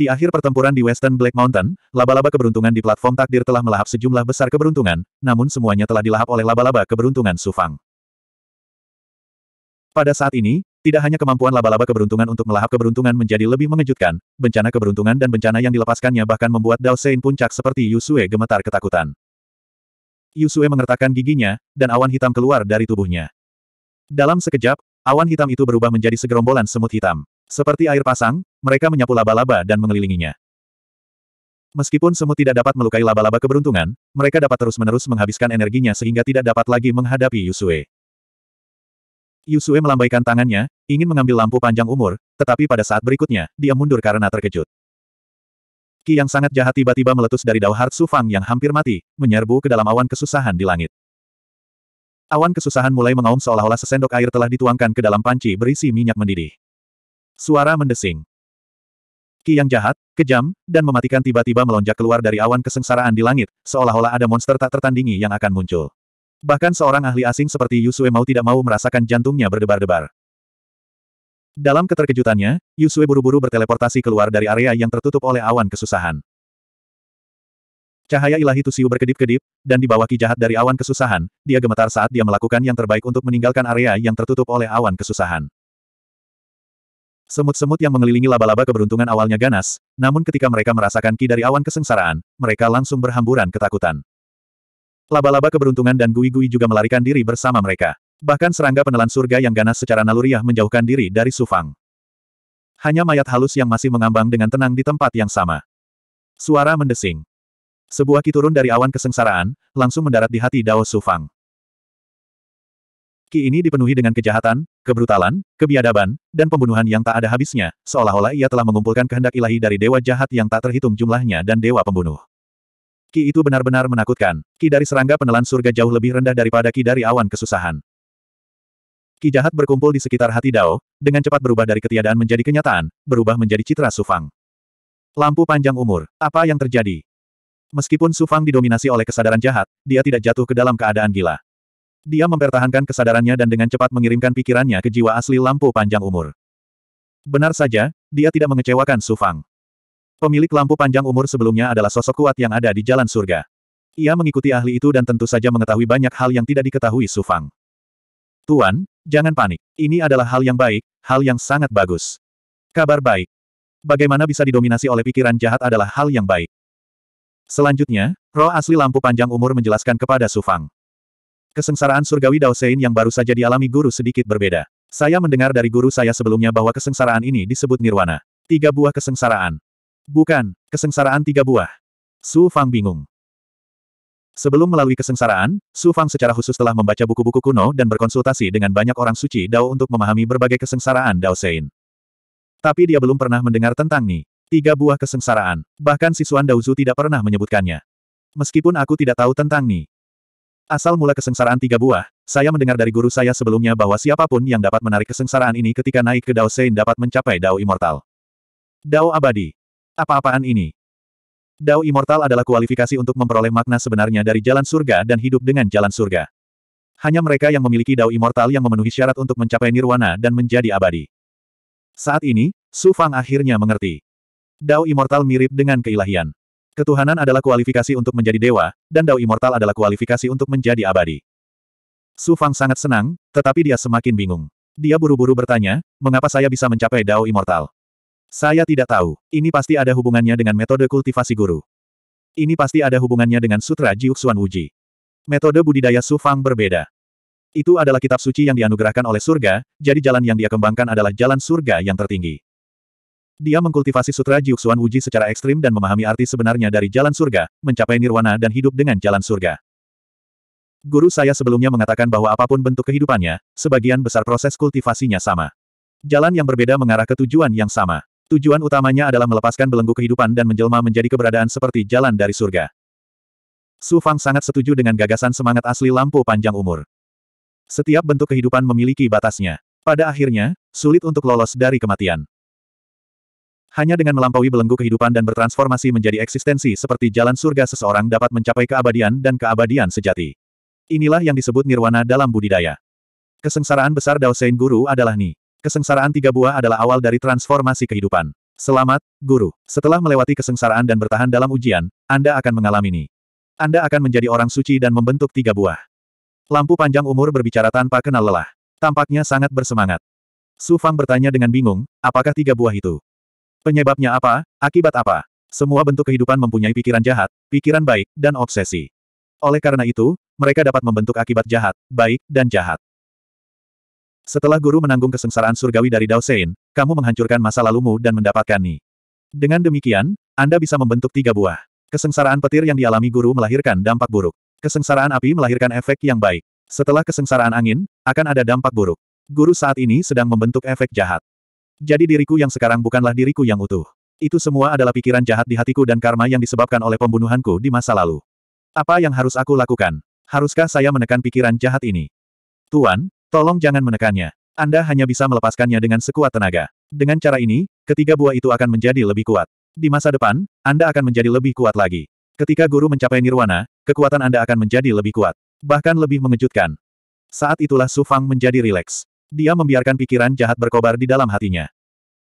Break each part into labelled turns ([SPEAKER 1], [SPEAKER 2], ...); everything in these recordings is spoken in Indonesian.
[SPEAKER 1] Di akhir pertempuran di Western Black Mountain, laba-laba keberuntungan di platform takdir telah melahap sejumlah besar keberuntungan, namun semuanya telah dilahap oleh laba-laba keberuntungan Sufang. Pada saat ini, tidak hanya kemampuan laba-laba keberuntungan untuk melahap keberuntungan menjadi lebih mengejutkan, bencana keberuntungan dan bencana yang dilepaskannya bahkan membuat Dao Sein puncak seperti Yusue gemetar ketakutan. Yusue mengertakkan giginya, dan awan hitam keluar dari tubuhnya. Dalam sekejap, awan hitam itu berubah menjadi segerombolan semut hitam. Seperti air pasang, mereka menyapu laba-laba dan mengelilinginya. Meskipun semut tidak dapat melukai laba-laba keberuntungan, mereka dapat terus-menerus menghabiskan energinya sehingga tidak dapat lagi menghadapi Yusue. Yusue melambaikan tangannya, ingin mengambil lampu panjang umur, tetapi pada saat berikutnya, dia mundur karena terkejut. Ki yang sangat jahat tiba-tiba meletus dari dao Heart Sufang yang hampir mati, menyerbu ke dalam awan kesusahan di langit. Awan kesusahan mulai mengaum seolah-olah sesendok air telah dituangkan ke dalam panci berisi minyak mendidih. Suara mendesing. Ki yang jahat, kejam, dan mematikan tiba-tiba melonjak keluar dari awan kesengsaraan di langit, seolah-olah ada monster tak tertandingi yang akan muncul. Bahkan seorang ahli asing seperti Yusue mau tidak mau merasakan jantungnya berdebar-debar. Dalam keterkejutannya, Yusue buru-buru berteleportasi keluar dari area yang tertutup oleh awan kesusahan. Cahaya ilahi Tusiu berkedip-kedip, dan di bawah ki jahat dari awan kesusahan, dia gemetar saat dia melakukan yang terbaik untuk meninggalkan area yang tertutup oleh awan kesusahan. Semut-semut yang mengelilingi laba-laba keberuntungan awalnya ganas, namun ketika mereka merasakan ki dari awan kesengsaraan, mereka langsung berhamburan ketakutan. Laba-laba keberuntungan dan gui-gui juga melarikan diri bersama mereka. Bahkan serangga penelan surga yang ganas secara naluriah menjauhkan diri dari Sufang. Hanya mayat halus yang masih mengambang dengan tenang di tempat yang sama. Suara mendesing. Sebuah ki turun dari awan kesengsaraan, langsung mendarat di hati Dao Sufang. Ki ini dipenuhi dengan kejahatan, kebrutalan, kebiadaban, dan pembunuhan yang tak ada habisnya, seolah-olah ia telah mengumpulkan kehendak ilahi dari dewa jahat yang tak terhitung jumlahnya dan dewa pembunuh. Ki itu benar-benar menakutkan. Ki dari serangga penelan surga jauh lebih rendah daripada ki dari awan kesusahan. Ki jahat berkumpul di sekitar hati Dao, dengan cepat berubah dari ketiadaan menjadi kenyataan, berubah menjadi citra Sufang. Lampu panjang umur, apa yang terjadi? Meskipun Sufang didominasi oleh kesadaran jahat, dia tidak jatuh ke dalam keadaan gila. Dia mempertahankan kesadarannya dan dengan cepat mengirimkan pikirannya ke jiwa asli lampu panjang umur. Benar saja, dia tidak mengecewakan Su Fang. Pemilik lampu panjang umur sebelumnya adalah sosok kuat yang ada di jalan surga. Ia mengikuti ahli itu dan tentu saja mengetahui banyak hal yang tidak diketahui Su Fang. Tuan, jangan panik. Ini adalah hal yang baik, hal yang sangat bagus. Kabar baik. Bagaimana bisa didominasi oleh pikiran jahat adalah hal yang baik. Selanjutnya, roh asli lampu panjang umur menjelaskan kepada Su Fang. Kesengsaraan surgawi Dao Sein yang baru saja dialami guru sedikit berbeda. Saya mendengar dari guru saya sebelumnya bahwa kesengsaraan ini disebut nirwana. Tiga buah kesengsaraan. Bukan, kesengsaraan tiga buah. Su Fang bingung. Sebelum melalui kesengsaraan, Su Fang secara khusus telah membaca buku-buku kuno dan berkonsultasi dengan banyak orang suci Dao untuk memahami berbagai kesengsaraan Dao Sein. Tapi dia belum pernah mendengar tentang nih, Tiga buah kesengsaraan. Bahkan Sisuan Daozu tidak pernah menyebutkannya. Meskipun aku tidak tahu tentang nih, Asal mula kesengsaraan tiga buah, saya mendengar dari guru saya sebelumnya bahwa siapapun yang dapat menarik kesengsaraan ini ketika naik ke Dao Sein dapat mencapai Dao Immortal. Dao Abadi. Apa-apaan ini? Dao Immortal adalah kualifikasi untuk memperoleh makna sebenarnya dari jalan surga dan hidup dengan jalan surga. Hanya mereka yang memiliki Dao Immortal yang memenuhi syarat untuk mencapai nirwana dan menjadi abadi. Saat ini, Su Fang akhirnya mengerti. Dao Immortal mirip dengan keilahian. Ketuhanan adalah kualifikasi untuk menjadi dewa, dan Dao Immortal adalah kualifikasi untuk menjadi abadi. Su Fang sangat senang, tetapi dia semakin bingung. Dia buru-buru bertanya, mengapa saya bisa mencapai Dao Immortal? Saya tidak tahu. Ini pasti ada hubungannya dengan metode kultivasi guru. Ini pasti ada hubungannya dengan Sutra Jiuxuan Wuji. Metode budidaya Su Fang berbeda. Itu adalah kitab suci yang dianugerahkan oleh surga, jadi jalan yang dia kembangkan adalah jalan surga yang tertinggi. Dia mengkultivasi Sutra Jiuxuan Wuji secara ekstrim dan memahami arti sebenarnya dari jalan surga, mencapai nirwana dan hidup dengan jalan surga. Guru saya sebelumnya mengatakan bahwa apapun bentuk kehidupannya, sebagian besar proses kultivasinya sama. Jalan yang berbeda mengarah ke tujuan yang sama. Tujuan utamanya adalah melepaskan belenggu kehidupan dan menjelma menjadi keberadaan seperti jalan dari surga. Su Fang sangat setuju dengan gagasan semangat asli lampu panjang umur. Setiap bentuk kehidupan memiliki batasnya. Pada akhirnya, sulit untuk lolos dari kematian. Hanya dengan melampaui belenggu kehidupan dan bertransformasi menjadi eksistensi seperti jalan surga seseorang dapat mencapai keabadian dan keabadian sejati. Inilah yang disebut nirwana dalam budidaya. Kesengsaraan besar Sein Guru adalah Ni. Kesengsaraan tiga buah adalah awal dari transformasi kehidupan. Selamat, Guru. Setelah melewati kesengsaraan dan bertahan dalam ujian, Anda akan mengalami Ni. Anda akan menjadi orang suci dan membentuk tiga buah. Lampu panjang umur berbicara tanpa kenal lelah. Tampaknya sangat bersemangat. Su Fang bertanya dengan bingung, apakah tiga buah itu? Penyebabnya apa, akibat apa? Semua bentuk kehidupan mempunyai pikiran jahat, pikiran baik, dan obsesi. Oleh karena itu, mereka dapat membentuk akibat jahat, baik, dan jahat. Setelah guru menanggung kesengsaraan surgawi dari Dao Sein, kamu menghancurkan masa lalumu dan mendapatkan Ni. Dengan demikian, Anda bisa membentuk tiga buah. Kesengsaraan petir yang dialami guru melahirkan dampak buruk. Kesengsaraan api melahirkan efek yang baik. Setelah kesengsaraan angin, akan ada dampak buruk. Guru saat ini sedang membentuk efek jahat. Jadi diriku yang sekarang bukanlah diriku yang utuh. Itu semua adalah pikiran jahat di hatiku dan karma yang disebabkan oleh pembunuhanku di masa lalu. Apa yang harus aku lakukan? Haruskah saya menekan pikiran jahat ini? Tuan, tolong jangan menekannya. Anda hanya bisa melepaskannya dengan sekuat tenaga. Dengan cara ini, ketiga buah itu akan menjadi lebih kuat. Di masa depan, Anda akan menjadi lebih kuat lagi. Ketika guru mencapai nirwana, kekuatan Anda akan menjadi lebih kuat. Bahkan lebih mengejutkan. Saat itulah Su Fang menjadi rileks. Dia membiarkan pikiran jahat berkobar di dalam hatinya.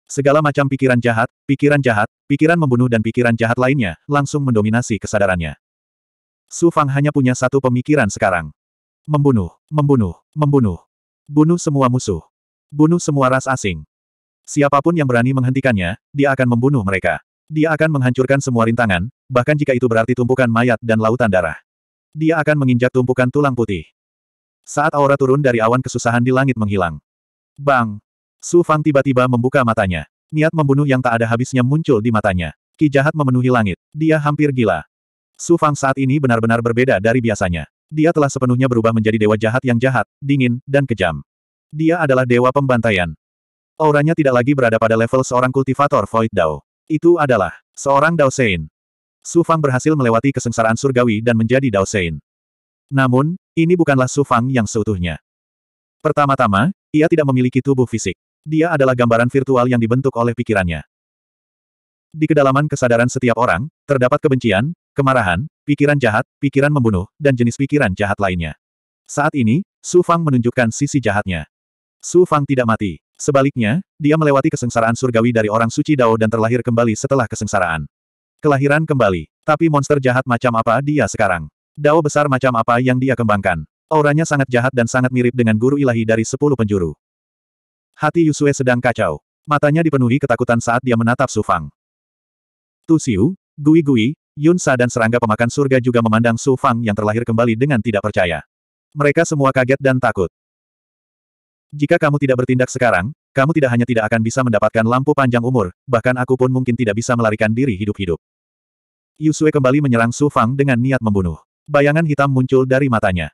[SPEAKER 1] Segala macam pikiran jahat, pikiran jahat, pikiran membunuh dan pikiran jahat lainnya, langsung mendominasi kesadarannya. Su Fang hanya punya satu pemikiran sekarang. Membunuh, membunuh, membunuh. Bunuh semua musuh. Bunuh semua ras asing. Siapapun yang berani menghentikannya, dia akan membunuh mereka. Dia akan menghancurkan semua rintangan, bahkan jika itu berarti tumpukan mayat dan lautan darah. Dia akan menginjak tumpukan tulang putih. Saat aura turun dari awan kesusahan di langit menghilang. Bang! Su Fang tiba-tiba membuka matanya. Niat membunuh yang tak ada habisnya muncul di matanya. Ki jahat memenuhi langit. Dia hampir gila. Su Fang saat ini benar-benar berbeda dari biasanya. Dia telah sepenuhnya berubah menjadi dewa jahat yang jahat, dingin, dan kejam. Dia adalah dewa pembantaian. Auranya tidak lagi berada pada level seorang kultivator Void Dao. Itu adalah seorang Dao Sein. Su Fang berhasil melewati kesengsaraan surgawi dan menjadi Dao Sein. Namun, ini bukanlah Su Fang yang seutuhnya. Pertama-tama, ia tidak memiliki tubuh fisik. Dia adalah gambaran virtual yang dibentuk oleh pikirannya. Di kedalaman kesadaran setiap orang, terdapat kebencian, kemarahan, pikiran jahat, pikiran membunuh, dan jenis pikiran jahat lainnya. Saat ini, Su Fang menunjukkan sisi jahatnya. Su Fang tidak mati. Sebaliknya, dia melewati kesengsaraan surgawi dari orang suci Dao dan terlahir kembali setelah kesengsaraan. Kelahiran kembali. Tapi monster jahat macam apa dia sekarang? Dao besar macam apa yang dia kembangkan. Auranya sangat jahat dan sangat mirip dengan guru ilahi dari sepuluh penjuru. Hati Yusue sedang kacau. Matanya dipenuhi ketakutan saat dia menatap Sufang. Tu Xiu, Gui Gui, Yunsa dan serangga pemakan surga juga memandang Su Fang yang terlahir kembali dengan tidak percaya. Mereka semua kaget dan takut. Jika kamu tidak bertindak sekarang, kamu tidak hanya tidak akan bisa mendapatkan lampu panjang umur, bahkan aku pun mungkin tidak bisa melarikan diri hidup-hidup. Yusue kembali menyerang Su Fang dengan niat membunuh. Bayangan hitam muncul dari matanya.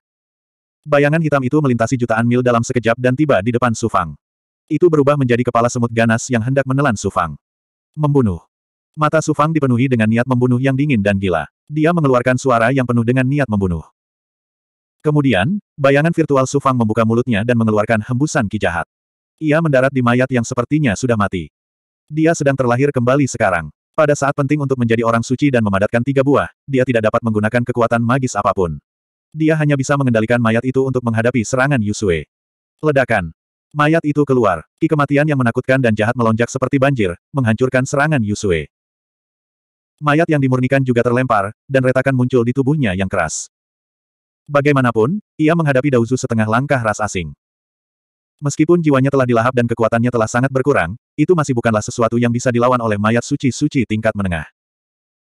[SPEAKER 1] Bayangan hitam itu melintasi jutaan mil dalam sekejap dan tiba di depan Sufang. Itu berubah menjadi kepala semut ganas yang hendak menelan Sufang. Membunuh. Mata Sufang dipenuhi dengan niat membunuh yang dingin dan gila. Dia mengeluarkan suara yang penuh dengan niat membunuh. Kemudian, bayangan virtual Sufang membuka mulutnya dan mengeluarkan hembusan ki jahat. Ia mendarat di mayat yang sepertinya sudah mati. Dia sedang terlahir kembali sekarang. Pada saat penting untuk menjadi orang suci dan memadatkan tiga buah, dia tidak dapat menggunakan kekuatan magis apapun. Dia hanya bisa mengendalikan mayat itu untuk menghadapi serangan Yusue. Ledakan. Mayat itu keluar. Ki kematian yang menakutkan dan jahat melonjak seperti banjir, menghancurkan serangan Yusue. Mayat yang dimurnikan juga terlempar, dan retakan muncul di tubuhnya yang keras. Bagaimanapun, ia menghadapi Dauzu setengah langkah ras asing. Meskipun jiwanya telah dilahap dan kekuatannya telah sangat berkurang, itu masih bukanlah sesuatu yang bisa dilawan oleh mayat suci-suci tingkat menengah.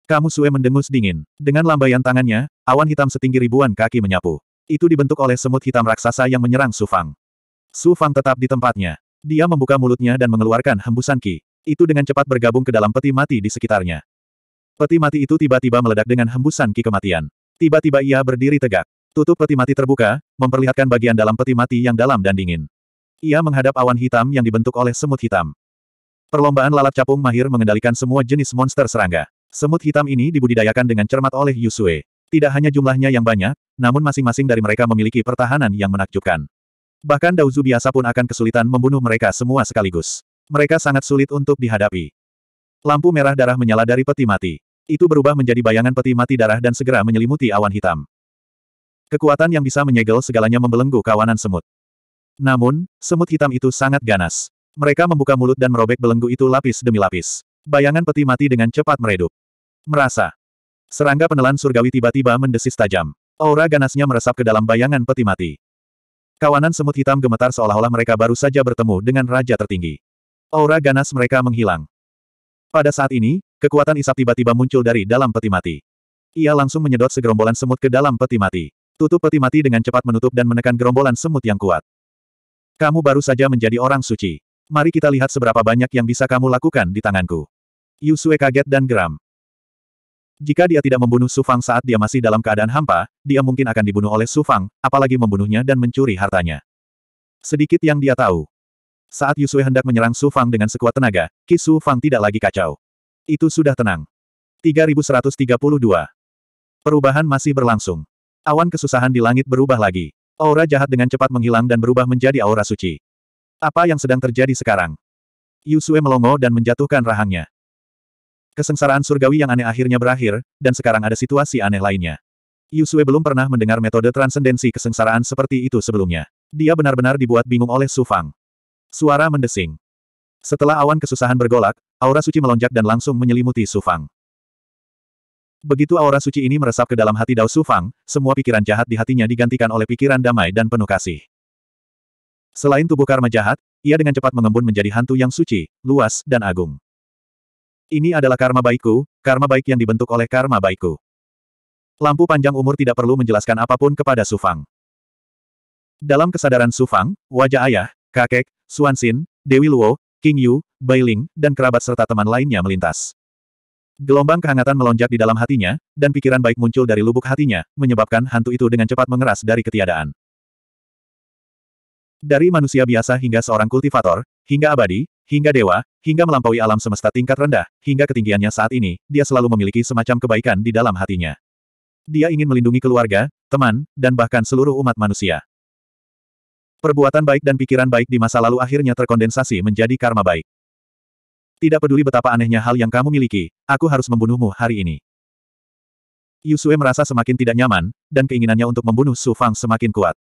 [SPEAKER 1] Kamu Sue mendengus dingin. Dengan lambaian tangannya, awan hitam setinggi ribuan kaki menyapu. Itu dibentuk oleh semut hitam raksasa yang menyerang Su Fang. Su Fang tetap di tempatnya. Dia membuka mulutnya dan mengeluarkan hembusan ki. Itu dengan cepat bergabung ke dalam peti mati di sekitarnya. Peti mati itu tiba-tiba meledak dengan hembusan ki kematian. Tiba-tiba ia berdiri tegak. Tutup peti mati terbuka, memperlihatkan bagian dalam peti mati yang dalam dan dingin. Ia menghadap awan hitam yang dibentuk oleh semut hitam. Perlombaan lalat capung mahir mengendalikan semua jenis monster serangga. Semut hitam ini dibudidayakan dengan cermat oleh Yusue. Tidak hanya jumlahnya yang banyak, namun masing-masing dari mereka memiliki pertahanan yang menakjubkan. Bahkan Dauzu biasa pun akan kesulitan membunuh mereka semua sekaligus. Mereka sangat sulit untuk dihadapi. Lampu merah darah menyala dari peti mati. Itu berubah menjadi bayangan peti mati darah dan segera menyelimuti awan hitam. Kekuatan yang bisa menyegel segalanya membelenggu kawanan semut. Namun, semut hitam itu sangat ganas. Mereka membuka mulut dan merobek belenggu itu lapis demi lapis. Bayangan peti mati dengan cepat meredup. Merasa. Serangga penelan surgawi tiba-tiba mendesis tajam. Aura ganasnya meresap ke dalam bayangan peti mati. Kawanan semut hitam gemetar seolah-olah mereka baru saja bertemu dengan raja tertinggi. Aura ganas mereka menghilang. Pada saat ini, kekuatan isap tiba-tiba muncul dari dalam peti mati. Ia langsung menyedot segerombolan semut ke dalam peti mati. Tutup peti mati dengan cepat menutup dan menekan gerombolan semut yang kuat. Kamu baru saja menjadi orang suci. Mari kita lihat seberapa banyak yang bisa kamu lakukan di tanganku. Yusue kaget dan geram. Jika dia tidak membunuh Sufang saat dia masih dalam keadaan hampa, dia mungkin akan dibunuh oleh Sufang, apalagi membunuhnya dan mencuri hartanya. Sedikit yang dia tahu. Saat Yusue hendak menyerang Sufang dengan sekuat tenaga, Ki Sufang tidak lagi kacau. Itu sudah tenang. 3132. Perubahan masih berlangsung. Awan kesusahan di langit berubah lagi. Aura jahat dengan cepat menghilang dan berubah menjadi aura suci. Apa yang sedang terjadi sekarang? Yusue melongo dan menjatuhkan rahangnya. Kesengsaraan surgawi yang aneh akhirnya berakhir, dan sekarang ada situasi aneh lainnya. Yusue belum pernah mendengar metode transendensi kesengsaraan seperti itu sebelumnya. Dia benar-benar dibuat bingung oleh Sufang. Suara mendesing. Setelah awan kesusahan bergolak, aura suci melonjak dan langsung menyelimuti Sufang. Begitu aura suci ini meresap ke dalam hati Dao Sufang, semua pikiran jahat di hatinya digantikan oleh pikiran damai dan penuh kasih. Selain tubuh karma jahat, ia dengan cepat mengembun menjadi hantu yang suci, luas, dan agung. Ini adalah karma baikku, karma baik yang dibentuk oleh karma baikku. Lampu panjang umur tidak perlu menjelaskan apapun kepada Sufang. Dalam kesadaran Sufang, wajah ayah, kakek, Suansin, Dewi Luo, King Yu, Bailing, dan kerabat serta teman lainnya melintas. Gelombang kehangatan melonjak di dalam hatinya, dan pikiran baik muncul dari lubuk hatinya, menyebabkan hantu itu dengan cepat mengeras dari ketiadaan. Dari manusia biasa hingga seorang kultivator, hingga abadi, hingga dewa, hingga melampaui alam semesta tingkat rendah, hingga ketinggiannya saat ini, dia selalu memiliki semacam kebaikan di dalam hatinya. Dia ingin melindungi keluarga, teman, dan bahkan seluruh umat manusia. Perbuatan baik dan pikiran baik di masa lalu akhirnya terkondensasi menjadi karma baik. Tidak peduli betapa anehnya hal yang kamu miliki, aku harus membunuhmu hari ini. Yusue merasa semakin tidak nyaman, dan keinginannya untuk membunuh Su Fang semakin kuat.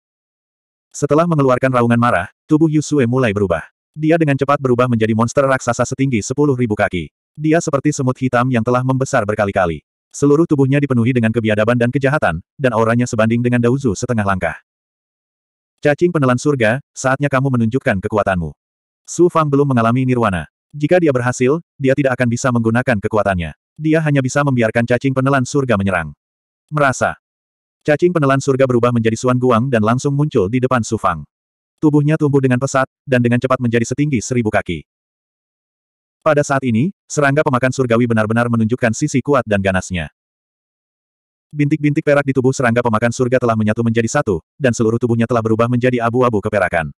[SPEAKER 1] Setelah mengeluarkan raungan marah, tubuh Yusue mulai berubah. Dia dengan cepat berubah menjadi monster raksasa setinggi sepuluh ribu kaki. Dia seperti semut hitam yang telah membesar berkali-kali. Seluruh tubuhnya dipenuhi dengan kebiadaban dan kejahatan, dan auranya sebanding dengan Dauzu setengah langkah. Cacing penelan surga, saatnya kamu menunjukkan kekuatanmu. Su Fang belum mengalami nirwana. Jika dia berhasil, dia tidak akan bisa menggunakan kekuatannya. Dia hanya bisa membiarkan cacing penelan surga menyerang. Merasa, Cacing penelan surga berubah menjadi Suan Guang dan langsung muncul di depan sufang. Tubuhnya tumbuh dengan pesat, dan dengan cepat menjadi setinggi seribu kaki. Pada saat ini, serangga pemakan surgawi benar-benar menunjukkan sisi kuat dan ganasnya. Bintik-bintik perak di tubuh serangga pemakan surga telah menyatu menjadi satu, dan seluruh tubuhnya telah berubah menjadi abu-abu keperakan.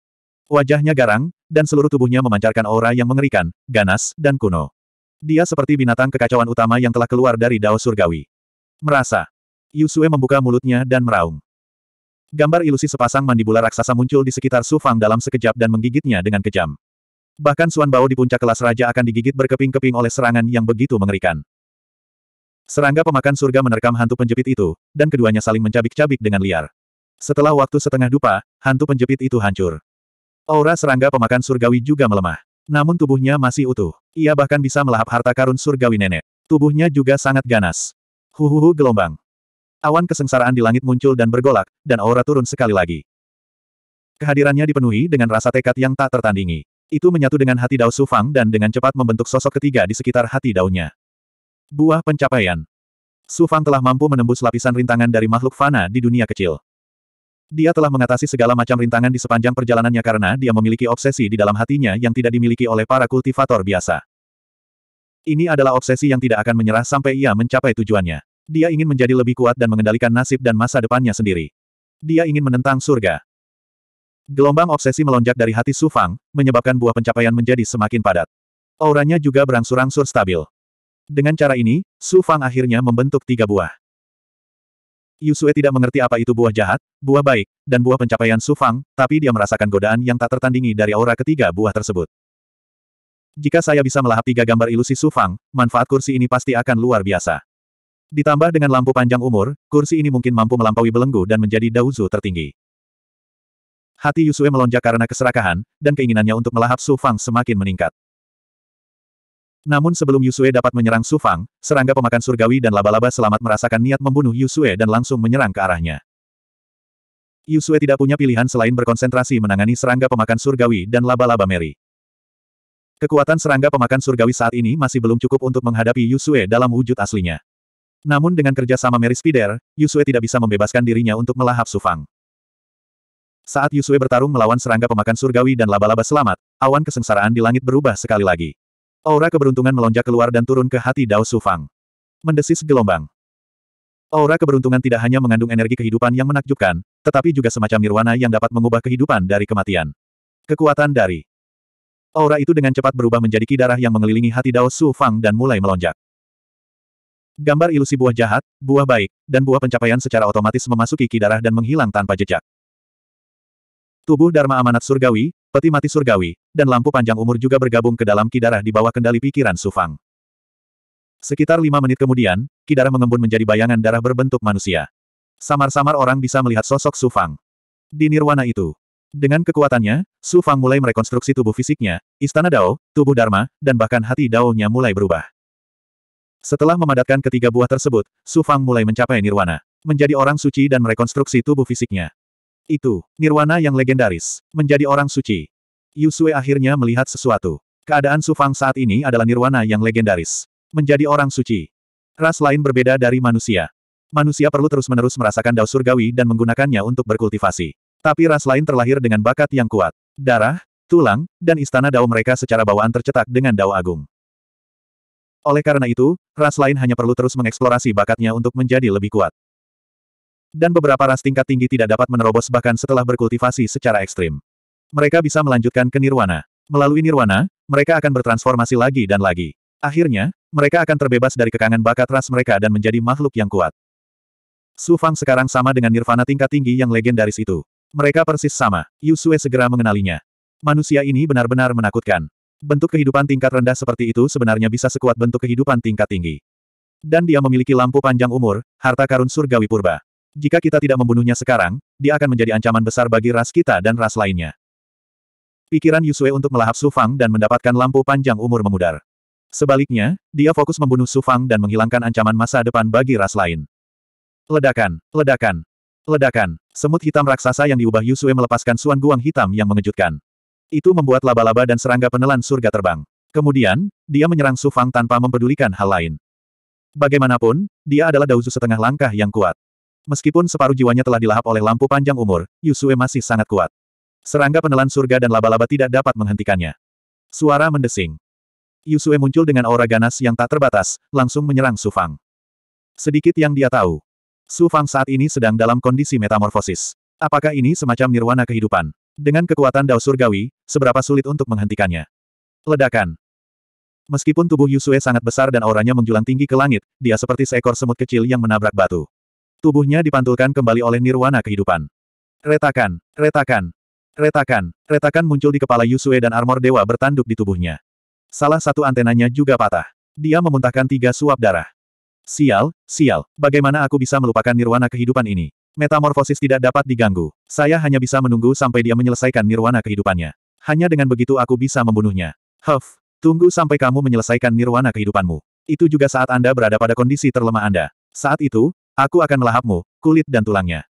[SPEAKER 1] Wajahnya garang, dan seluruh tubuhnya memancarkan aura yang mengerikan, ganas, dan kuno. Dia seperti binatang kekacauan utama yang telah keluar dari Dao Surgawi. Merasa, Yusue membuka mulutnya dan meraung. Gambar ilusi sepasang mandibula raksasa muncul di sekitar Su Fang dalam sekejap dan menggigitnya dengan kejam. Bahkan Suan Bao di puncak kelas raja akan digigit berkeping-keping oleh serangan yang begitu mengerikan. Serangga pemakan surga menerkam hantu penjepit itu, dan keduanya saling mencabik-cabik dengan liar. Setelah waktu setengah dupa, hantu penjepit itu hancur. Aura serangga pemakan surgawi juga melemah. Namun tubuhnya masih utuh. Ia bahkan bisa melahap harta karun surgawi nenek. Tubuhnya juga sangat ganas. Huhuhu gelombang. Awan kesengsaraan di langit muncul dan bergolak, dan aura turun sekali lagi. Kehadirannya dipenuhi dengan rasa tekad yang tak tertandingi. Itu menyatu dengan hati Dao Sufang dan dengan cepat membentuk sosok ketiga di sekitar hati daunya. Buah pencapaian. Sufang telah mampu menembus lapisan rintangan dari makhluk fana di dunia kecil. Dia telah mengatasi segala macam rintangan di sepanjang perjalanannya karena dia memiliki obsesi di dalam hatinya yang tidak dimiliki oleh para kultivator biasa. Ini adalah obsesi yang tidak akan menyerah sampai ia mencapai tujuannya. Dia ingin menjadi lebih kuat dan mengendalikan nasib dan masa depannya sendiri. Dia ingin menentang surga. Gelombang obsesi melonjak dari hati Su Fang, menyebabkan buah pencapaian menjadi semakin padat. Auranya juga berangsur-angsur stabil. Dengan cara ini, Su Fang akhirnya membentuk tiga buah. Yusue tidak mengerti apa itu buah jahat, buah baik, dan buah pencapaian Su Fang, tapi dia merasakan godaan yang tak tertandingi dari aura ketiga buah tersebut. Jika saya bisa melahap tiga gambar ilusi Su Fang, manfaat kursi ini pasti akan luar biasa. Ditambah dengan lampu panjang umur, kursi ini mungkin mampu melampaui belenggu dan menjadi dauzu tertinggi. Hati Yusue melonjak karena keserakahan, dan keinginannya untuk melahap Su Fang semakin meningkat. Namun sebelum Yusue dapat menyerang Su Fang, serangga pemakan surgawi dan laba-laba selamat merasakan niat membunuh Yusue dan langsung menyerang ke arahnya. Yusue tidak punya pilihan selain berkonsentrasi menangani serangga pemakan surgawi dan laba-laba Mary. Kekuatan serangga pemakan surgawi saat ini masih belum cukup untuk menghadapi Yusue dalam wujud aslinya. Namun dengan kerja sama Mary Spider, Yusue tidak bisa membebaskan dirinya untuk melahap Sufang. Saat Yusue bertarung melawan serangga pemakan surgawi dan laba-laba selamat, awan kesengsaraan di langit berubah sekali lagi. Aura keberuntungan melonjak keluar dan turun ke hati Dao Sufang. Mendesis gelombang. Aura keberuntungan tidak hanya mengandung energi kehidupan yang menakjubkan, tetapi juga semacam nirwana yang dapat mengubah kehidupan dari kematian. Kekuatan dari Aura itu dengan cepat berubah menjadi kidarah yang mengelilingi hati Dao Su Fang dan mulai melonjak. Gambar ilusi buah jahat, buah baik, dan buah pencapaian secara otomatis memasuki ki darah dan menghilang tanpa jejak. Tubuh Dharma Amanat Surgawi, peti mati surgawi, dan lampu panjang umur juga bergabung ke dalam ki darah di bawah kendali pikiran Sufang. Sekitar lima menit kemudian, ki darah mengembun menjadi bayangan darah berbentuk manusia. Samar-samar orang bisa melihat sosok Sufang. Di nirwana itu, dengan kekuatannya, Sufang mulai merekonstruksi tubuh fisiknya, istana Dao, tubuh Dharma, dan bahkan hati Dao-nya mulai berubah. Setelah memadatkan ketiga buah tersebut, Su Fang mulai mencapai nirwana. Menjadi orang suci dan merekonstruksi tubuh fisiknya. Itu, nirwana yang legendaris. Menjadi orang suci. Yusue akhirnya melihat sesuatu. Keadaan Su Fang saat ini adalah nirwana yang legendaris. Menjadi orang suci. Ras lain berbeda dari manusia. Manusia perlu terus-menerus merasakan dao surgawi dan menggunakannya untuk berkultivasi. Tapi ras lain terlahir dengan bakat yang kuat. Darah, tulang, dan istana dao mereka secara bawaan tercetak dengan dao agung. Oleh karena itu, ras lain hanya perlu terus mengeksplorasi bakatnya untuk menjadi lebih kuat. Dan beberapa ras tingkat tinggi tidak dapat menerobos bahkan setelah berkultivasi secara ekstrim. Mereka bisa melanjutkan ke nirwana. Melalui nirwana, mereka akan bertransformasi lagi dan lagi. Akhirnya, mereka akan terbebas dari kekangan bakat ras mereka dan menjadi makhluk yang kuat. Su Fang sekarang sama dengan nirvana tingkat tinggi yang legendaris itu. Mereka persis sama. Yusue segera mengenalinya. Manusia ini benar-benar menakutkan bentuk kehidupan tingkat rendah seperti itu sebenarnya bisa sekuat bentuk kehidupan tingkat tinggi. Dan dia memiliki lampu panjang umur, harta karun surgawi purba. Jika kita tidak membunuhnya sekarang, dia akan menjadi ancaman besar bagi ras kita dan ras lainnya. Pikiran Yusue untuk melahap Sufang dan mendapatkan lampu panjang umur memudar. Sebaliknya, dia fokus membunuh Sufang dan menghilangkan ancaman masa depan bagi ras lain. Ledakan, ledakan, ledakan. Semut hitam raksasa yang diubah Yusue melepaskan suan guang hitam yang mengejutkan. Itu membuat laba-laba dan serangga penelan surga terbang. Kemudian, dia menyerang Su Fang tanpa mempedulikan hal lain. Bagaimanapun, dia adalah Dauzu setengah langkah yang kuat. Meskipun separuh jiwanya telah dilahap oleh lampu panjang umur, Yusue masih sangat kuat. Serangga penelan surga dan laba-laba tidak dapat menghentikannya. Suara mendesing. Yusue muncul dengan aura ganas yang tak terbatas, langsung menyerang Su Fang. Sedikit yang dia tahu. Su Fang saat ini sedang dalam kondisi metamorfosis. Apakah ini semacam nirwana kehidupan? Dengan kekuatan dao surgawi, seberapa sulit untuk menghentikannya. Ledakan. Meskipun tubuh Yusue sangat besar dan auranya menjulang tinggi ke langit, dia seperti seekor semut kecil yang menabrak batu. Tubuhnya dipantulkan kembali oleh nirwana kehidupan. Retakan, retakan, retakan, retakan muncul di kepala Yusue dan armor dewa bertanduk di tubuhnya. Salah satu antenanya juga patah. Dia memuntahkan tiga suap darah. Sial, sial, bagaimana aku bisa melupakan nirwana kehidupan ini? Metamorfosis tidak dapat diganggu. Saya hanya bisa menunggu sampai dia menyelesaikan nirwana kehidupannya. Hanya dengan begitu aku bisa membunuhnya. Huff, tunggu sampai kamu menyelesaikan nirwana kehidupanmu. Itu juga saat Anda berada pada kondisi terlemah Anda. Saat itu, aku akan melahapmu, kulit dan tulangnya.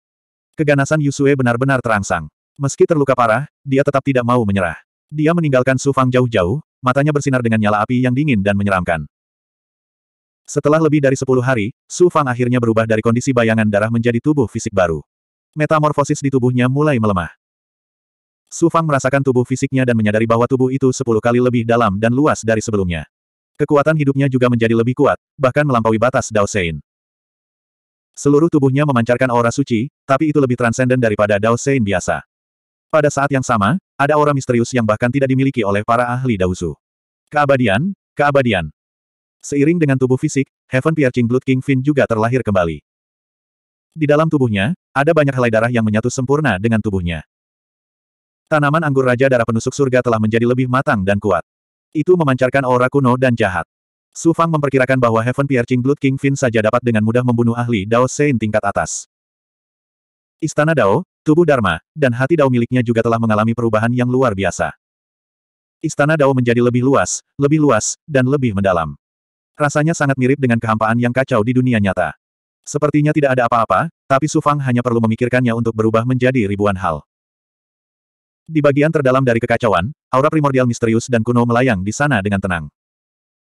[SPEAKER 1] Keganasan Yusue benar-benar terangsang. Meski terluka parah, dia tetap tidak mau menyerah. Dia meninggalkan Su jauh-jauh, matanya bersinar dengan nyala api yang dingin dan menyeramkan. Setelah lebih dari sepuluh hari, Su Fang akhirnya berubah dari kondisi bayangan darah menjadi tubuh fisik baru. Metamorfosis di tubuhnya mulai melemah. Su Fang merasakan tubuh fisiknya dan menyadari bahwa tubuh itu sepuluh kali lebih dalam dan luas dari sebelumnya. Kekuatan hidupnya juga menjadi lebih kuat, bahkan melampaui batas Dao Sein. Seluruh tubuhnya memancarkan aura suci, tapi itu lebih transenden daripada Dao Sein biasa. Pada saat yang sama, ada aura misterius yang bahkan tidak dimiliki oleh para ahli Dao Su. Keabadian, keabadian. Seiring dengan tubuh fisik, Heaven Piercing Blood King Finn juga terlahir kembali. Di dalam tubuhnya, ada banyak helai darah yang menyatu sempurna dengan tubuhnya. Tanaman anggur Raja Darah Penusuk Surga telah menjadi lebih matang dan kuat. Itu memancarkan aura kuno dan jahat. Su Fang memperkirakan bahwa Heaven Piercing Blood King Finn saja dapat dengan mudah membunuh ahli Dao Sein tingkat atas. Istana Dao, tubuh Dharma, dan hati Dao miliknya juga telah mengalami perubahan yang luar biasa. Istana Dao menjadi lebih luas, lebih luas, dan lebih mendalam. Rasanya sangat mirip dengan kehampaan yang kacau di dunia nyata. Sepertinya tidak ada apa-apa, tapi Sufang hanya perlu memikirkannya untuk berubah menjadi ribuan hal. Di bagian terdalam dari kekacauan, aura primordial misterius dan kuno melayang di sana dengan tenang.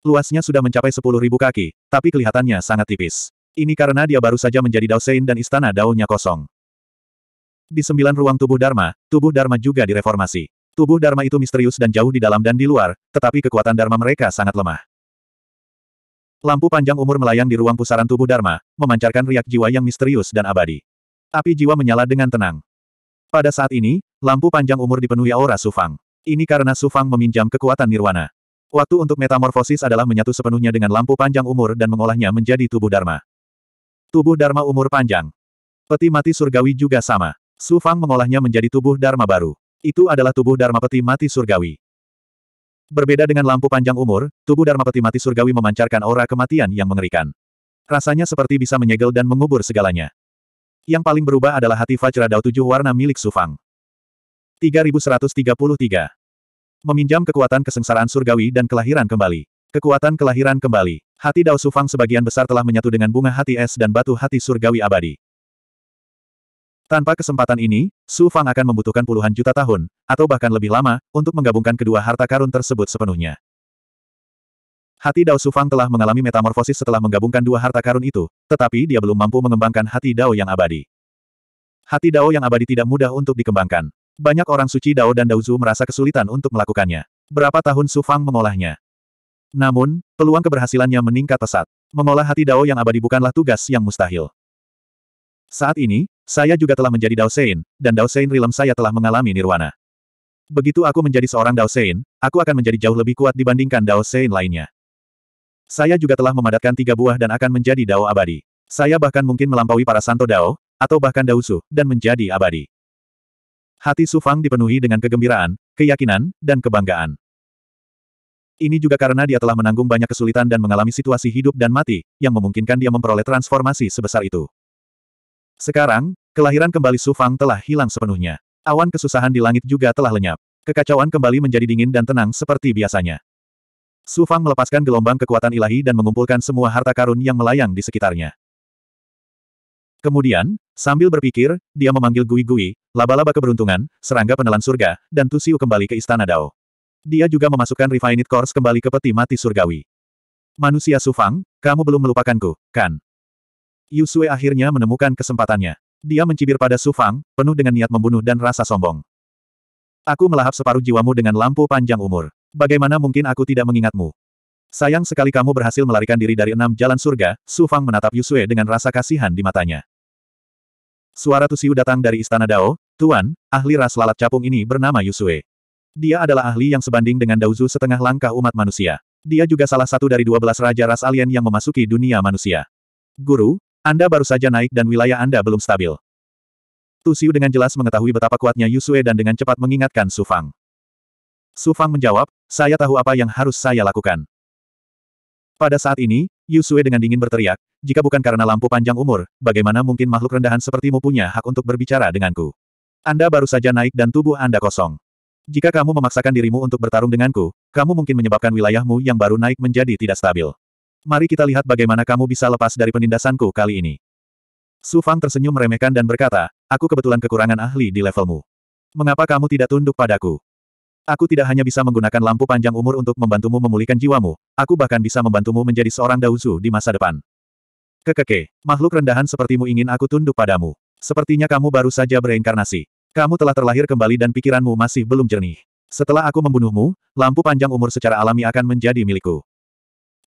[SPEAKER 1] Luasnya sudah mencapai sepuluh ribu kaki, tapi kelihatannya sangat tipis. Ini karena dia baru saja menjadi Daosein dan istana daunnya kosong. Di sembilan ruang tubuh Dharma, tubuh Dharma juga direformasi. Tubuh Dharma itu misterius dan jauh di dalam dan di luar, tetapi kekuatan Dharma mereka sangat lemah. Lampu panjang umur melayang di ruang pusaran tubuh Dharma, memancarkan riak jiwa yang misterius dan abadi. Api jiwa menyala dengan tenang. Pada saat ini, lampu panjang umur dipenuhi aura Sufang. Ini karena Sufang meminjam kekuatan nirwana. Waktu untuk metamorfosis adalah menyatu sepenuhnya dengan lampu panjang umur dan mengolahnya menjadi tubuh Dharma. Tubuh Dharma umur panjang. Peti mati surgawi juga sama. Sufang mengolahnya menjadi tubuh Dharma baru. Itu adalah tubuh Dharma peti mati surgawi. Berbeda dengan lampu panjang umur, tubuh Dharma Peti Mati Surgawi memancarkan aura kematian yang mengerikan. Rasanya seperti bisa menyegel dan mengubur segalanya. Yang paling berubah adalah hati Fajra Dao tujuh warna milik Sufang. 3133 Meminjam kekuatan kesengsaraan surgawi dan kelahiran kembali. Kekuatan kelahiran kembali. Hati Dao Sufang sebagian besar telah menyatu dengan bunga hati es dan batu hati surgawi abadi. Tanpa kesempatan ini, Su Fang akan membutuhkan puluhan juta tahun, atau bahkan lebih lama, untuk menggabungkan kedua harta karun tersebut sepenuhnya. Hati Dao Su Fang telah mengalami metamorfosis setelah menggabungkan dua harta karun itu, tetapi dia belum mampu mengembangkan hati Dao yang abadi. Hati Dao yang abadi tidak mudah untuk dikembangkan. Banyak orang suci Dao dan Dao Zu merasa kesulitan untuk melakukannya. Berapa tahun Su Fang mengolahnya. Namun, peluang keberhasilannya meningkat pesat. Mengolah hati Dao yang abadi bukanlah tugas yang mustahil. Saat ini, saya juga telah menjadi Dao Daosein, dan Dao Daosein Rilem saya telah mengalami nirwana. Begitu aku menjadi seorang Dao Daosein, aku akan menjadi jauh lebih kuat dibandingkan Dao Daosein lainnya. Saya juga telah memadatkan tiga buah dan akan menjadi Dao abadi. Saya bahkan mungkin melampaui para Santo Dao, atau bahkan Dausu, dan menjadi abadi. Hati Su Fang dipenuhi dengan kegembiraan, keyakinan, dan kebanggaan. Ini juga karena dia telah menanggung banyak kesulitan dan mengalami situasi hidup dan mati, yang memungkinkan dia memperoleh transformasi sebesar itu. Sekarang, kelahiran kembali Su Fang telah hilang sepenuhnya. Awan kesusahan di langit juga telah lenyap. Kekacauan kembali menjadi dingin dan tenang seperti biasanya. Su Fang melepaskan gelombang kekuatan ilahi dan mengumpulkan semua harta karun yang melayang di sekitarnya. Kemudian, sambil berpikir, dia memanggil Gui-Gui, laba-laba keberuntungan, serangga penelan surga, dan Tusiu kembali ke istana Dao. Dia juga memasukkan Refined Course kembali ke peti mati surgawi. Manusia Sufang, kamu belum melupakanku, kan? Yusue akhirnya menemukan kesempatannya. Dia mencibir pada Su Fang, penuh dengan niat membunuh dan rasa sombong. Aku melahap separuh jiwamu dengan lampu panjang umur. Bagaimana mungkin aku tidak mengingatmu? Sayang sekali kamu berhasil melarikan diri dari enam jalan surga, Su Fang menatap Yusue dengan rasa kasihan di matanya. Suara Tusiu datang dari Istana Dao, Tuan, ahli ras lalat capung ini bernama Yusue. Dia adalah ahli yang sebanding dengan Daozu setengah langkah umat manusia. Dia juga salah satu dari dua belas raja ras alien yang memasuki dunia manusia. Guru, anda baru saja naik dan wilayah Anda belum stabil. Tu Xiu dengan jelas mengetahui betapa kuatnya Yusue dan dengan cepat mengingatkan Su Fang. Su Fang menjawab, saya tahu apa yang harus saya lakukan. Pada saat ini, Yusue dengan dingin berteriak, jika bukan karena lampu panjang umur, bagaimana mungkin makhluk rendahan sepertimu punya hak untuk berbicara denganku? Anda baru saja naik dan tubuh Anda kosong. Jika kamu memaksakan dirimu untuk bertarung denganku, kamu mungkin menyebabkan wilayahmu yang baru naik menjadi tidak stabil. Mari kita lihat bagaimana kamu bisa lepas dari penindasanku kali ini. Su Fang tersenyum meremehkan dan berkata, aku kebetulan kekurangan ahli di levelmu. Mengapa kamu tidak tunduk padaku? Aku tidak hanya bisa menggunakan lampu panjang umur untuk membantumu memulihkan jiwamu, aku bahkan bisa membantumu menjadi seorang dauzu di masa depan. Kekeke, makhluk rendahan sepertimu ingin aku tunduk padamu. Sepertinya kamu baru saja bereinkarnasi. Kamu telah terlahir kembali dan pikiranmu masih belum jernih. Setelah aku membunuhmu, lampu panjang umur secara alami akan menjadi milikku.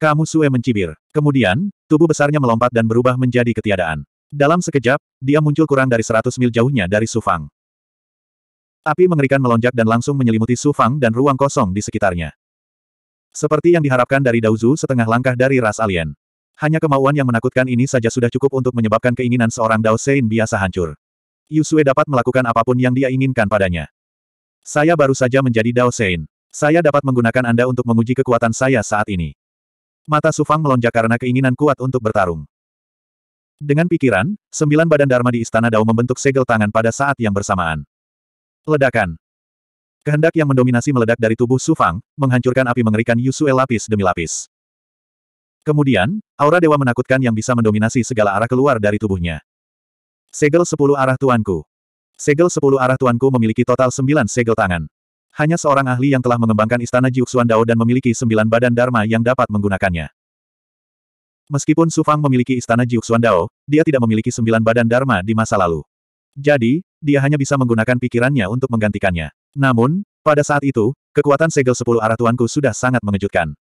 [SPEAKER 1] Kamu Sue mencibir. Kemudian, tubuh besarnya melompat dan berubah menjadi ketiadaan. Dalam sekejap, dia muncul kurang dari 100 mil jauhnya dari Sufang. Api mengerikan melonjak dan langsung menyelimuti Sufang dan ruang kosong di sekitarnya. Seperti yang diharapkan dari Dauzu setengah langkah dari ras alien. Hanya kemauan yang menakutkan ini saja sudah cukup untuk menyebabkan keinginan seorang Dao Sein biasa hancur. Yusue dapat melakukan apapun yang dia inginkan padanya. Saya baru saja menjadi Dao Sein. Saya dapat menggunakan Anda untuk menguji kekuatan saya saat ini. Mata Sufang melonjak karena keinginan kuat untuk bertarung. Dengan pikiran, sembilan badan Dharma di Istana Dao membentuk segel tangan pada saat yang bersamaan. Ledakan. Kehendak yang mendominasi meledak dari tubuh Sufang, menghancurkan api mengerikan Yusue lapis demi lapis. Kemudian, aura dewa menakutkan yang bisa mendominasi segala arah keluar dari tubuhnya. Segel sepuluh arah tuanku. Segel sepuluh arah tuanku memiliki total sembilan segel tangan. Hanya seorang ahli yang telah mengembangkan istana Jiuxuan Dao dan memiliki sembilan badan Dharma yang dapat menggunakannya. Meskipun Su Fang memiliki istana Jiuxuan Dao, dia tidak memiliki sembilan badan Dharma di masa lalu. Jadi, dia hanya bisa menggunakan pikirannya untuk menggantikannya. Namun, pada saat itu, kekuatan segel sepuluh arah tuanku sudah sangat mengejutkan.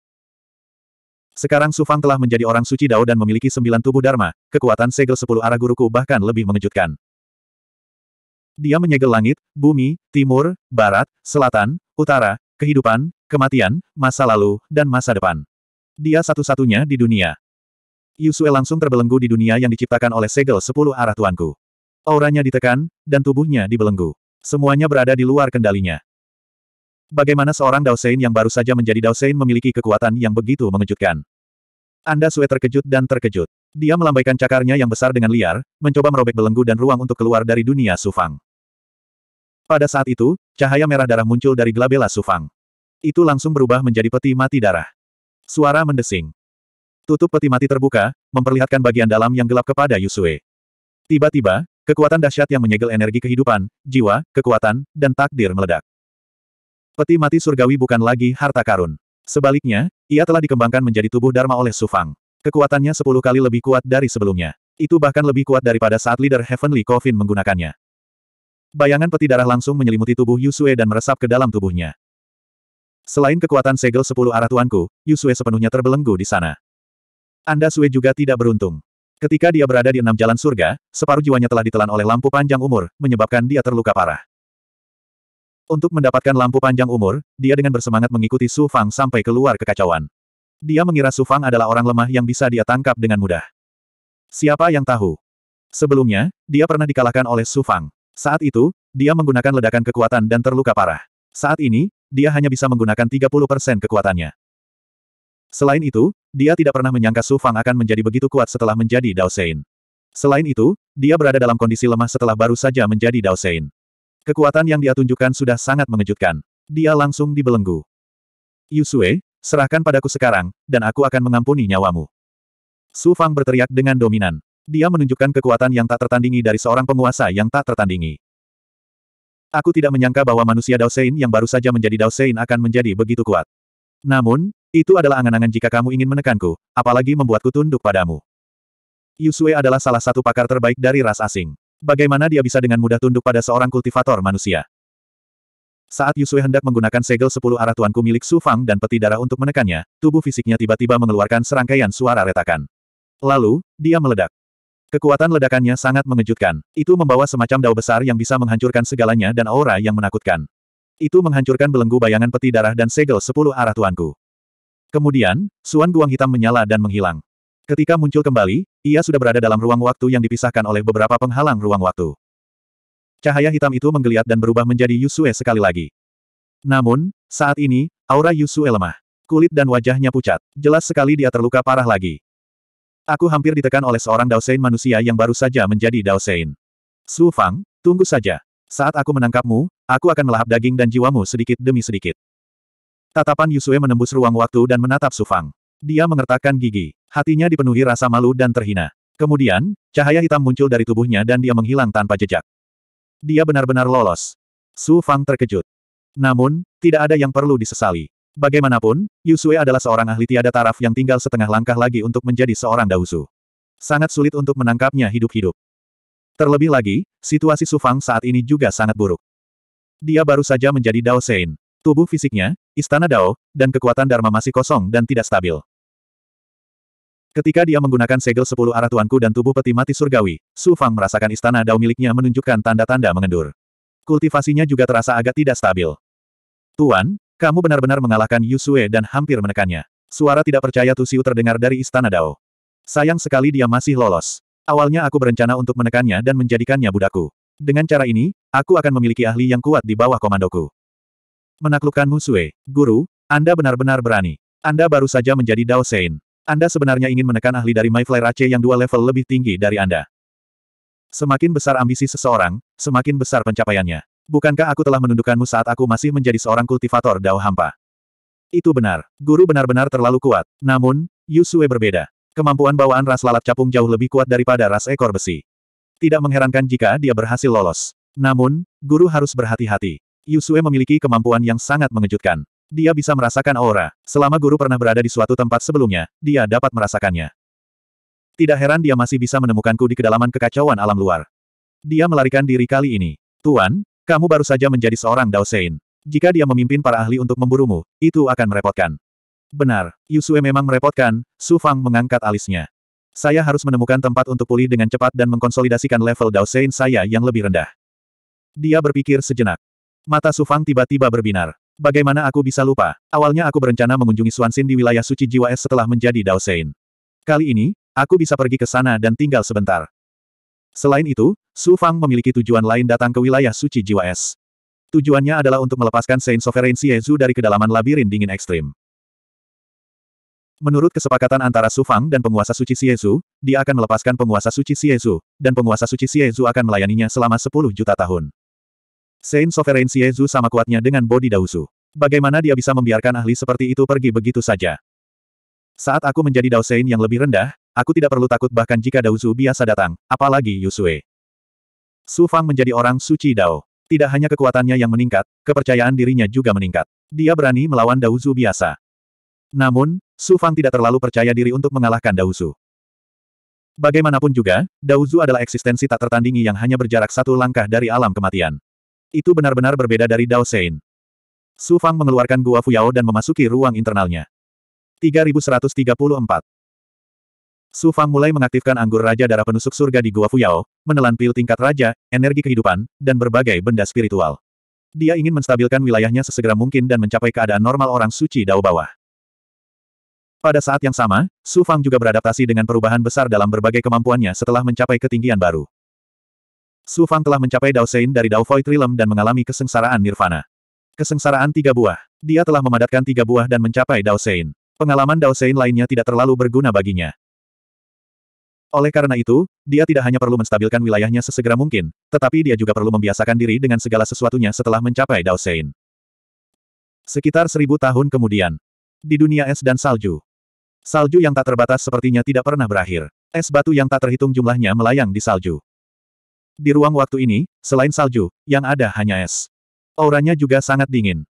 [SPEAKER 1] Sekarang Su Fang telah menjadi orang suci Dao dan memiliki sembilan tubuh Dharma, kekuatan segel sepuluh arah guruku bahkan lebih mengejutkan. Dia menyegel langit, bumi, timur, barat, selatan, utara, kehidupan, kematian, masa lalu, dan masa depan. Dia satu-satunya di dunia. Yusue langsung terbelenggu di dunia yang diciptakan oleh segel sepuluh arah tuanku. Auranya ditekan, dan tubuhnya dibelenggu. Semuanya berada di luar kendalinya. Bagaimana seorang Daosein yang baru saja menjadi Daosein memiliki kekuatan yang begitu mengejutkan? Anda Sue terkejut dan terkejut. Dia melambaikan cakarnya yang besar dengan liar, mencoba merobek belenggu dan ruang untuk keluar dari dunia Sufang. Pada saat itu, cahaya merah darah muncul dari Glabella Sufang. Itu langsung berubah menjadi peti mati darah. Suara mendesing. Tutup peti mati terbuka, memperlihatkan bagian dalam yang gelap kepada Yusue. Tiba-tiba, kekuatan dahsyat yang menyegel energi kehidupan, jiwa, kekuatan, dan takdir meledak. Peti mati surgawi bukan lagi harta karun. Sebaliknya, ia telah dikembangkan menjadi tubuh Dharma oleh Sufang. Kekuatannya sepuluh kali lebih kuat dari sebelumnya. Itu bahkan lebih kuat daripada saat leader Heavenly Coffin menggunakannya. Bayangan peti darah langsung menyelimuti tubuh Yusue dan meresap ke dalam tubuhnya. Selain kekuatan segel sepuluh arah tuanku, Yusue sepenuhnya terbelenggu di sana. Anda Sue juga tidak beruntung. Ketika dia berada di enam jalan surga, separuh jiwanya telah ditelan oleh lampu panjang umur, menyebabkan dia terluka parah. Untuk mendapatkan lampu panjang umur, dia dengan bersemangat mengikuti Su Fang sampai keluar kekacauan. Dia mengira Su Fang adalah orang lemah yang bisa dia tangkap dengan mudah. Siapa yang tahu? Sebelumnya, dia pernah dikalahkan oleh Su Fang. Saat itu, dia menggunakan ledakan kekuatan dan terluka parah. Saat ini, dia hanya bisa menggunakan 30% kekuatannya. Selain itu, dia tidak pernah menyangka Su Fang akan menjadi begitu kuat setelah menjadi Dao Sein. Selain itu, dia berada dalam kondisi lemah setelah baru saja menjadi Dao Sein. Kekuatan yang dia tunjukkan sudah sangat mengejutkan. Dia langsung dibelenggu. Yusue, serahkan padaku sekarang, dan aku akan mengampuni nyawamu. Su Fang berteriak dengan dominan. Dia menunjukkan kekuatan yang tak tertandingi dari seorang penguasa yang tak tertandingi. Aku tidak menyangka bahwa manusia Daosein yang baru saja menjadi Daosein akan menjadi begitu kuat. Namun, itu adalah angan-angan jika kamu ingin menekanku, apalagi membuatku tunduk padamu. Yusue adalah salah satu pakar terbaik dari ras asing. Bagaimana dia bisa dengan mudah tunduk pada seorang kultivator manusia? Saat Yusue hendak menggunakan segel sepuluh arah tuanku milik Su Fang dan peti darah untuk menekannya, tubuh fisiknya tiba-tiba mengeluarkan serangkaian suara retakan. Lalu, dia meledak. Kekuatan ledakannya sangat mengejutkan. Itu membawa semacam dao besar yang bisa menghancurkan segalanya dan aura yang menakutkan. Itu menghancurkan belenggu bayangan peti darah dan segel sepuluh arah tuanku. Kemudian, Suan Guang hitam menyala dan menghilang. Ketika muncul kembali, ia sudah berada dalam ruang waktu yang dipisahkan oleh beberapa penghalang ruang waktu. Cahaya hitam itu menggeliat dan berubah menjadi Yusue sekali lagi. Namun, saat ini, aura Yusue lemah. Kulit dan wajahnya pucat. Jelas sekali dia terluka parah lagi. Aku hampir ditekan oleh seorang Daosein manusia yang baru saja menjadi Daosein. Su Fang, tunggu saja. Saat aku menangkapmu, aku akan melahap daging dan jiwamu sedikit demi sedikit. Tatapan Yusue menembus ruang waktu dan menatap Su Fang. Dia mengertakkan gigi. Hatinya dipenuhi rasa malu dan terhina. Kemudian, cahaya hitam muncul dari tubuhnya dan dia menghilang tanpa jejak. Dia benar-benar lolos. Su Fang terkejut. Namun, tidak ada yang perlu disesali. Bagaimanapun, Yusue adalah seorang ahli tiada taraf yang tinggal setengah langkah lagi untuk menjadi seorang Dausu. Sangat sulit untuk menangkapnya hidup-hidup. Terlebih lagi, situasi Sufang saat ini juga sangat buruk. Dia baru saja menjadi Dao Sein. Tubuh fisiknya, istana Dao, dan kekuatan Dharma masih kosong dan tidak stabil. Ketika dia menggunakan segel sepuluh arah tuanku dan tubuh peti mati surgawi, Su Fang merasakan istana Dao miliknya menunjukkan tanda-tanda mengendur. Kultivasinya juga terasa agak tidak stabil. Tuan, kamu benar-benar mengalahkan Yusue dan hampir menekannya. Suara tidak percaya Tusiu terdengar dari istana Dao. Sayang sekali dia masih lolos. Awalnya aku berencana untuk menekannya dan menjadikannya budakku. Dengan cara ini, aku akan memiliki ahli yang kuat di bawah komandoku. Menaklukkan Musue, Guru, Anda benar-benar berani. Anda baru saja menjadi Dao Sein. Anda sebenarnya ingin menekan ahli dari Mayfly Rache yang dua level lebih tinggi dari Anda. Semakin besar ambisi seseorang, semakin besar pencapaiannya. Bukankah aku telah menundukkanmu saat aku masih menjadi seorang kultivator dao hampa? Itu benar. Guru benar-benar terlalu kuat. Namun, Yusue berbeda. Kemampuan bawaan ras lalat capung jauh lebih kuat daripada ras ekor besi. Tidak mengherankan jika dia berhasil lolos. Namun, guru harus berhati-hati. Yusue memiliki kemampuan yang sangat mengejutkan. Dia bisa merasakan aura. Selama guru pernah berada di suatu tempat sebelumnya, dia dapat merasakannya. Tidak heran dia masih bisa menemukanku di kedalaman kekacauan alam luar. Dia melarikan diri kali ini. Tuan, kamu baru saja menjadi seorang Daosein. Jika dia memimpin para ahli untuk memburumu, itu akan merepotkan. Benar, Yusue memang merepotkan, Su Fang mengangkat alisnya. Saya harus menemukan tempat untuk pulih dengan cepat dan mengkonsolidasikan level Daosein saya yang lebih rendah. Dia berpikir sejenak. Mata Su Fang tiba-tiba berbinar. Bagaimana aku bisa lupa? Awalnya aku berencana mengunjungi Suansin di wilayah suci Jiwa Es setelah menjadi Daosein. Kali ini, aku bisa pergi ke sana dan tinggal sebentar. Selain itu, Su Fang memiliki tujuan lain datang ke wilayah suci jiwa es. Tujuannya adalah untuk melepaskan Saint Sovereign Siezu dari kedalaman labirin dingin ekstrim. Menurut kesepakatan antara Su Fang dan penguasa suci Siezu, dia akan melepaskan penguasa suci Siezu, dan penguasa suci Siezu akan melayaninya selama 10 juta tahun. Saint Sovereign Siezu sama kuatnya dengan Bodi Daosu. Bagaimana dia bisa membiarkan ahli seperti itu pergi begitu saja? Saat aku menjadi Dao Saint yang lebih rendah, Aku tidak perlu takut bahkan jika Daozu biasa datang, apalagi Yusue. Su Fang menjadi orang suci Dao. Tidak hanya kekuatannya yang meningkat, kepercayaan dirinya juga meningkat. Dia berani melawan Daozu biasa. Namun, Su Fang tidak terlalu percaya diri untuk mengalahkan Daozu. Bagaimanapun juga, Daozu adalah eksistensi tak tertandingi yang hanya berjarak satu langkah dari alam kematian. Itu benar-benar berbeda dari Dao Sein. Su Fang mengeluarkan Gua Fuyao dan memasuki ruang internalnya. 3134 Su Fang mulai mengaktifkan anggur Raja Darah Penusuk Surga di Gua Fuyao, menelan pil tingkat Raja, energi kehidupan, dan berbagai benda spiritual. Dia ingin menstabilkan wilayahnya sesegera mungkin dan mencapai keadaan normal orang suci Dao Bawah. Pada saat yang sama, Su Fang juga beradaptasi dengan perubahan besar dalam berbagai kemampuannya setelah mencapai ketinggian baru. Su Fang telah mencapai Dao Sein dari Dao Void Realm dan mengalami kesengsaraan nirvana. Kesengsaraan tiga buah. Dia telah memadatkan tiga buah dan mencapai Dao Sein. Pengalaman Dao Sein lainnya tidak terlalu berguna baginya. Oleh karena itu, dia tidak hanya perlu menstabilkan wilayahnya sesegera mungkin, tetapi dia juga perlu membiasakan diri dengan segala sesuatunya setelah mencapai Sein. Sekitar seribu tahun kemudian. Di dunia es dan salju. Salju yang tak terbatas sepertinya tidak pernah berakhir. Es batu yang tak terhitung jumlahnya melayang di salju. Di ruang waktu ini, selain salju, yang ada hanya es. Auranya juga sangat dingin.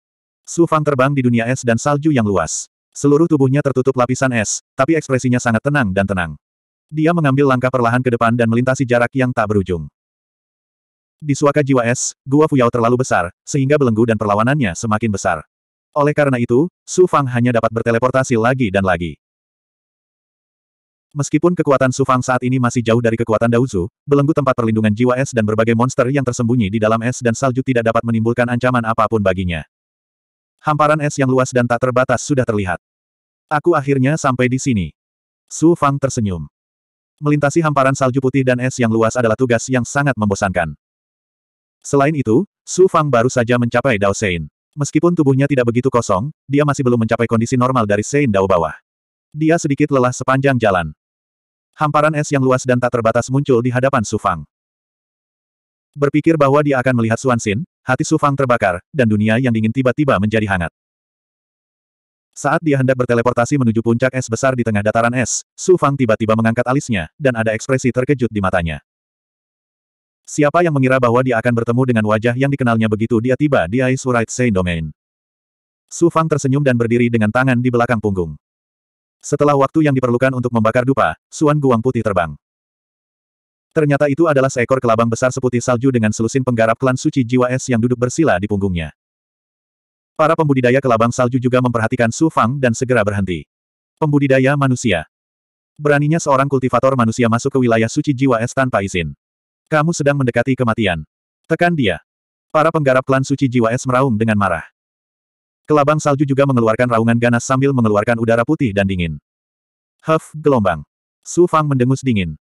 [SPEAKER 1] Su Fang terbang di dunia es dan salju yang luas. Seluruh tubuhnya tertutup lapisan es, tapi ekspresinya sangat tenang dan tenang. Dia mengambil langkah perlahan ke depan dan melintasi jarak yang tak berujung. Di suaka jiwa es, gua Fuyao terlalu besar, sehingga belenggu dan perlawanannya semakin besar. Oleh karena itu, Su Fang hanya dapat berteleportasi lagi dan lagi. Meskipun kekuatan Su Fang saat ini masih jauh dari kekuatan Daozu, belenggu tempat perlindungan jiwa es dan berbagai monster yang tersembunyi di dalam es dan salju tidak dapat menimbulkan ancaman apapun baginya. Hamparan es yang luas dan tak terbatas sudah terlihat. Aku akhirnya sampai di sini. Su Fang tersenyum. Melintasi hamparan salju putih dan es yang luas adalah tugas yang sangat membosankan. Selain itu, Su Fang baru saja mencapai Dao Sein. Meskipun tubuhnya tidak begitu kosong, dia masih belum mencapai kondisi normal dari Sein Dao bawah. Dia sedikit lelah sepanjang jalan. Hamparan es yang luas dan tak terbatas muncul di hadapan Su Fang. Berpikir bahwa dia akan melihat Suan Sin, hati Su Fang terbakar, dan dunia yang dingin tiba-tiba menjadi hangat. Saat dia hendak berteleportasi menuju puncak es besar di tengah dataran es, Su Fang tiba-tiba mengangkat alisnya, dan ada ekspresi terkejut di matanya. Siapa yang mengira bahwa dia akan bertemu dengan wajah yang dikenalnya begitu dia tiba di Ice Wright Sein Domain. Su Fang tersenyum dan berdiri dengan tangan di belakang punggung. Setelah waktu yang diperlukan untuk membakar dupa, Suan Guang Putih terbang. Ternyata itu adalah seekor kelabang besar seputih salju dengan selusin penggarap klan suci jiwa es yang duduk bersila di punggungnya. Para pembudidaya kelabang salju juga memperhatikan Su Fang dan segera berhenti. Pembudidaya manusia. Beraninya seorang kultivator manusia masuk ke wilayah suci jiwa es tanpa izin. Kamu sedang mendekati kematian. Tekan dia. Para penggarap klan suci jiwa es meraung dengan marah. Kelabang salju juga mengeluarkan raungan ganas sambil mengeluarkan udara putih dan dingin. Huff, gelombang. Su Fang mendengus dingin.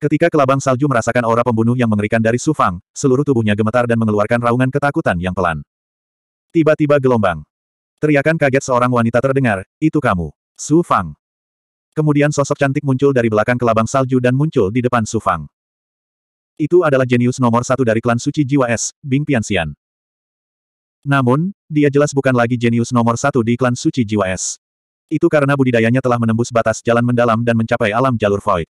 [SPEAKER 1] Ketika kelabang salju merasakan aura pembunuh yang mengerikan dari Su Fang, seluruh tubuhnya gemetar dan mengeluarkan raungan ketakutan yang pelan. Tiba-tiba gelombang. Teriakan kaget seorang wanita terdengar, itu kamu, Su Fang. Kemudian sosok cantik muncul dari belakang kelabang salju dan muncul di depan Su Fang. Itu adalah jenius nomor satu dari klan suci jiwa es, Bing Piansian. Namun, dia jelas bukan lagi jenius nomor satu di klan suci jiwa es. Itu karena budidayanya telah menembus batas jalan mendalam dan mencapai alam jalur void.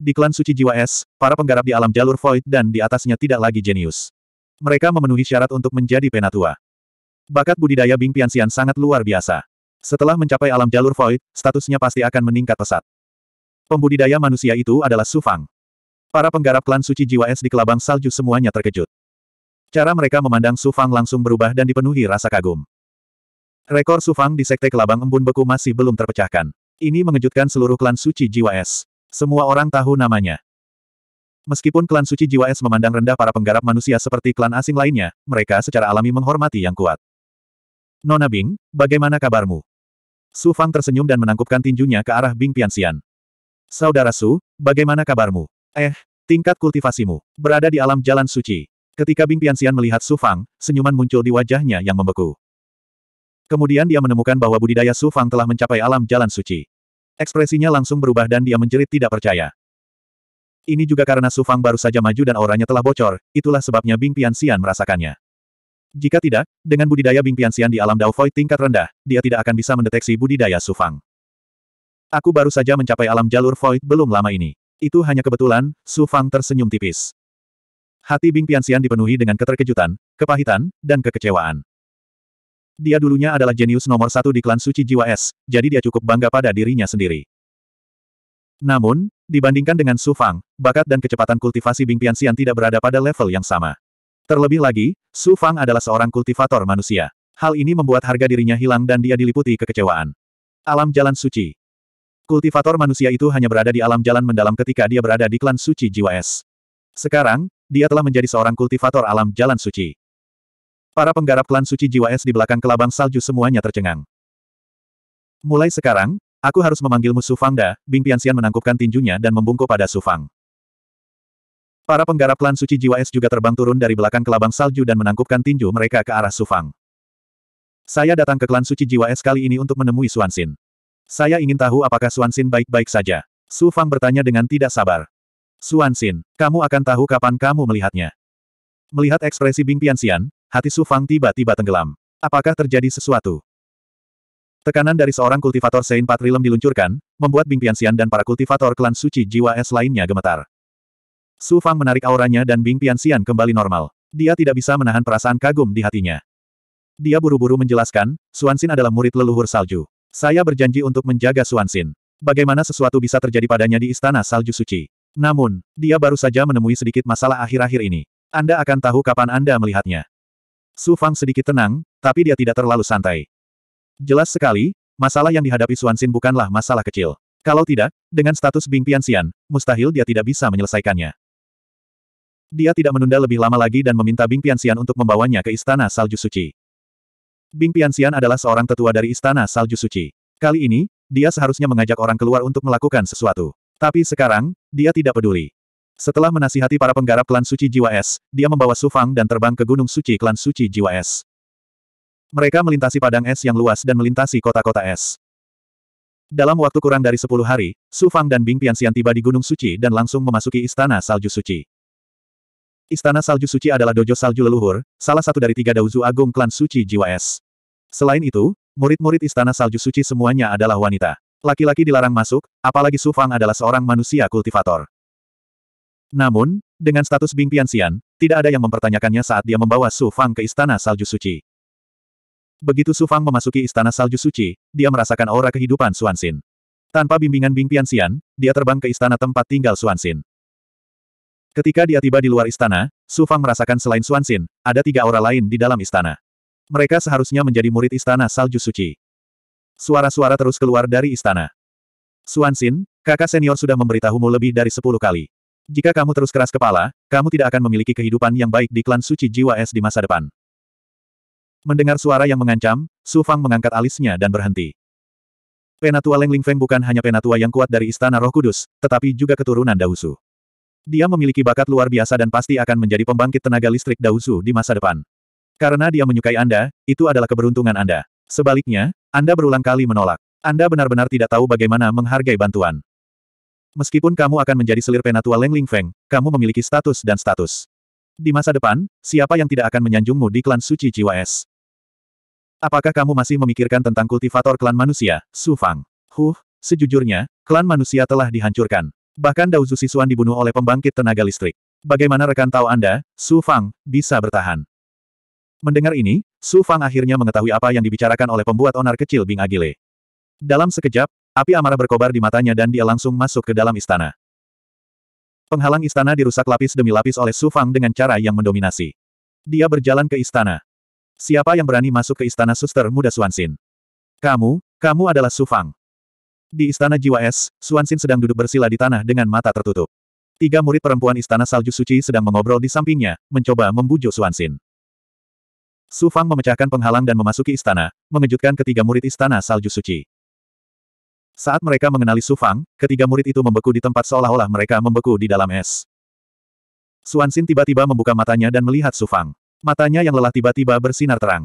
[SPEAKER 1] Di klan suci jiwa es, para penggarap di alam jalur void dan di atasnya tidak lagi jenius. Mereka memenuhi syarat untuk menjadi penatua. Bakat budidaya Bing Piansian sangat luar biasa. Setelah mencapai alam jalur void, statusnya pasti akan meningkat pesat. Pembudidaya manusia itu adalah Sufang. Para penggarap klan suci jiwa es di kelabang salju semuanya terkejut. Cara mereka memandang Sufang langsung berubah dan dipenuhi rasa kagum. Rekor Sufang di sekte kelabang embun beku masih belum terpecahkan. Ini mengejutkan seluruh klan suci jiwa es. Semua orang tahu namanya. Meskipun klan suci jiwa es memandang rendah para penggarap manusia seperti klan asing lainnya, mereka secara alami menghormati yang kuat. Nona Bing, bagaimana kabarmu? Su Fang tersenyum dan menangkupkan tinjunya ke arah Bing Piansian. Saudara Su, bagaimana kabarmu? Eh, tingkat kultivasimu, berada di alam jalan suci. Ketika Bing Piansian melihat Su Fang, senyuman muncul di wajahnya yang membeku. Kemudian dia menemukan bahwa budidaya Su Fang telah mencapai alam jalan suci. Ekspresinya langsung berubah dan dia menjerit tidak percaya. Ini juga karena Su Fang baru saja maju dan auranya telah bocor, itulah sebabnya Bing Pian Xian merasakannya. Jika tidak, dengan budidaya Bing Pian Xian di alam Dao Void tingkat rendah, dia tidak akan bisa mendeteksi budidaya Su Fang. Aku baru saja mencapai alam jalur Void belum lama ini. Itu hanya kebetulan, Su Fang tersenyum tipis. Hati Bing Pian Xian dipenuhi dengan keterkejutan, kepahitan, dan kekecewaan. Dia dulunya adalah jenius nomor satu di klan suci jiwa es, jadi dia cukup bangga pada dirinya sendiri. Namun, Dibandingkan dengan Su Fang, bakat dan kecepatan kultivasi Bing Pian Xian tidak berada pada level yang sama. Terlebih lagi, Su Fang adalah seorang kultivator manusia. Hal ini membuat harga dirinya hilang dan dia diliputi kekecewaan. Alam Jalan Suci Kultivator manusia itu hanya berada di alam jalan mendalam ketika dia berada di klan suci jiwa es. Sekarang, dia telah menjadi seorang kultivator alam jalan suci. Para penggarap klan suci jiwa es di belakang kelabang salju semuanya tercengang. Mulai sekarang, Aku harus memanggilmu Su Fangda, Bing Piansian menangkupkan tinjunya dan membungkuk pada Su Fang. Para penggarap klan suci jiwa es juga terbang turun dari belakang kelabang salju dan menangkupkan tinju mereka ke arah Su Fang. Saya datang ke klan suci jiwa es kali ini untuk menemui Suansin. Saya ingin tahu apakah Suansin baik-baik saja. Su Fang bertanya dengan tidak sabar. Suansin, kamu akan tahu kapan kamu melihatnya. Melihat ekspresi Bing Piansian, hati Su Fang tiba-tiba tenggelam. Apakah terjadi sesuatu? Tekanan dari seorang kultivator Saint Patrilem diluncurkan, membuat Bing Piansian dan para kultivator klan suci jiwa es lainnya gemetar. Su Fang menarik auranya dan Bing Piansian kembali normal. Dia tidak bisa menahan perasaan kagum di hatinya. Dia buru-buru menjelaskan, Suansin adalah murid leluhur salju. Saya berjanji untuk menjaga Suansin. Bagaimana sesuatu bisa terjadi padanya di Istana Salju Suci. Namun, dia baru saja menemui sedikit masalah akhir-akhir ini. Anda akan tahu kapan Anda melihatnya. Su Fang sedikit tenang, tapi dia tidak terlalu santai. Jelas sekali, masalah yang dihadapi Suansin bukanlah masalah kecil. Kalau tidak, dengan status Bing Piansian, mustahil dia tidak bisa menyelesaikannya. Dia tidak menunda lebih lama lagi dan meminta Bing Piansian untuk membawanya ke Istana Salju Suci. Bing Piansian adalah seorang tetua dari Istana Salju Suci. Kali ini, dia seharusnya mengajak orang keluar untuk melakukan sesuatu. Tapi sekarang, dia tidak peduli. Setelah menasihati para penggarap klan suci jiwa es, dia membawa Sufang dan terbang ke Gunung Suci klan suci jiwa es. Mereka melintasi padang es yang luas dan melintasi kota-kota es. Dalam waktu kurang dari 10 hari, Su Fang dan Bing Piansian tiba di Gunung Suci dan langsung memasuki Istana Salju Suci. Istana Salju Suci adalah dojo salju leluhur, salah satu dari tiga dauzu agung klan suci jiwa es. Selain itu, murid-murid Istana Salju Suci semuanya adalah wanita. Laki-laki dilarang masuk, apalagi Su Fang adalah seorang manusia kultivator. Namun, dengan status Bing Piansian, tidak ada yang mempertanyakannya saat dia membawa Su Fang ke Istana Salju Suci. Begitu Su Fang memasuki istana salju suci, dia merasakan aura kehidupan Xin. Tanpa bimbingan Bing Pian Xian, dia terbang ke istana tempat tinggal Xin. Ketika dia tiba di luar istana, Su Fang merasakan selain Xin, ada tiga aura lain di dalam istana. Mereka seharusnya menjadi murid istana salju suci. Suara-suara terus keluar dari istana. Xin, kakak senior sudah memberitahumu lebih dari sepuluh kali. Jika kamu terus keras kepala, kamu tidak akan memiliki kehidupan yang baik di klan suci jiwa es di masa depan. Mendengar suara yang mengancam, Su Fang mengangkat alisnya dan berhenti. Penatua Leng Ling Feng bukan hanya penatua yang kuat dari Istana Roh Kudus, tetapi juga keturunan Dausu. Dia memiliki bakat luar biasa dan pasti akan menjadi pembangkit tenaga listrik Dausu di masa depan. Karena dia menyukai Anda, itu adalah keberuntungan Anda. Sebaliknya, Anda berulang kali menolak. Anda benar-benar tidak tahu bagaimana menghargai bantuan. Meskipun kamu akan menjadi selir penatua Leng Ling Feng, kamu memiliki status dan status. Di masa depan, siapa yang tidak akan menyanjungmu di klan suci Jiwa Es? Apakah kamu masih memikirkan tentang kultivator klan manusia, Su Fang? Huh, sejujurnya, klan manusia telah dihancurkan. Bahkan Dauzu Sisuan dibunuh oleh pembangkit tenaga listrik. Bagaimana rekan tahu Anda, Su Fang, bisa bertahan? Mendengar ini, Su Fang akhirnya mengetahui apa yang dibicarakan oleh pembuat onar kecil Bing Agile. Dalam sekejap, api amarah berkobar di matanya dan dia langsung masuk ke dalam istana. Penghalang istana dirusak lapis demi lapis oleh Su Fang dengan cara yang mendominasi. Dia berjalan ke istana. Siapa yang berani masuk ke istana suster muda Suansin? Kamu, kamu adalah Sufang. Di istana jiwa es, Suansin sedang duduk bersila di tanah dengan mata tertutup. Tiga murid perempuan istana salju suci sedang mengobrol di sampingnya, mencoba membujuk Suansin. Sufang memecahkan penghalang dan memasuki istana, mengejutkan ketiga murid istana salju suci. Saat mereka mengenali Sufang, ketiga murid itu membeku di tempat seolah-olah mereka membeku di dalam es. Suansin tiba-tiba membuka matanya dan melihat Sufang. Matanya yang lelah tiba-tiba bersinar terang.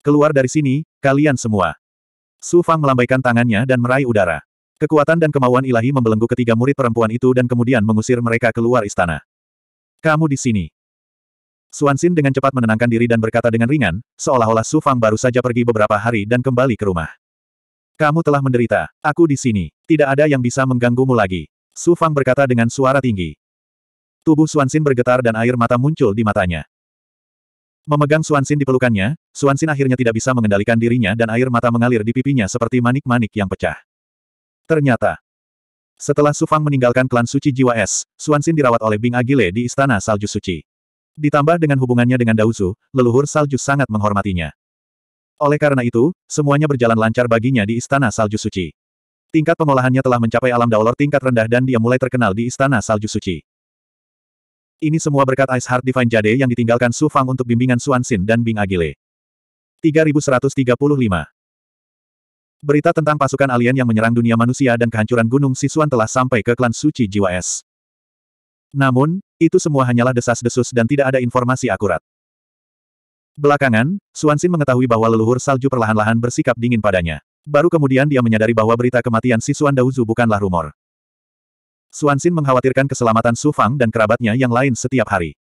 [SPEAKER 1] Keluar dari sini, kalian semua. Su Fang melambaikan tangannya dan meraih udara. Kekuatan dan kemauan ilahi membelenggu ketiga murid perempuan itu dan kemudian mengusir mereka keluar istana. Kamu di sini. Suansin dengan cepat menenangkan diri dan berkata dengan ringan, seolah-olah Su Fang baru saja pergi beberapa hari dan kembali ke rumah. Kamu telah menderita, aku di sini, tidak ada yang bisa mengganggumu lagi. Su Fang berkata dengan suara tinggi. Tubuh Suansin bergetar dan air mata muncul di matanya. Memegang Suansin di pelukannya, Suansin akhirnya tidak bisa mengendalikan dirinya dan air mata mengalir di pipinya seperti manik-manik yang pecah. Ternyata, setelah Sufang meninggalkan klan suci jiwa es, Suansin dirawat oleh Bing Agile di Istana Salju Suci. Ditambah dengan hubungannya dengan Dauzu, leluhur salju sangat menghormatinya. Oleh karena itu, semuanya berjalan lancar baginya di Istana Salju Suci. Tingkat pengolahannya telah mencapai alam daulor tingkat rendah dan dia mulai terkenal di Istana Salju Suci. Ini semua berkat Ice Heart Divine Jade yang ditinggalkan Su Fang untuk bimbingan Suan Xin dan Bing Agile. 3135 Berita tentang pasukan alien yang menyerang dunia manusia dan kehancuran Gunung Sisuan telah sampai ke klan Suci Jiwa Es. Namun, itu semua hanyalah desas-desus dan tidak ada informasi akurat. Belakangan, Suan Xin mengetahui bahwa leluhur salju perlahan-lahan bersikap dingin padanya. Baru kemudian dia menyadari bahwa berita kematian Sisuan Dauzu bukanlah rumor. Suansin mengkhawatirkan keselamatan Su Fang dan kerabatnya yang lain setiap hari.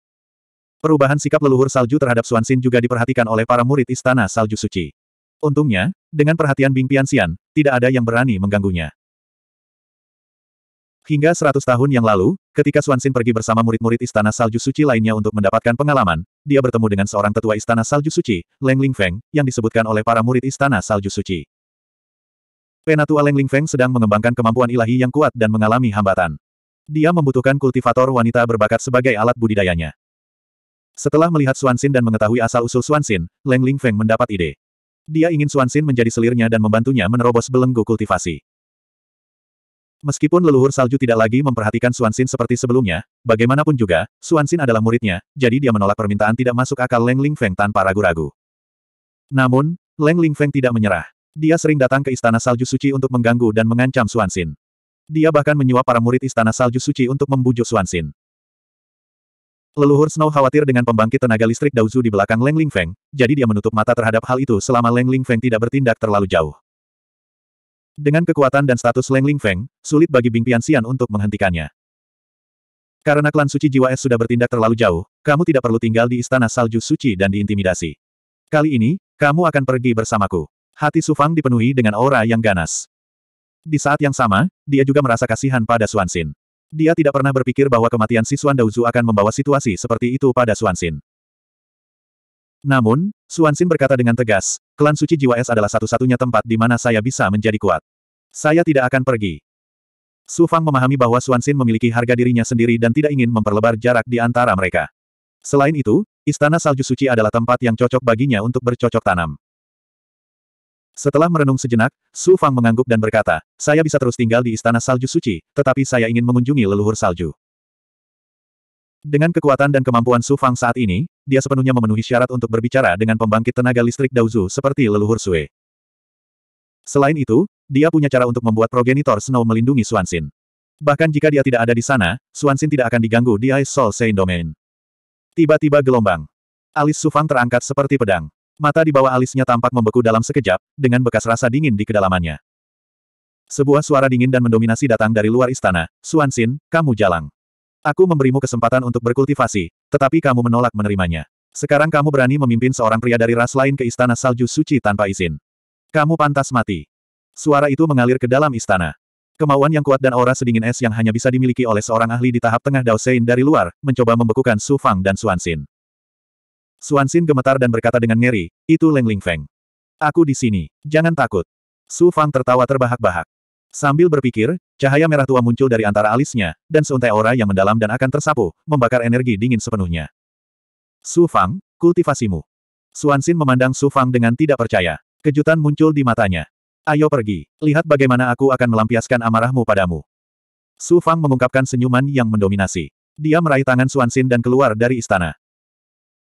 [SPEAKER 1] Perubahan sikap leluhur salju terhadap Suansin juga diperhatikan oleh para murid Istana Salju Suci. Untungnya, dengan perhatian Bing Piansian, tidak ada yang berani mengganggunya. Hingga 100 tahun yang lalu, ketika Suansin pergi bersama murid-murid Istana Salju Suci lainnya untuk mendapatkan pengalaman, dia bertemu dengan seorang tetua Istana Salju Suci, Leng Feng, yang disebutkan oleh para murid Istana Salju Suci. Penatua Leng Ling Feng sedang mengembangkan kemampuan ilahi yang kuat dan mengalami hambatan. Dia membutuhkan kultivator wanita berbakat sebagai alat budidayanya. Setelah melihat Suansin dan mengetahui asal-usul Suansin, Leng Ling Feng mendapat ide. Dia ingin Suansin menjadi selirnya dan membantunya menerobos belenggu kultivasi. Meskipun leluhur salju tidak lagi memperhatikan Suansin seperti sebelumnya, bagaimanapun juga, Suansin adalah muridnya, jadi dia menolak permintaan tidak masuk akal Leng Ling Feng tanpa ragu-ragu. Namun, Leng Ling Feng tidak menyerah. Dia sering datang ke Istana Salju Suci untuk mengganggu dan mengancam Suansin. Dia bahkan menyuap para murid Istana Salju Suci untuk membujuk Suansin. Leluhur Snow khawatir dengan pembangkit tenaga listrik Dauzu di belakang Leng Ling Feng, jadi dia menutup mata terhadap hal itu selama Leng Ling Feng tidak bertindak terlalu jauh. Dengan kekuatan dan status Leng Ling Feng, sulit bagi Bing Xian untuk menghentikannya. Karena klan suci jiwa es sudah bertindak terlalu jauh, kamu tidak perlu tinggal di Istana Salju Suci dan diintimidasi. Kali ini, kamu akan pergi bersamaku. Hati Sufang dipenuhi dengan aura yang ganas. Di saat yang sama, dia juga merasa kasihan pada Suansin. Dia tidak pernah berpikir bahwa kematian si Suan Daozu akan membawa situasi seperti itu pada Suansin. Namun, Suansin berkata dengan tegas, klan suci jiwa es adalah satu-satunya tempat di mana saya bisa menjadi kuat. Saya tidak akan pergi. Su Fang memahami bahwa Suansin memiliki harga dirinya sendiri dan tidak ingin memperlebar jarak di antara mereka. Selain itu, Istana Salju Suci adalah tempat yang cocok baginya untuk bercocok tanam. Setelah merenung sejenak, Su Fang mengangguk dan berkata, saya bisa terus tinggal di Istana Salju Suci, tetapi saya ingin mengunjungi leluhur salju. Dengan kekuatan dan kemampuan Su Fang saat ini, dia sepenuhnya memenuhi syarat untuk berbicara dengan pembangkit tenaga listrik Daozu seperti leluhur Sue. Selain itu, dia punya cara untuk membuat progenitor Snow melindungi Suansin. Bahkan jika dia tidak ada di sana, Suansin tidak akan diganggu di Ice Soul Saint Domain. Tiba-tiba gelombang. Alis Su Fang terangkat seperti pedang. Mata di bawah alisnya tampak membeku dalam sekejap, dengan bekas rasa dingin di kedalamannya. Sebuah suara dingin dan mendominasi datang dari luar istana, Suan Xin, kamu jalang. Aku memberimu kesempatan untuk berkultivasi, tetapi kamu menolak menerimanya. Sekarang kamu berani memimpin seorang pria dari ras lain ke istana salju suci tanpa izin. Kamu pantas mati. Suara itu mengalir ke dalam istana. Kemauan yang kuat dan aura sedingin es yang hanya bisa dimiliki oleh seorang ahli di tahap tengah Dao Sein dari luar, mencoba membekukan Su Fang dan Suan Xin. Suan Xin gemetar dan berkata dengan ngeri, itu Leng Ling Feng. Aku di sini, jangan takut. Su Fang tertawa terbahak-bahak. Sambil berpikir, cahaya merah tua muncul dari antara alisnya, dan seuntai aura yang mendalam dan akan tersapu, membakar energi dingin sepenuhnya. Su Fang, kultivasimu. Suan Xin memandang Su Fang dengan tidak percaya. Kejutan muncul di matanya. Ayo pergi, lihat bagaimana aku akan melampiaskan amarahmu padamu. Su Fang mengungkapkan senyuman yang mendominasi. Dia meraih tangan Suan Xin dan keluar dari istana.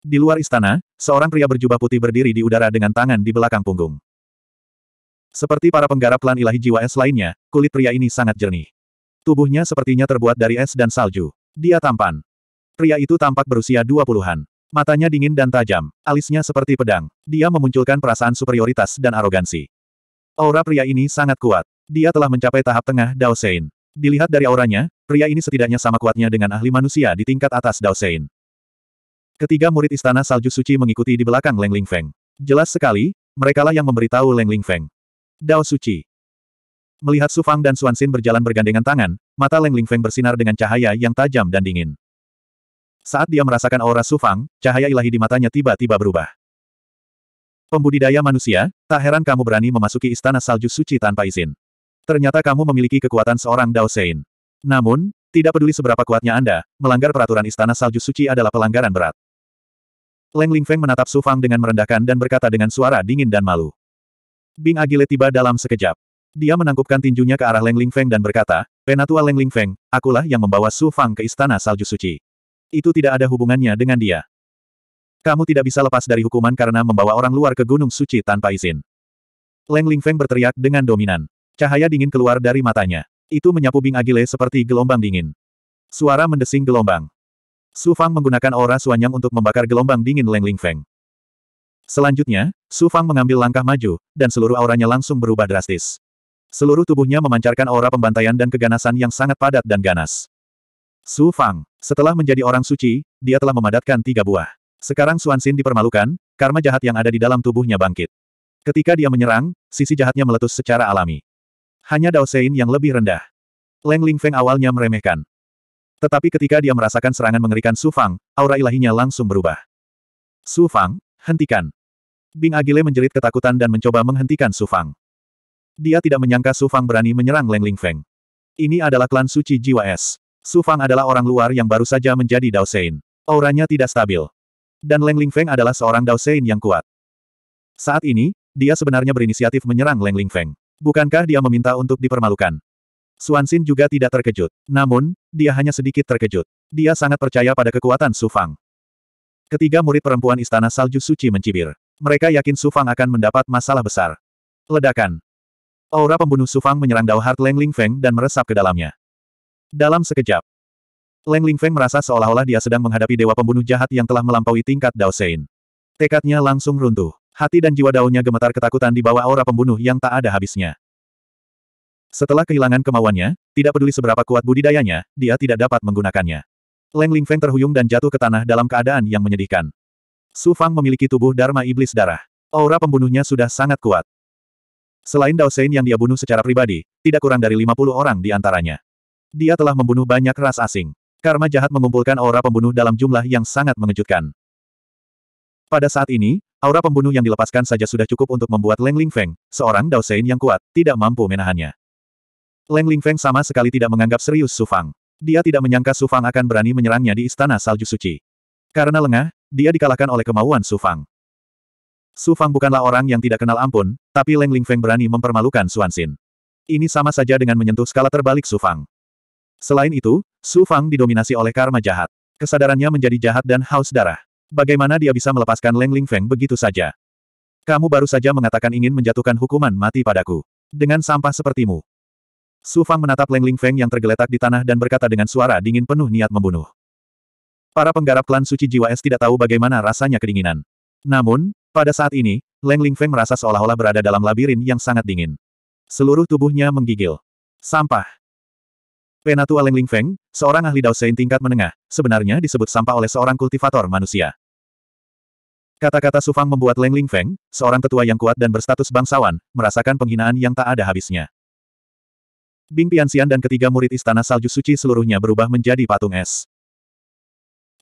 [SPEAKER 1] Di luar istana, seorang pria berjubah putih berdiri di udara dengan tangan di belakang punggung. Seperti para penggarap klan ilahi jiwa es lainnya, kulit pria ini sangat jernih. Tubuhnya sepertinya terbuat dari es dan salju. Dia tampan. Pria itu tampak berusia dua puluhan. Matanya dingin dan tajam, alisnya seperti pedang. Dia memunculkan perasaan superioritas dan arogansi. Aura pria ini sangat kuat. Dia telah mencapai tahap tengah Daosein. Dilihat dari auranya, pria ini setidaknya sama kuatnya dengan ahli manusia di tingkat atas Daosein. Ketiga murid istana salju suci mengikuti di belakang Leng Ling Feng. Jelas sekali, merekalah yang memberitahu Leng Ling Feng. Dao suci. Melihat Su Fang dan Suan Xin berjalan bergandengan tangan, mata Leng Ling Feng bersinar dengan cahaya yang tajam dan dingin. Saat dia merasakan aura Su Fang, cahaya ilahi di matanya tiba-tiba berubah. Pembudidaya manusia, tak heran kamu berani memasuki istana salju suci tanpa izin. Ternyata kamu memiliki kekuatan seorang Dao Sein. Namun, tidak peduli seberapa kuatnya Anda, melanggar peraturan istana salju suci adalah pelanggaran berat. Leng Lingfeng menatap Su Fang dengan merendahkan dan berkata dengan suara dingin dan malu. Bing Agile tiba dalam sekejap. Dia menangkupkan tinjunya ke arah Leng Lingfeng dan berkata, Penatua Leng Lingfeng, akulah yang membawa Su Fang ke Istana Salju Suci. Itu tidak ada hubungannya dengan dia. Kamu tidak bisa lepas dari hukuman karena membawa orang luar ke Gunung Suci tanpa izin. Leng Lingfeng berteriak dengan dominan. Cahaya dingin keluar dari matanya. Itu menyapu Bing Agile seperti gelombang dingin. Suara mendesing gelombang. Su Fang menggunakan aura suanyang untuk membakar gelombang dingin Leng Ling Feng. Selanjutnya, Su Fang mengambil langkah maju, dan seluruh auranya langsung berubah drastis. Seluruh tubuhnya memancarkan aura pembantaian dan keganasan yang sangat padat dan ganas. Su Fang, setelah menjadi orang suci, dia telah memadatkan tiga buah. Sekarang Suan Xin dipermalukan, karma jahat yang ada di dalam tubuhnya bangkit. Ketika dia menyerang, sisi jahatnya meletus secara alami. Hanya Dao Sein yang lebih rendah. Leng Ling Feng awalnya meremehkan, tetapi ketika dia merasakan serangan mengerikan Su Fang, aura ilahinya langsung berubah. Su Fang, hentikan. Bing Agile menjerit ketakutan dan mencoba menghentikan Su Fang. Dia tidak menyangka Su Fang berani menyerang Leng Ling Feng. Ini adalah klan suci jiwa es. Su Fang adalah orang luar yang baru saja menjadi Dao Sein. Auranya tidak stabil. Dan Leng Ling Feng adalah seorang Dao Sein yang kuat. Saat ini, dia sebenarnya berinisiatif menyerang Leng Ling Feng. Bukankah dia meminta untuk dipermalukan? Suansin juga tidak terkejut. Namun, dia hanya sedikit terkejut. Dia sangat percaya pada kekuatan Sufang. Ketiga murid perempuan Istana Salju Suci mencibir. Mereka yakin Sufang akan mendapat masalah besar. Ledakan. Aura pembunuh Sufang menyerang Dao Heart Leng Ling Feng dan meresap ke dalamnya. Dalam sekejap, Leng Ling Feng merasa seolah-olah dia sedang menghadapi dewa pembunuh jahat yang telah melampaui tingkat Dao Sein. Tekadnya langsung runtuh. Hati dan jiwa daunnya gemetar ketakutan di bawah aura pembunuh yang tak ada habisnya. Setelah kehilangan kemauannya, tidak peduli seberapa kuat budidayanya, dia tidak dapat menggunakannya. Leng Ling Feng terhuyung dan jatuh ke tanah dalam keadaan yang menyedihkan. Su Fang memiliki tubuh Dharma Iblis Darah. Aura pembunuhnya sudah sangat kuat. Selain Dao Sein yang dia bunuh secara pribadi, tidak kurang dari 50 orang di antaranya. Dia telah membunuh banyak ras asing. Karma jahat mengumpulkan aura pembunuh dalam jumlah yang sangat mengejutkan. Pada saat ini, aura pembunuh yang dilepaskan saja sudah cukup untuk membuat Leng Ling Feng, seorang Dao Sein yang kuat, tidak mampu menahannya. Leng Lingfeng sama sekali tidak menganggap serius Su Fang. Dia tidak menyangka Su Fang akan berani menyerangnya di Istana Salju Suci. Karena lengah, dia dikalahkan oleh kemauan Su Fang. Su Fang bukanlah orang yang tidak kenal ampun, tapi Leng Lingfeng berani mempermalukan Su Xin. Ini sama saja dengan menyentuh skala terbalik Su Fang. Selain itu, Su Fang didominasi oleh karma jahat. Kesadarannya menjadi jahat dan haus darah. Bagaimana dia bisa melepaskan Leng Lingfeng begitu saja? Kamu baru saja mengatakan ingin menjatuhkan hukuman mati padaku. Dengan sampah sepertimu, Su Fang menatap Leng Ling Feng yang tergeletak di tanah dan berkata dengan suara dingin penuh niat membunuh. Para penggarap klan suci jiwa es tidak tahu bagaimana rasanya kedinginan. Namun, pada saat ini, Leng Ling Feng merasa seolah-olah berada dalam labirin yang sangat dingin. Seluruh tubuhnya menggigil. Sampah. Penatua Leng Ling Feng, seorang ahli Daosein tingkat menengah, sebenarnya disebut sampah oleh seorang kultivator manusia. Kata-kata Sufang membuat Leng Ling Feng, seorang tetua yang kuat dan berstatus bangsawan, merasakan penghinaan yang tak ada habisnya. Bing Piansian dan ketiga murid Istana Salju Suci seluruhnya berubah menjadi patung es.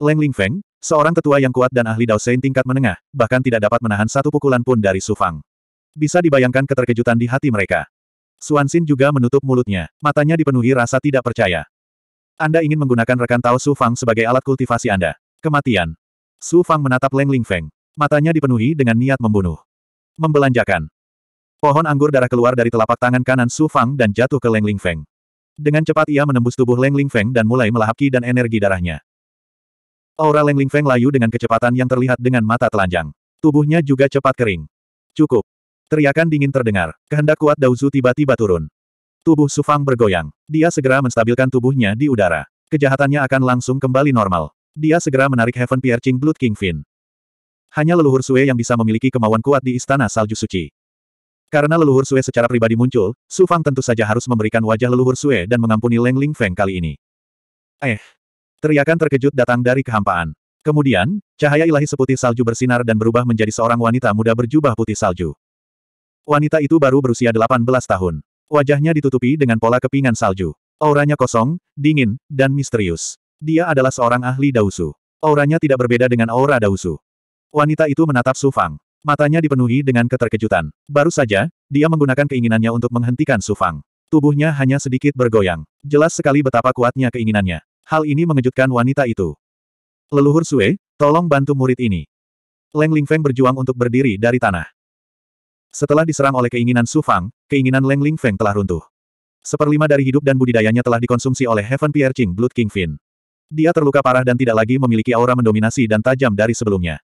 [SPEAKER 1] Leng Ling Feng, seorang tetua yang kuat dan ahli Daosein tingkat menengah, bahkan tidak dapat menahan satu pukulan pun dari Su Fang. Bisa dibayangkan keterkejutan di hati mereka. Suansin juga menutup mulutnya, matanya dipenuhi rasa tidak percaya. Anda ingin menggunakan rekan Tao Su Fang sebagai alat kultivasi Anda. Kematian. Su Fang menatap Leng Ling Feng. Matanya dipenuhi dengan niat membunuh. Membelanjakan. Pohon anggur darah keluar dari telapak tangan kanan Su Fang dan jatuh ke Leng Ling Feng. Dengan cepat ia menembus tubuh Leng Ling Feng dan mulai melahap ki dan energi darahnya. Aura Leng Ling Feng layu dengan kecepatan yang terlihat dengan mata telanjang. Tubuhnya juga cepat kering. Cukup. Teriakan dingin terdengar. Kehendak kuat Dauzu tiba-tiba turun. Tubuh Su Fang bergoyang. Dia segera menstabilkan tubuhnya di udara. Kejahatannya akan langsung kembali normal. Dia segera menarik Heaven Piercing Blood King Fin. Hanya leluhur Sue yang bisa memiliki kemauan kuat di Istana Salju Suci. Karena leluhur Sue secara pribadi muncul, Su Fang tentu saja harus memberikan wajah leluhur Sue dan mengampuni Leng Ling Feng kali ini. Eh. Teriakan terkejut datang dari kehampaan. Kemudian, cahaya ilahi seputih salju bersinar dan berubah menjadi seorang wanita muda berjubah putih salju. Wanita itu baru berusia 18 tahun. Wajahnya ditutupi dengan pola kepingan salju. Auranya kosong, dingin, dan misterius. Dia adalah seorang ahli dausu. Auranya tidak berbeda dengan aura dausu. Wanita itu menatap Su Fang. Matanya dipenuhi dengan keterkejutan. Baru saja, dia menggunakan keinginannya untuk menghentikan Sufang. Tubuhnya hanya sedikit bergoyang. Jelas sekali betapa kuatnya keinginannya. Hal ini mengejutkan wanita itu. Leluhur Sue, tolong bantu murid ini. Leng Lingfeng berjuang untuk berdiri dari tanah. Setelah diserang oleh keinginan Sufang, keinginan Leng Lingfeng telah runtuh. Seperlima dari hidup dan budidayanya telah dikonsumsi oleh Heaven Piercing Blood King Finn. Dia terluka parah dan tidak lagi memiliki aura mendominasi dan tajam dari sebelumnya.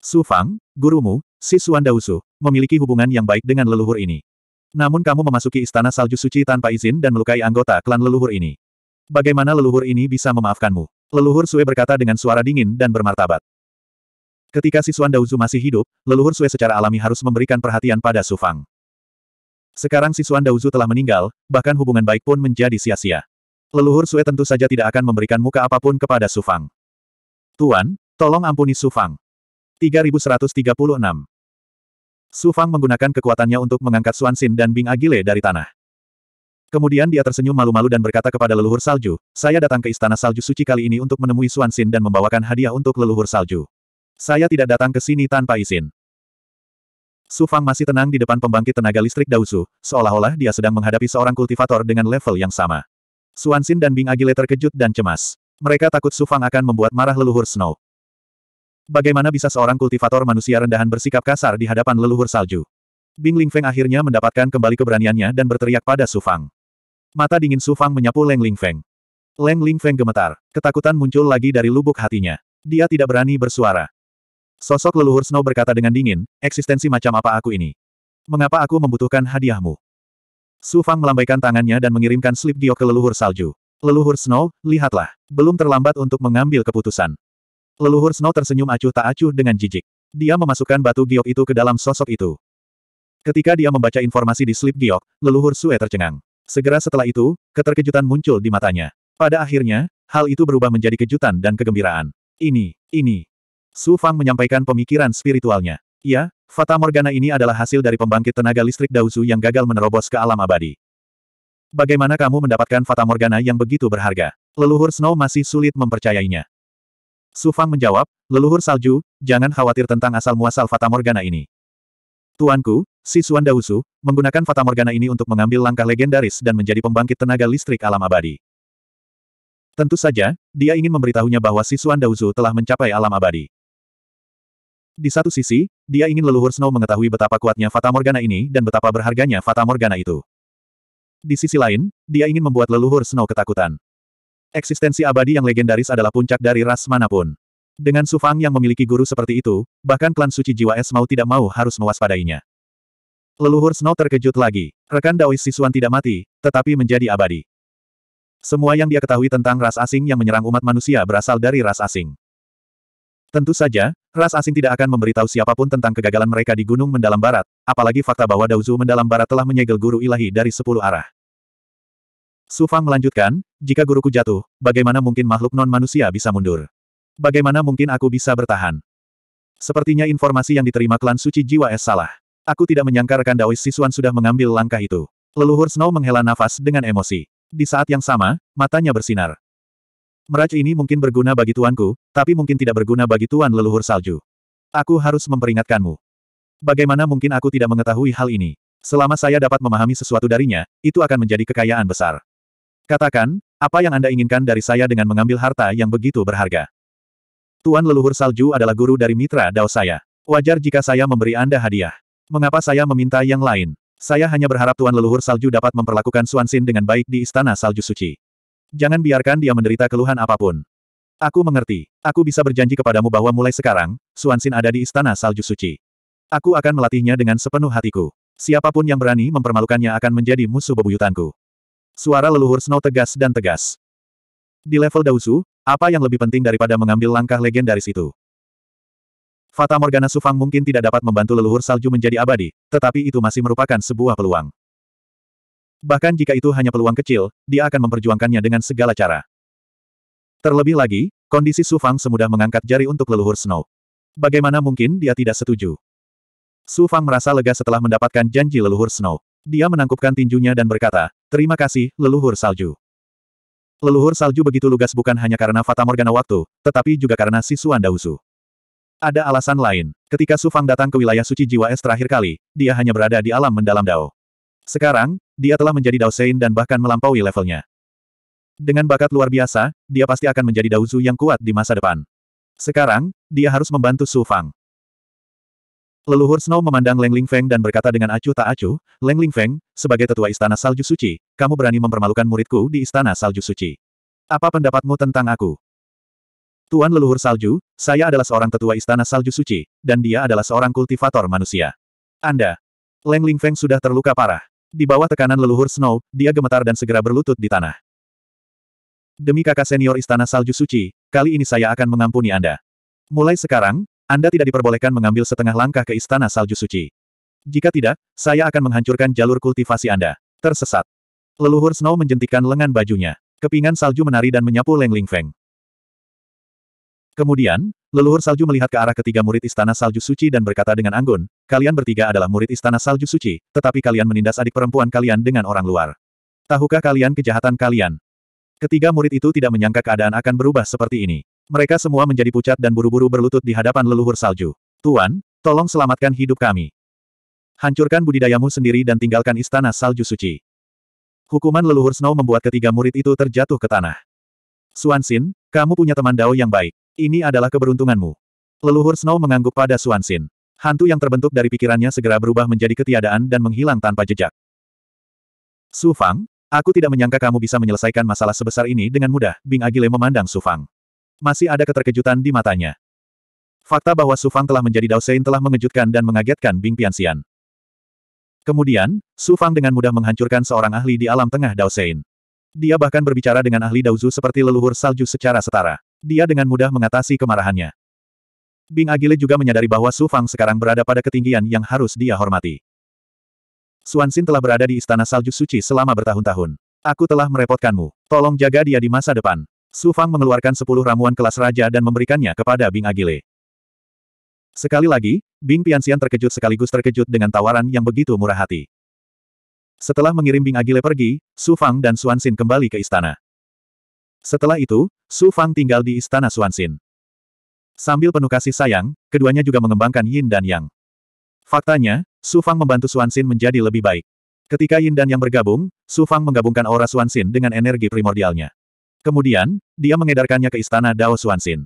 [SPEAKER 1] Su Fang, gurumu, si Suan Dausu, memiliki hubungan yang baik dengan leluhur ini. Namun kamu memasuki istana salju suci tanpa izin dan melukai anggota klan leluhur ini. Bagaimana leluhur ini bisa memaafkanmu? Leluhur Sue berkata dengan suara dingin dan bermartabat. Ketika si Suan Dauzu masih hidup, leluhur Sue secara alami harus memberikan perhatian pada Su Fang. Sekarang si Suan Dauzu telah meninggal, bahkan hubungan baik pun menjadi sia-sia. Leluhur Sue tentu saja tidak akan memberikan muka apapun kepada Su Fang. Tuan, tolong ampuni Su Fang. 3136. Su Fang menggunakan kekuatannya untuk mengangkat Xuan Xin dan Bing Agile dari tanah. Kemudian dia tersenyum malu-malu dan berkata kepada leluhur salju, saya datang ke istana salju suci kali ini untuk menemui Xuan Xin dan membawakan hadiah untuk leluhur salju. Saya tidak datang ke sini tanpa izin. Su Fang masih tenang di depan pembangkit tenaga listrik Dausu, seolah-olah dia sedang menghadapi seorang kultivator dengan level yang sama. Xuan Xin dan Bing Agile terkejut dan cemas. Mereka takut Su Fang akan membuat marah leluhur Snow. Bagaimana bisa seorang kultivator manusia rendahan bersikap kasar di hadapan leluhur salju? Bing Ling Feng akhirnya mendapatkan kembali keberaniannya dan berteriak pada Su Fang. Mata dingin Su Fang menyapu Leng Ling Feng. Leng Ling Feng gemetar. Ketakutan muncul lagi dari lubuk hatinya. Dia tidak berani bersuara. Sosok leluhur Snow berkata dengan dingin, eksistensi macam apa aku ini? Mengapa aku membutuhkan hadiahmu? Su Fang melambaikan tangannya dan mengirimkan slip giok ke leluhur salju. Leluhur Snow, lihatlah. Belum terlambat untuk mengambil keputusan. Leluhur Snow tersenyum acuh tak acuh dengan jijik. Dia memasukkan batu giok itu ke dalam sosok itu. Ketika dia membaca informasi di slip giok, leluhur Sue tercengang. Segera setelah itu, keterkejutan muncul di matanya. Pada akhirnya, hal itu berubah menjadi kejutan dan kegembiraan. Ini, ini. Su Fang menyampaikan pemikiran spiritualnya. Ya, Fata Morgana ini adalah hasil dari pembangkit tenaga listrik Dausu yang gagal menerobos ke alam abadi. Bagaimana kamu mendapatkan Fata Morgana yang begitu berharga? Leluhur Snow masih sulit mempercayainya. Su Fang menjawab, leluhur salju, jangan khawatir tentang asal-muasal fata morgana ini. Tuanku, si Suan Dausu, menggunakan morgana ini untuk mengambil langkah legendaris dan menjadi pembangkit tenaga listrik alam abadi. Tentu saja, dia ingin memberitahunya bahwa si Suan Dausu telah mencapai alam abadi. Di satu sisi, dia ingin leluhur Snow mengetahui betapa kuatnya fata morgana ini dan betapa berharganya fata morgana itu. Di sisi lain, dia ingin membuat leluhur Snow ketakutan. Eksistensi abadi yang legendaris adalah puncak dari ras manapun. Dengan Sufang yang memiliki guru seperti itu, bahkan klan suci jiwa es mau tidak mau harus mewaspadainya. Leluhur Snow terkejut lagi. Rekan Daois Sisuan tidak mati, tetapi menjadi abadi. Semua yang dia ketahui tentang ras asing yang menyerang umat manusia berasal dari ras asing. Tentu saja, ras asing tidak akan memberitahu siapapun tentang kegagalan mereka di Gunung Mendalam Barat, apalagi fakta bahwa Daozu Mendalam Barat telah menyegel guru ilahi dari sepuluh arah. Su Fang melanjutkan, jika guruku jatuh, bagaimana mungkin makhluk non-manusia bisa mundur? Bagaimana mungkin aku bisa bertahan? Sepertinya informasi yang diterima klan suci jiwa es salah. Aku tidak menyangka rekan Daois Sisuan sudah mengambil langkah itu. Leluhur Snow menghela nafas dengan emosi. Di saat yang sama, matanya bersinar. Meraj ini mungkin berguna bagi tuanku, tapi mungkin tidak berguna bagi tuan leluhur salju. Aku harus memperingatkanmu. Bagaimana mungkin aku tidak mengetahui hal ini? Selama saya dapat memahami sesuatu darinya, itu akan menjadi kekayaan besar. Katakan, apa yang Anda inginkan dari saya dengan mengambil harta yang begitu berharga? Tuan leluhur salju adalah guru dari mitra Dao saya. Wajar jika saya memberi Anda hadiah. Mengapa saya meminta yang lain? Saya hanya berharap Tuan leluhur salju dapat memperlakukan Suansin dengan baik di istana salju suci. Jangan biarkan dia menderita keluhan apapun. Aku mengerti. Aku bisa berjanji kepadamu bahwa mulai sekarang, Suansin ada di istana salju suci. Aku akan melatihnya dengan sepenuh hatiku. Siapapun yang berani mempermalukannya akan menjadi musuh bebuyutanku. Suara leluhur Snow tegas dan tegas. Di level Dausu, apa yang lebih penting daripada mengambil langkah legendaris itu? Fata Morgana Sufang mungkin tidak dapat membantu leluhur salju menjadi abadi, tetapi itu masih merupakan sebuah peluang. Bahkan jika itu hanya peluang kecil, dia akan memperjuangkannya dengan segala cara. Terlebih lagi, kondisi Sufang semudah mengangkat jari untuk leluhur Snow. Bagaimana mungkin dia tidak setuju? Sufang merasa lega setelah mendapatkan janji leluhur Snow. Dia menangkupkan tinjunya dan berkata, Terima kasih, leluhur salju. Leluhur salju begitu lugas bukan hanya karena Fata Morgana waktu, tetapi juga karena si Dausu. Ada alasan lain. Ketika Su Fang datang ke wilayah suci jiwa es terakhir kali, dia hanya berada di alam mendalam Dao. Sekarang, dia telah menjadi Dao Sein dan bahkan melampaui levelnya. Dengan bakat luar biasa, dia pasti akan menjadi Zu yang kuat di masa depan. Sekarang, dia harus membantu Su Fang. Leluhur Snow memandang Leng Ling Feng dan berkata dengan acuh tak acuh, Leng Ling Feng, sebagai tetua istana salju suci, kamu berani mempermalukan muridku di istana salju suci. Apa pendapatmu tentang aku? Tuan leluhur salju, saya adalah seorang tetua istana salju suci, dan dia adalah seorang kultivator manusia. Anda. Leng Ling Feng sudah terluka parah. Di bawah tekanan leluhur Snow, dia gemetar dan segera berlutut di tanah. Demi kakak senior istana salju suci, kali ini saya akan mengampuni Anda. Mulai sekarang, anda tidak diperbolehkan mengambil setengah langkah ke Istana Salju Suci. Jika tidak, saya akan menghancurkan jalur kultivasi Anda. Tersesat. Leluhur Snow menjentikan lengan bajunya. Kepingan salju menari dan menyapu Leng Ling Feng. Kemudian, leluhur salju melihat ke arah ketiga murid Istana Salju Suci dan berkata dengan anggun, kalian bertiga adalah murid Istana Salju Suci, tetapi kalian menindas adik perempuan kalian dengan orang luar. Tahukah kalian kejahatan kalian? Ketiga murid itu tidak menyangka keadaan akan berubah seperti ini. Mereka semua menjadi pucat dan buru-buru berlutut di hadapan leluhur salju. Tuan, tolong selamatkan hidup kami. Hancurkan budidayamu sendiri dan tinggalkan istana salju suci. Hukuman leluhur Snow membuat ketiga murid itu terjatuh ke tanah. Suansin, kamu punya teman Dao yang baik. Ini adalah keberuntunganmu. Leluhur Snow mengangguk pada Suansin. Hantu yang terbentuk dari pikirannya segera berubah menjadi ketiadaan dan menghilang tanpa jejak. Su Fang, aku tidak menyangka kamu bisa menyelesaikan masalah sebesar ini dengan mudah, Bing Agile memandang Su Fang. Masih ada keterkejutan di matanya. Fakta bahwa Su Fang telah menjadi Dao Sein telah mengejutkan dan mengagetkan Bing Piansian. Kemudian, Su Fang dengan mudah menghancurkan seorang ahli di alam tengah Dao Sein. Dia bahkan berbicara dengan ahli Dao Zhu seperti leluhur salju secara setara. Dia dengan mudah mengatasi kemarahannya. Bing Agile juga menyadari bahwa Su Fang sekarang berada pada ketinggian yang harus dia hormati. Suan Xin telah berada di Istana Salju Suci selama bertahun-tahun. Aku telah merepotkanmu. Tolong jaga dia di masa depan. Su Fang mengeluarkan sepuluh ramuan kelas raja dan memberikannya kepada Bing Agile. Sekali lagi, Bing Piansian terkejut sekaligus terkejut dengan tawaran yang begitu murah hati. Setelah mengirim Bing Agile pergi, Su Fang dan Suansin kembali ke istana. Setelah itu, Su Fang tinggal di istana Suansin. Sambil penuh kasih sayang, keduanya juga mengembangkan Yin dan Yang. Faktanya, Su Fang membantu Suansin menjadi lebih baik. Ketika Yin dan Yang bergabung, Su Fang menggabungkan aura Suansin dengan energi primordialnya. Kemudian, dia mengedarkannya ke istana Dao Xuanxin.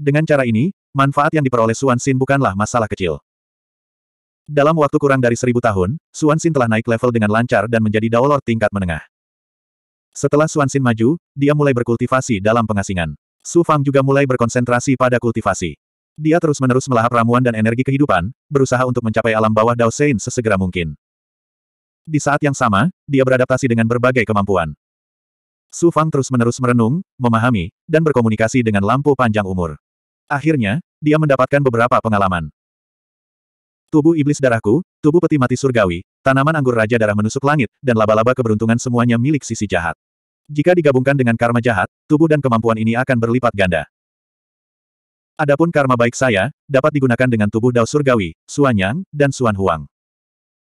[SPEAKER 1] Dengan cara ini, manfaat yang diperoleh Xuanxin bukanlah masalah kecil. Dalam waktu kurang dari seribu tahun, Xuanxin telah naik level dengan lancar dan menjadi Dao Lord tingkat menengah. Setelah Xuanxin maju, dia mulai berkultivasi dalam pengasingan. Su Fang juga mulai berkonsentrasi pada kultivasi. Dia terus-menerus melahap ramuan dan energi kehidupan, berusaha untuk mencapai alam bawah Dao Sein sesegera mungkin. Di saat yang sama, dia beradaptasi dengan berbagai kemampuan. Su Fang terus-menerus merenung, memahami, dan berkomunikasi dengan lampu panjang umur. Akhirnya, dia mendapatkan beberapa pengalaman. Tubuh iblis darahku, tubuh peti mati surgawi, tanaman anggur raja darah menusuk langit, dan laba-laba keberuntungan semuanya milik sisi jahat. Jika digabungkan dengan karma jahat, tubuh dan kemampuan ini akan berlipat ganda. Adapun karma baik saya, dapat digunakan dengan tubuh Dao Surgawi, Suanyang, dan Suan Huang.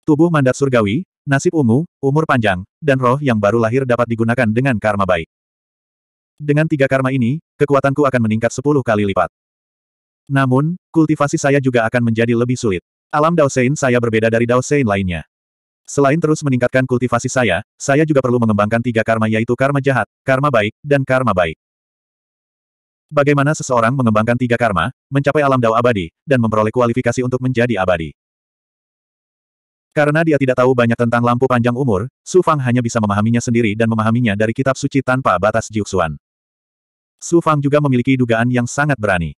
[SPEAKER 1] Tubuh mandat surgawi, nasib ungu, umur panjang, dan roh yang baru lahir dapat digunakan dengan karma baik. Dengan tiga karma ini, kekuatanku akan meningkat sepuluh kali lipat. Namun, kultivasi saya juga akan menjadi lebih sulit. Alam Sein saya berbeda dari Sein lainnya. Selain terus meningkatkan kultivasi saya, saya juga perlu mengembangkan tiga karma yaitu karma jahat, karma baik, dan karma baik. Bagaimana seseorang mengembangkan tiga karma, mencapai alam dao abadi, dan memperoleh kualifikasi untuk menjadi abadi. Karena dia tidak tahu banyak tentang lampu panjang umur, Su Fang hanya bisa memahaminya sendiri dan memahaminya dari kitab suci tanpa batas jiuksuan. Su Fang juga memiliki dugaan yang sangat berani.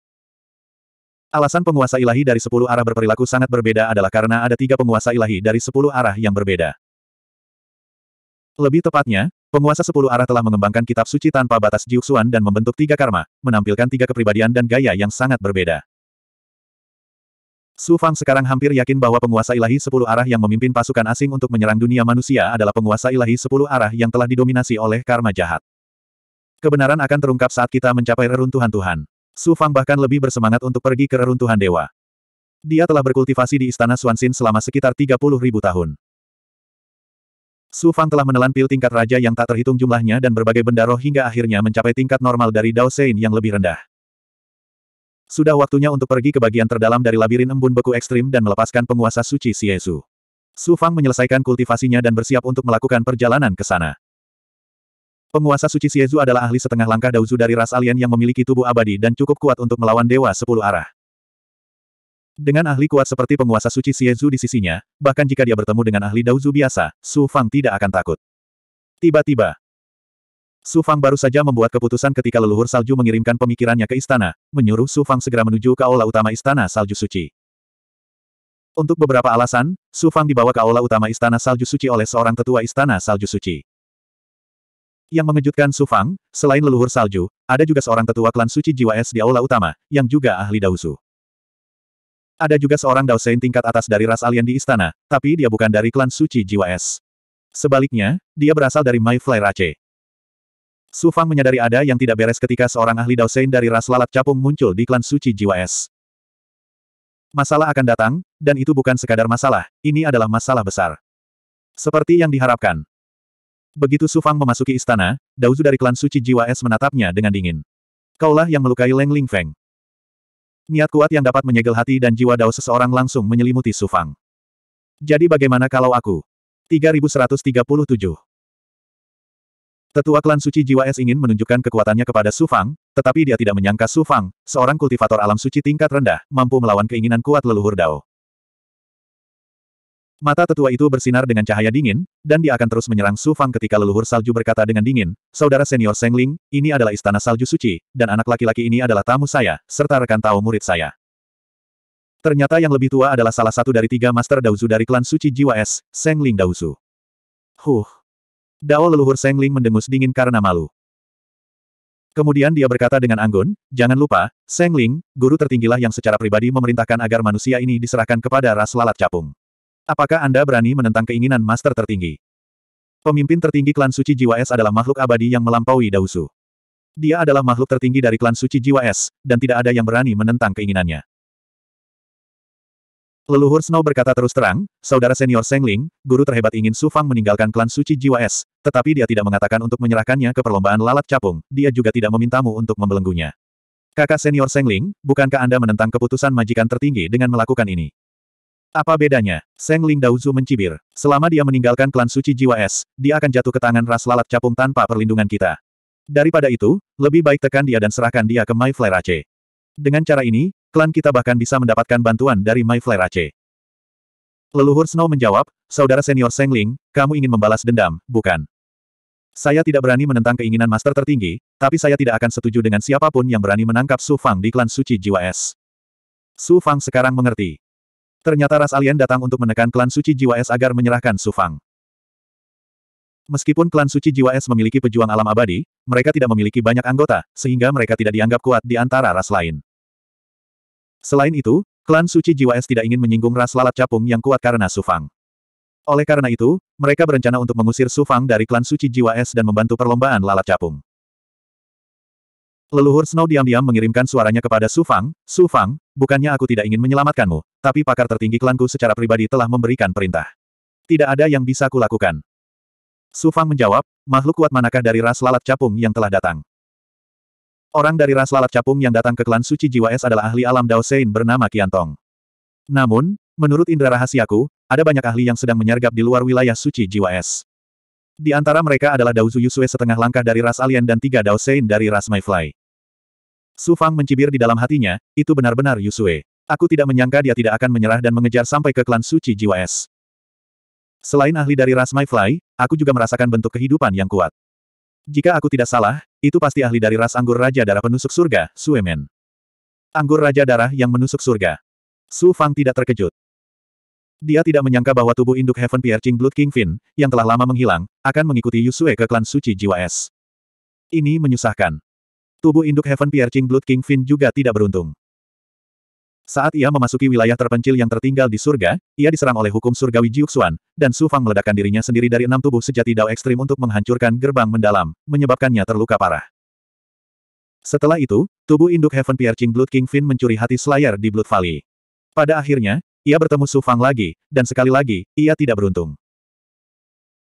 [SPEAKER 1] Alasan penguasa ilahi dari sepuluh arah berperilaku sangat berbeda adalah karena ada tiga penguasa ilahi dari sepuluh arah yang berbeda. Lebih tepatnya, penguasa sepuluh arah telah mengembangkan kitab suci tanpa batas jiuksuan dan membentuk tiga karma, menampilkan tiga kepribadian dan gaya yang sangat berbeda. Su Fang sekarang hampir yakin bahwa penguasa ilahi sepuluh arah yang memimpin pasukan asing untuk menyerang dunia manusia adalah penguasa ilahi sepuluh arah yang telah didominasi oleh karma jahat. Kebenaran akan terungkap saat kita mencapai reruntuhan Tuhan. Su Fang bahkan lebih bersemangat untuk pergi ke reruntuhan dewa. Dia telah berkultivasi di istana Suansin selama sekitar 30 ribu tahun. Su Fang telah menelan pil tingkat raja yang tak terhitung jumlahnya dan berbagai benda roh hingga akhirnya mencapai tingkat normal dari Dao Sein yang lebih rendah. Sudah waktunya untuk pergi ke bagian terdalam dari labirin embun beku ekstrim dan melepaskan penguasa suci Siesu. Su Fang menyelesaikan kultivasinya dan bersiap untuk melakukan perjalanan ke sana. Penguasa suci Siezu adalah ahli setengah langkah Dauzu dari ras alien yang memiliki tubuh abadi dan cukup kuat untuk melawan Dewa Sepuluh Arah. Dengan ahli kuat seperti penguasa suci Siezu di sisinya, bahkan jika dia bertemu dengan ahli Dauzu biasa, Su Fang tidak akan takut. Tiba-tiba, Su Fang baru saja membuat keputusan ketika leluhur salju mengirimkan pemikirannya ke istana, menyuruh Su Fang segera menuju ke aula utama istana salju suci. Untuk beberapa alasan, Su Fang dibawa ke aula utama istana salju suci oleh seorang tetua istana salju suci. Yang mengejutkan Su Fang, selain leluhur salju, ada juga seorang tetua klan suci jiwa es di aula utama, yang juga ahli dausu. Ada juga seorang dausen tingkat atas dari ras alien di istana, tapi dia bukan dari klan suci jiwa es. Sebaliknya, dia berasal dari My Fly Rache. Su Fang menyadari ada yang tidak beres ketika seorang ahli Daosein dari ras lalat capung muncul di klan suci jiwa es. Masalah akan datang, dan itu bukan sekadar masalah, ini adalah masalah besar. Seperti yang diharapkan. Begitu Su Fang memasuki istana, Daozu dari klan suci jiwa es menatapnya dengan dingin. Kaulah yang melukai Leng Ling Feng. Niat kuat yang dapat menyegel hati dan jiwa Dao seseorang langsung menyelimuti Su Fang. Jadi bagaimana kalau aku? 3137 Tetua klan suci jiwa es ingin menunjukkan kekuatannya kepada Su Fang, tetapi dia tidak menyangka Su Fang, seorang kultivator alam suci tingkat rendah, mampu melawan keinginan kuat leluhur Dao. Mata tetua itu bersinar dengan cahaya dingin, dan dia akan terus menyerang Su Fang ketika leluhur salju berkata dengan dingin, Saudara senior Ling, ini adalah istana salju suci, dan anak laki-laki ini adalah tamu saya, serta rekan tahu murid saya. Ternyata yang lebih tua adalah salah satu dari tiga master Daozu dari klan suci jiwa es, Ling Daozu. Huh. Dao leluhur Seng Ling mendengus dingin karena malu. Kemudian dia berkata dengan anggun, jangan lupa, Seng Ling, guru tertinggilah yang secara pribadi memerintahkan agar manusia ini diserahkan kepada ras lalat capung. Apakah Anda berani menentang keinginan master tertinggi? Pemimpin tertinggi klan suci jiwa es adalah makhluk abadi yang melampaui Dausu. Dia adalah makhluk tertinggi dari klan suci jiwa es, dan tidak ada yang berani menentang keinginannya. Leluhur Snow berkata terus terang, saudara senior Seng Ling, guru terhebat ingin Su Fang meninggalkan klan suci jiwa es, tetapi dia tidak mengatakan untuk menyerahkannya ke perlombaan lalat capung, dia juga tidak memintamu untuk membelenggunya. Kakak senior Seng Ling, bukankah Anda menentang keputusan majikan tertinggi dengan melakukan ini? Apa bedanya? Seng Ling Daozu mencibir. Selama dia meninggalkan klan suci jiwa es, dia akan jatuh ke tangan ras lalat capung tanpa perlindungan kita. Daripada itu, lebih baik tekan dia dan serahkan dia ke My Flare Ace. Dengan cara ini, Klan kita bahkan bisa mendapatkan bantuan dari My Flare Ace. Leluhur Snow menjawab, Saudara senior Seng Ling, kamu ingin membalas dendam, bukan? Saya tidak berani menentang keinginan master tertinggi, tapi saya tidak akan setuju dengan siapapun yang berani menangkap Su Fang di klan suci jiwa es. Su Fang sekarang mengerti. Ternyata ras alien datang untuk menekan klan suci jiwa es agar menyerahkan Su Fang. Meskipun klan suci jiwa es memiliki pejuang alam abadi, mereka tidak memiliki banyak anggota, sehingga mereka tidak dianggap kuat di antara ras lain. Selain itu, klan suci jiwa es tidak ingin menyinggung ras lalat capung yang kuat karena Sufang. Oleh karena itu, mereka berencana untuk mengusir Sufang dari klan suci jiwa es dan membantu perlombaan lalat capung. Leluhur Snow diam-diam mengirimkan suaranya kepada Sufang, Sufang, bukannya aku tidak ingin menyelamatkanmu, tapi pakar tertinggi klanku secara pribadi telah memberikan perintah. Tidak ada yang bisa kulakukan. Sufang menjawab, makhluk kuat manakah dari ras lalat capung yang telah datang? Orang dari ras lalat capung yang datang ke klan suci jiwa es adalah ahli alam Dao Sein bernama Kiantong. Namun, menurut indra rahasiaku, ada banyak ahli yang sedang menyergap di luar wilayah suci jiwa es. Di antara mereka adalah Dao Zuyusue setengah langkah dari ras alien dan tiga Dao Sein dari ras Mayfly. Su Fang mencibir di dalam hatinya, itu benar-benar Yusue. Aku tidak menyangka dia tidak akan menyerah dan mengejar sampai ke klan suci jiwa es. Selain ahli dari ras Mayfly, aku juga merasakan bentuk kehidupan yang kuat. Jika aku tidak salah, itu pasti ahli dari ras anggur Raja Darah Penusuk Surga, Suemen. Anggur Raja Darah yang menusuk surga. Su Fang tidak terkejut. Dia tidak menyangka bahwa tubuh induk Heaven Piercing Blood King Kingfin, yang telah lama menghilang, akan mengikuti Yusue ke klan suci jiwa es. Ini menyusahkan. Tubuh induk Heaven Piercing Blood King Kingfin juga tidak beruntung. Saat ia memasuki wilayah terpencil yang tertinggal di surga, ia diserang oleh hukum surgawi Jiuxuan, dan Su Fang meledakkan dirinya sendiri dari enam tubuh sejati Dao ekstrim untuk menghancurkan gerbang mendalam, menyebabkannya terluka parah. Setelah itu, tubuh induk Heaven Piercing Blood King Fin mencuri hati Slayer di Blood Valley. Pada akhirnya, ia bertemu Su Fang lagi, dan sekali lagi, ia tidak beruntung.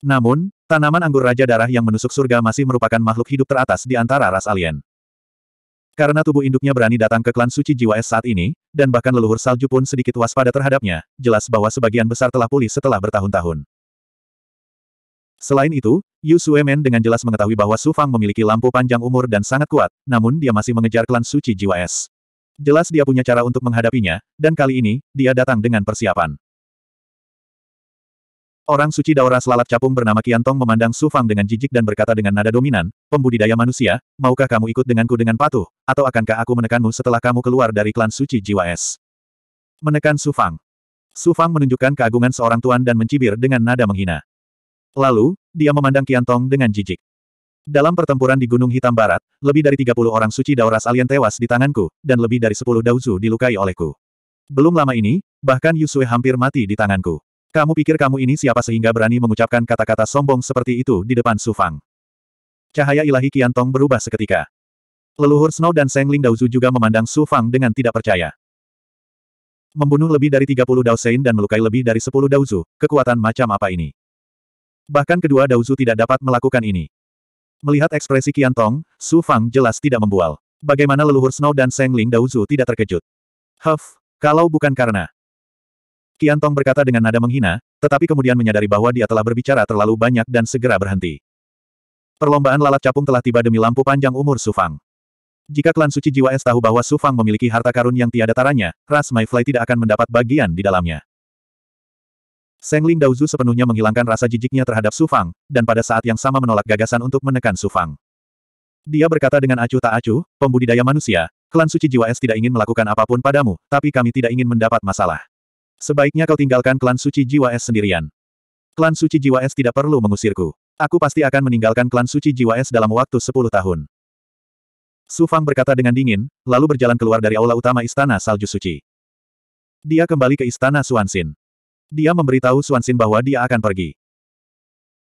[SPEAKER 1] Namun, tanaman anggur Raja Darah yang menusuk surga masih merupakan makhluk hidup teratas di antara ras alien. Karena tubuh induknya berani datang ke klan suci jiwa es saat ini, dan bahkan leluhur salju pun sedikit waspada terhadapnya, jelas bahwa sebagian besar telah pulih setelah bertahun-tahun. Selain itu, Yu Suemen dengan jelas mengetahui bahwa Su Fang memiliki lampu panjang umur dan sangat kuat, namun dia masih mengejar klan suci jiwa es. Jelas dia punya cara untuk menghadapinya, dan kali ini, dia datang dengan persiapan. Orang suci daura selalat capung bernama Kiantong memandang Su Fang dengan jijik dan berkata dengan nada dominan, pembudidaya manusia, maukah kamu ikut denganku dengan patuh, atau akankah aku menekanmu setelah kamu keluar dari klan suci jiwa es? Menekan Su Fang. Su Fang menunjukkan keagungan seorang tuan dan mencibir dengan nada menghina. Lalu, dia memandang Kiantong dengan jijik. Dalam pertempuran di Gunung Hitam Barat, lebih dari 30 orang suci dauras alien tewas di tanganku, dan lebih dari 10 dauzu dilukai olehku. Belum lama ini, bahkan Yusue hampir mati di tanganku. Kamu pikir kamu ini siapa sehingga berani mengucapkan kata-kata sombong seperti itu di depan Sufang? Cahaya ilahi Kiantong berubah seketika. Leluhur Snow dan Seng Ling Daozu juga memandang Sufang dengan tidak percaya. Membunuh lebih dari 30 Daosein dan melukai lebih dari 10 Daozu, kekuatan macam apa ini? Bahkan kedua Daozu tidak dapat melakukan ini. Melihat ekspresi Kiantong, Su Fang jelas tidak membual. Bagaimana leluhur Snow dan Seng Ling Daozu tidak terkejut? Huff, kalau bukan karena Qian Tong berkata dengan nada menghina, tetapi kemudian menyadari bahwa dia telah berbicara terlalu banyak dan segera berhenti. Perlombaan lalat capung telah tiba demi lampu panjang umur Sufang. Jika klan suci jiwa es tahu bahwa Sufang memiliki harta karun yang tiada taranya, Ras My Fly tidak akan mendapat bagian di dalamnya. Seng Ling Daozu sepenuhnya menghilangkan rasa jijiknya terhadap Sufang, dan pada saat yang sama menolak gagasan untuk menekan Sufang. Dia berkata dengan acuh tak acuh, pembudidaya manusia, klan suci jiwa es tidak ingin melakukan apapun padamu, tapi kami tidak ingin mendapat masalah. Sebaiknya kau tinggalkan klan suci jiwa es sendirian. Klan suci jiwa es tidak perlu mengusirku. Aku pasti akan meninggalkan klan suci jiwa es dalam waktu 10 tahun. Su Fang berkata dengan dingin, lalu berjalan keluar dari aula utama istana salju suci. Dia kembali ke istana Suansin. Dia memberitahu Suansin bahwa dia akan pergi.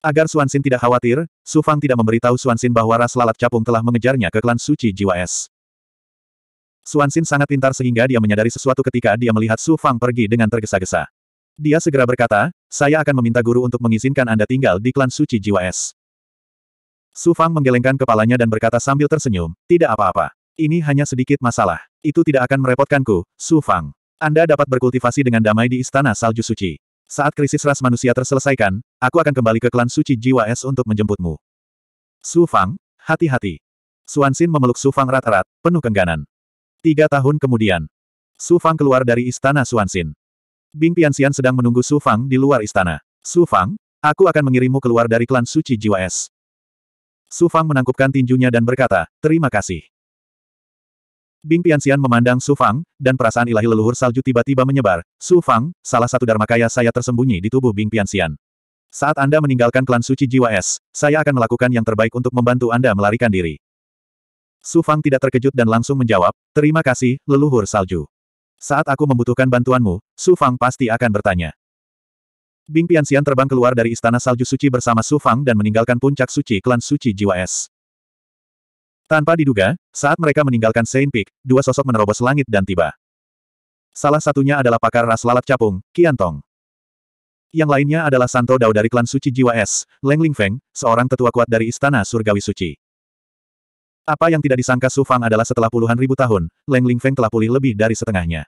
[SPEAKER 1] Agar Suansin tidak khawatir, Su Fang tidak memberitahu Suansin bahwa ras lalat capung telah mengejarnya ke klan suci jiwa es. Suansin sangat pintar sehingga dia menyadari sesuatu ketika dia melihat Su Fang pergi dengan tergesa-gesa. Dia segera berkata, saya akan meminta guru untuk mengizinkan Anda tinggal di klan suci jiwa es. Su Fang menggelengkan kepalanya dan berkata sambil tersenyum, tidak apa-apa. Ini hanya sedikit masalah. Itu tidak akan merepotkanku, Su Fang. Anda dapat berkultivasi dengan damai di Istana Salju Suci. Saat krisis ras manusia terselesaikan, aku akan kembali ke klan suci jiwa es untuk menjemputmu. Su Fang, hati-hati. Suansin memeluk Su Fang rat-rat, penuh kengganan. Tiga tahun kemudian, Su Fang keluar dari istana Suansin. Bing Piansian sedang menunggu Su Fang di luar istana. Su Fang, aku akan mengirimmu keluar dari klan suci jiwa es. Su Fang menangkupkan tinjunya dan berkata, terima kasih. Bing Piansian memandang Su Fang, dan perasaan ilahi leluhur salju tiba-tiba menyebar. Su Fang, salah satu dharma kaya saya tersembunyi di tubuh Bing Piansian. Saat Anda meninggalkan klan suci jiwa es, saya akan melakukan yang terbaik untuk membantu Anda melarikan diri. Su Fang tidak terkejut dan langsung menjawab, terima kasih, leluhur salju. Saat aku membutuhkan bantuanmu, Su Fang pasti akan bertanya. Bing Piansian terbang keluar dari Istana Salju Suci bersama Su Fang dan meninggalkan puncak suci klan suci Jiwa Es. Tanpa diduga, saat mereka meninggalkan Saint Peak, dua sosok menerobos langit dan tiba. Salah satunya adalah pakar ras lalat capung, Kiantong. Yang lainnya adalah Santo Dao dari klan suci Jiwa Es, Leng Ling Feng, seorang tetua kuat dari Istana Surgawi Suci. Apa yang tidak disangka Su Fang adalah setelah puluhan ribu tahun, Leng Ling Feng telah pulih lebih dari setengahnya.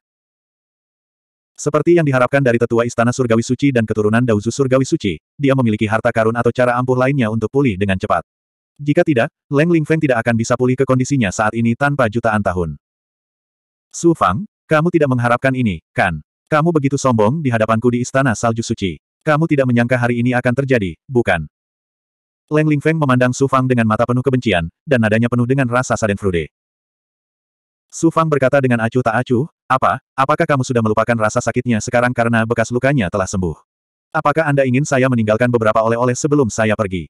[SPEAKER 1] Seperti yang diharapkan dari tetua Istana Surgawi Suci dan keturunan Dauzu Surgawi Suci, dia memiliki harta karun atau cara ampuh lainnya untuk pulih dengan cepat. Jika tidak, Leng Ling Feng tidak akan bisa pulih ke kondisinya saat ini tanpa jutaan tahun. Su Fang, kamu tidak mengharapkan ini, kan? Kamu begitu sombong di hadapanku di Istana Salju Suci. Kamu tidak menyangka hari ini akan terjadi, bukan? Leng Ling Feng memandang Su Fang dengan mata penuh kebencian, dan nadanya penuh dengan rasa saden frude. Su Fang berkata dengan acuh tak acuh, apa, apakah kamu sudah melupakan rasa sakitnya sekarang karena bekas lukanya telah sembuh? Apakah Anda ingin saya meninggalkan beberapa oleh-oleh sebelum saya pergi?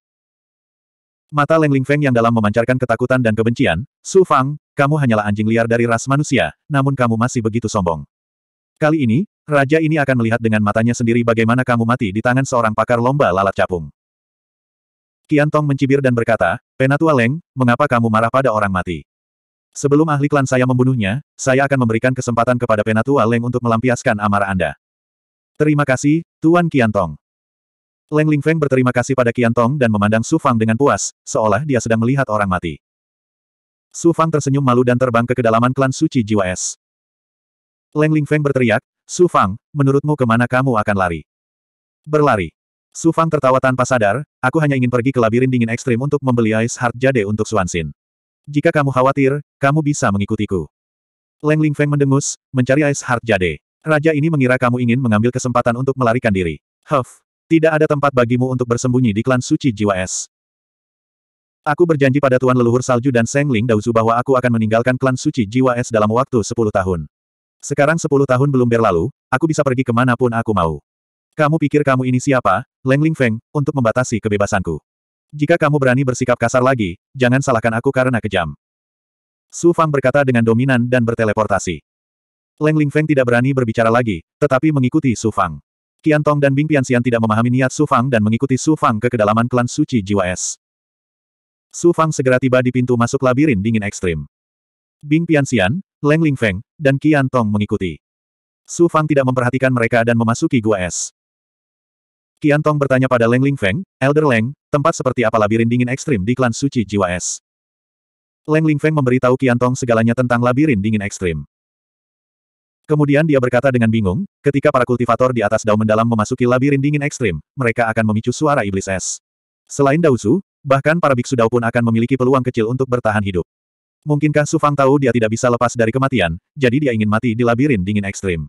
[SPEAKER 1] Mata Leng Ling Feng yang dalam memancarkan ketakutan dan kebencian, Su Fang, kamu hanyalah anjing liar dari ras manusia, namun kamu masih begitu sombong. Kali ini, raja ini akan melihat dengan matanya sendiri bagaimana kamu mati di tangan seorang pakar lomba lalat capung. Kian Tong mencibir dan berkata, Penatua Leng, mengapa kamu marah pada orang mati? Sebelum ahli klan saya membunuhnya, saya akan memberikan kesempatan kepada Penatua Leng untuk melampiaskan amarah Anda. Terima kasih, Tuan Kian Tong. Leng Ling Feng berterima kasih pada Kian Tong dan memandang Su Fang dengan puas, seolah dia sedang melihat orang mati. Su Fang tersenyum malu dan terbang ke kedalaman klan suci jiwa es. Leng Ling Feng berteriak, Su Fang, menurutmu kemana kamu akan lari? Berlari. Su Fang tertawa tanpa sadar, aku hanya ingin pergi ke labirin dingin ekstrim untuk membeli ice heart jade untuk Suansin. Jika kamu khawatir, kamu bisa mengikutiku. Leng Ling Feng mendengus, mencari ice heart jade. Raja ini mengira kamu ingin mengambil kesempatan untuk melarikan diri. Huff, tidak ada tempat bagimu untuk bersembunyi di klan suci jiwa es. Aku berjanji pada Tuan Leluhur Salju dan Seng Ling Dauzu bahwa aku akan meninggalkan klan suci jiwa es dalam waktu 10 tahun. Sekarang 10 tahun belum berlalu, aku bisa pergi kemanapun aku mau. Kamu pikir kamu ini siapa, Leng Ling Feng, untuk membatasi kebebasanku? Jika kamu berani bersikap kasar lagi, jangan salahkan aku karena kejam. Su Fang berkata dengan dominan dan berteleportasi. Leng Ling Feng tidak berani berbicara lagi, tetapi mengikuti Su Fang. Qian Tong dan Bing Pian Xian tidak memahami niat Su Fang dan mengikuti Su Fang ke kedalaman klan suci jiwa es. Su Fang segera tiba di pintu masuk labirin dingin ekstrim. Bing Pian Xian, Leng Ling Feng, dan Qian Tong mengikuti. Su Fang tidak memperhatikan mereka dan memasuki gua es. Qian Tong bertanya pada Leng Ling Feng, Elder Leng, tempat seperti apa labirin dingin ekstrim di klan suci jiwa es? Leng Ling Feng memberitahu Qian Tong segalanya tentang labirin dingin ekstrim. Kemudian dia berkata dengan bingung, ketika para kultivator di atas dao mendalam memasuki labirin dingin ekstrim, mereka akan memicu suara iblis es. Selain Dausu, bahkan para biksu dao pun akan memiliki peluang kecil untuk bertahan hidup. Mungkinkah Su Fang tahu dia tidak bisa lepas dari kematian, jadi dia ingin mati di labirin dingin ekstrim.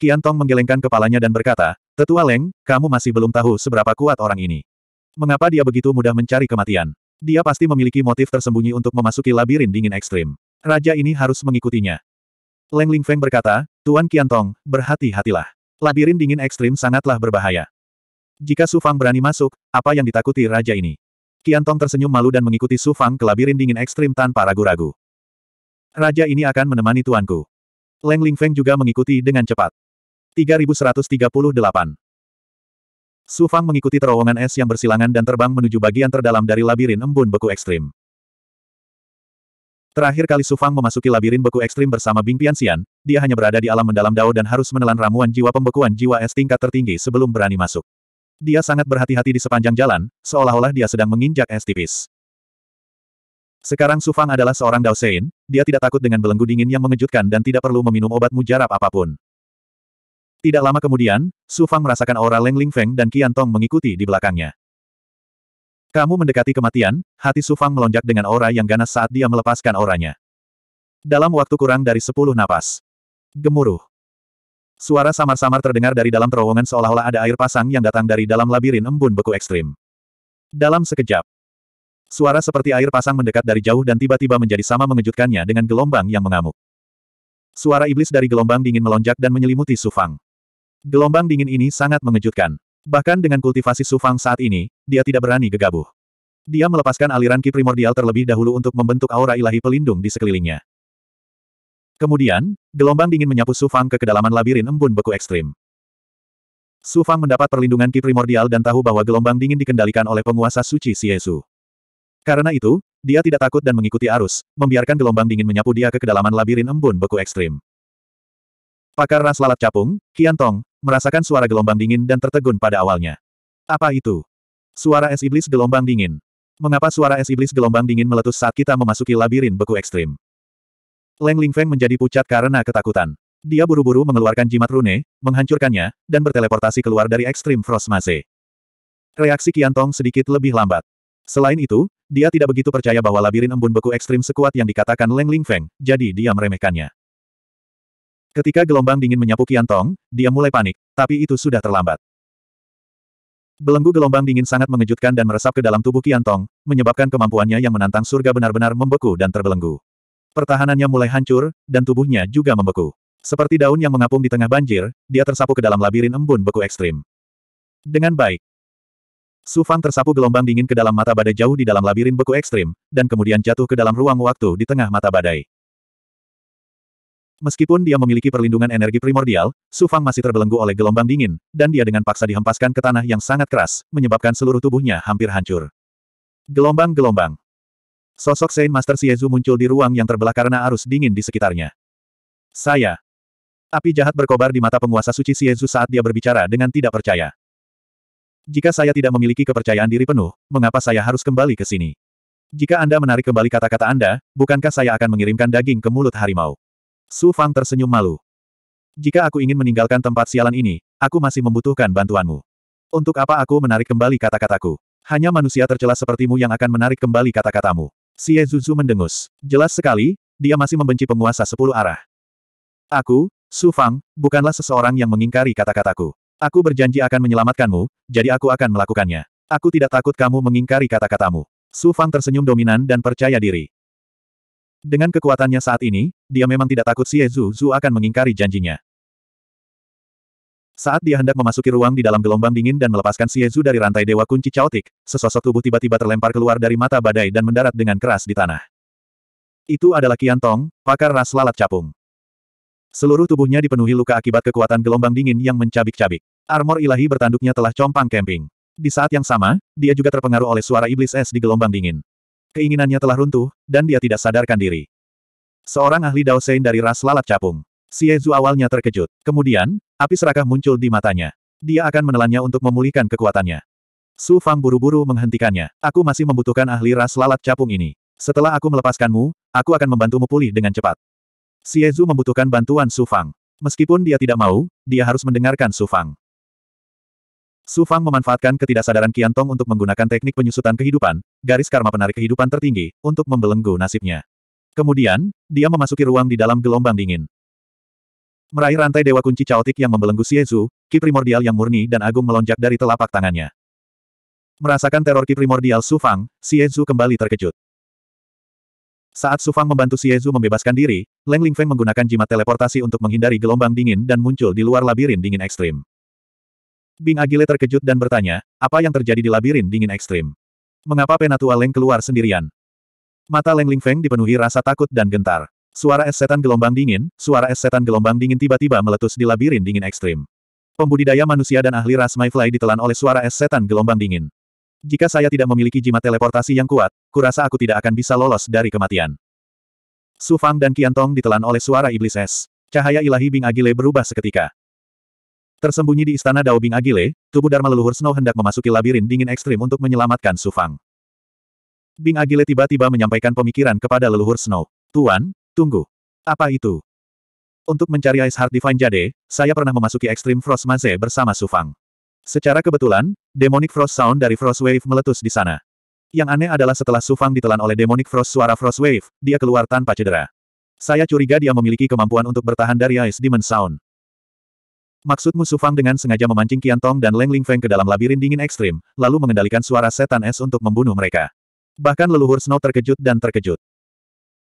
[SPEAKER 1] Qian Tong menggelengkan kepalanya dan berkata, Tetua Leng, kamu masih belum tahu seberapa kuat orang ini. Mengapa dia begitu mudah mencari kematian? Dia pasti memiliki motif tersembunyi untuk memasuki labirin dingin ekstrim. Raja ini harus mengikutinya. Leng Ling Feng berkata, Tuan Tong, berhati-hatilah. Labirin dingin ekstrim sangatlah berbahaya. Jika Su Fang berani masuk, apa yang ditakuti raja ini? Tong tersenyum malu dan mengikuti Su Fang ke labirin dingin ekstrim tanpa ragu-ragu. Raja ini akan menemani tuanku. Leng Ling Feng juga mengikuti dengan cepat. 3138. Su Fang mengikuti terowongan es yang bersilangan dan terbang menuju bagian terdalam dari labirin embun beku ekstrim. Terakhir kali Su Fang memasuki labirin beku ekstrim bersama Bing Piansian, dia hanya berada di alam mendalam Dao dan harus menelan ramuan jiwa pembekuan jiwa es tingkat tertinggi sebelum berani masuk. Dia sangat berhati-hati di sepanjang jalan, seolah-olah dia sedang menginjak es tipis. Sekarang Su Fang adalah seorang Dao Sein, dia tidak takut dengan belenggu dingin yang mengejutkan dan tidak perlu meminum obat mujarab apapun. Tidak lama kemudian, Su Fang merasakan aura Leng Ling Feng dan Qian Tong mengikuti di belakangnya. Kamu mendekati kematian, hati Su Fang melonjak dengan aura yang ganas saat dia melepaskan auranya. Dalam waktu kurang dari sepuluh napas. Gemuruh. Suara samar-samar terdengar dari dalam terowongan seolah-olah ada air pasang yang datang dari dalam labirin embun beku ekstrim. Dalam sekejap, suara seperti air pasang mendekat dari jauh dan tiba-tiba menjadi sama mengejutkannya dengan gelombang yang mengamuk. Suara iblis dari gelombang dingin melonjak dan menyelimuti Sufang. Gelombang dingin ini sangat mengejutkan. Bahkan dengan kultivasi Sufang saat ini, dia tidak berani gegabah. Dia melepaskan aliran ki primordial terlebih dahulu untuk membentuk aura ilahi pelindung di sekelilingnya. Kemudian, gelombang dingin menyapu Sufang ke kedalaman labirin embun beku ekstrim. Sufang mendapat perlindungan ki primordial dan tahu bahwa gelombang dingin dikendalikan oleh penguasa suci si Yesu. Karena itu, dia tidak takut dan mengikuti arus, membiarkan gelombang dingin menyapu dia ke kedalaman labirin embun beku ekstrim. Pakar ras lalat capung, Tong, merasakan suara gelombang dingin dan tertegun pada awalnya. Apa itu? Suara es iblis gelombang dingin. Mengapa suara es iblis gelombang dingin meletus saat kita memasuki labirin beku ekstrim? Leng Feng menjadi pucat karena ketakutan. Dia buru-buru mengeluarkan jimat rune, menghancurkannya, dan berteleportasi keluar dari ekstrim Frost Mase. Reaksi Tong sedikit lebih lambat. Selain itu, dia tidak begitu percaya bahwa labirin embun beku ekstrim sekuat yang dikatakan Leng Feng, jadi dia meremehkannya. Ketika gelombang dingin menyapu Kiantong, dia mulai panik, tapi itu sudah terlambat. Belenggu gelombang dingin sangat mengejutkan dan meresap ke dalam tubuh Kiantong, menyebabkan kemampuannya yang menantang surga benar-benar membeku dan terbelenggu. Pertahanannya mulai hancur, dan tubuhnya juga membeku. Seperti daun yang mengapung di tengah banjir, dia tersapu ke dalam labirin embun beku ekstrim. Dengan baik. Su Fang tersapu gelombang dingin ke dalam mata badai jauh di dalam labirin beku ekstrim, dan kemudian jatuh ke dalam ruang waktu di tengah mata badai. Meskipun dia memiliki perlindungan energi primordial, Su Fang masih terbelenggu oleh gelombang dingin, dan dia dengan paksa dihempaskan ke tanah yang sangat keras, menyebabkan seluruh tubuhnya hampir hancur. Gelombang-gelombang. Sosok Saint Master Siezu muncul di ruang yang terbelah karena arus dingin di sekitarnya. Saya. Api jahat berkobar di mata penguasa suci Siezu saat dia berbicara dengan tidak percaya. Jika saya tidak memiliki kepercayaan diri penuh, mengapa saya harus kembali ke sini? Jika Anda menarik kembali kata-kata Anda, bukankah saya akan mengirimkan daging ke mulut harimau? Su Fang tersenyum malu. Jika aku ingin meninggalkan tempat sialan ini, aku masih membutuhkan bantuanmu. Untuk apa aku menarik kembali kata-kataku? Hanya manusia tercela sepertimu yang akan menarik kembali kata-katamu. Si Zuzu mendengus. Jelas sekali, dia masih membenci penguasa sepuluh arah. Aku, Su Fang, bukanlah seseorang yang mengingkari kata-kataku. Aku berjanji akan menyelamatkanmu, jadi aku akan melakukannya. Aku tidak takut kamu mengingkari kata-katamu. Su Fang tersenyum dominan dan percaya diri. Dengan kekuatannya saat ini, dia memang tidak takut si Ezu Zu akan mengingkari janjinya. Saat dia hendak memasuki ruang di dalam gelombang dingin dan melepaskan Siezu dari rantai Dewa Kunci caotik, sesosok tubuh tiba-tiba terlempar keluar dari mata badai dan mendarat dengan keras di tanah. Itu adalah Kian Tong, pakar ras lalat capung. Seluruh tubuhnya dipenuhi luka akibat kekuatan gelombang dingin yang mencabik-cabik. Armor ilahi bertanduknya telah compang kemping. Di saat yang sama, dia juga terpengaruh oleh suara iblis es di gelombang dingin. Keinginannya telah runtuh, dan dia tidak sadarkan diri. Seorang ahli Daosein dari ras lalat capung. Siezu awalnya terkejut. Kemudian, api serakah muncul di matanya. Dia akan menelannya untuk memulihkan kekuatannya. Su Fang buru-buru menghentikannya. Aku masih membutuhkan ahli ras lalat capung ini. Setelah aku melepaskanmu, aku akan membantumu pulih dengan cepat. Siezu membutuhkan bantuan Su Fang. Meskipun dia tidak mau, dia harus mendengarkan Su Fang. Su Fang memanfaatkan ketidaksadaran Qian Tong untuk menggunakan teknik penyusutan kehidupan, garis karma penarik kehidupan tertinggi, untuk membelenggu nasibnya. Kemudian, dia memasuki ruang di dalam gelombang dingin. Meraih rantai Dewa Kunci caotik yang membelenggu Zhu, ki primordial yang murni dan agung melonjak dari telapak tangannya. Merasakan teror ki primordial Su Fang, Zhu kembali terkejut. Saat Su Fang membantu Zhu membebaskan diri, Leng Feng menggunakan jimat teleportasi untuk menghindari gelombang dingin dan muncul di luar labirin dingin ekstrim. Bing Agile terkejut dan bertanya, apa yang terjadi di labirin dingin ekstrim? Mengapa Penatua Leng keluar sendirian? Mata Leng Ling Feng dipenuhi rasa takut dan gentar. Suara es setan gelombang dingin, suara es setan gelombang dingin tiba-tiba meletus di labirin dingin ekstrim. Pembudidaya manusia dan ahli ras Mayfly ditelan oleh suara es setan gelombang dingin. Jika saya tidak memiliki jimat teleportasi yang kuat, kurasa aku tidak akan bisa lolos dari kematian. Su Fang dan Qiantong ditelan oleh suara iblis es. Cahaya ilahi Bing Agile berubah seketika. Tersembunyi di istana Daobing Agile, tubuh Dharma leluhur Snow hendak memasuki labirin dingin ekstrim untuk menyelamatkan Sufang. Bing Agile tiba-tiba menyampaikan pemikiran kepada leluhur Snow. Tuan, tunggu. Apa itu? Untuk mencari Ice Heart Divine Jade, saya pernah memasuki ekstrim Frost Maze bersama Sufang. Secara kebetulan, Demonic Frost Sound dari Frost Wave meletus di sana. Yang aneh adalah setelah Sufang ditelan oleh Demonic Frost suara Frost Wave, dia keluar tanpa cedera. Saya curiga dia memiliki kemampuan untuk bertahan dari Ice Demon Sound. Maksudmu Sufang dengan sengaja memancing Qian Tong dan Leng Lingfeng ke dalam labirin dingin ekstrim, lalu mengendalikan suara setan es untuk membunuh mereka. Bahkan leluhur Snow terkejut dan terkejut.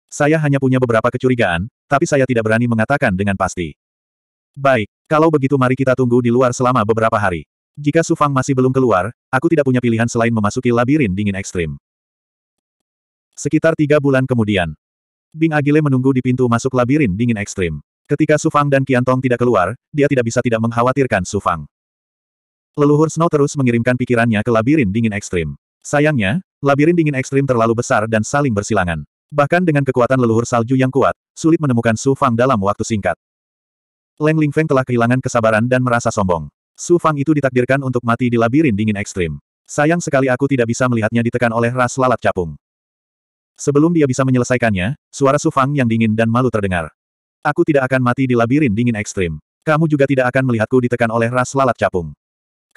[SPEAKER 1] Saya hanya punya beberapa kecurigaan, tapi saya tidak berani mengatakan dengan pasti. Baik, kalau begitu mari kita tunggu di luar selama beberapa hari. Jika Sufang masih belum keluar, aku tidak punya pilihan selain memasuki labirin dingin ekstrim. Sekitar tiga bulan kemudian, Bing Agile menunggu di pintu masuk labirin dingin ekstrim. Ketika Sufang dan Kiantong tidak keluar, dia tidak bisa tidak mengkhawatirkan Sufang. Leluhur Snow terus mengirimkan pikirannya ke labirin dingin ekstrim. Sayangnya, labirin dingin ekstrim terlalu besar dan saling bersilangan. Bahkan dengan kekuatan leluhur salju yang kuat, sulit menemukan Su Fang dalam waktu singkat. Leng Feng telah kehilangan kesabaran dan merasa sombong. Su Fang itu ditakdirkan untuk mati di labirin dingin ekstrim. Sayang sekali aku tidak bisa melihatnya ditekan oleh ras lalat capung. Sebelum dia bisa menyelesaikannya, suara Su Fang yang dingin dan malu terdengar. Aku tidak akan mati di labirin dingin ekstrim. Kamu juga tidak akan melihatku ditekan oleh ras lalat capung.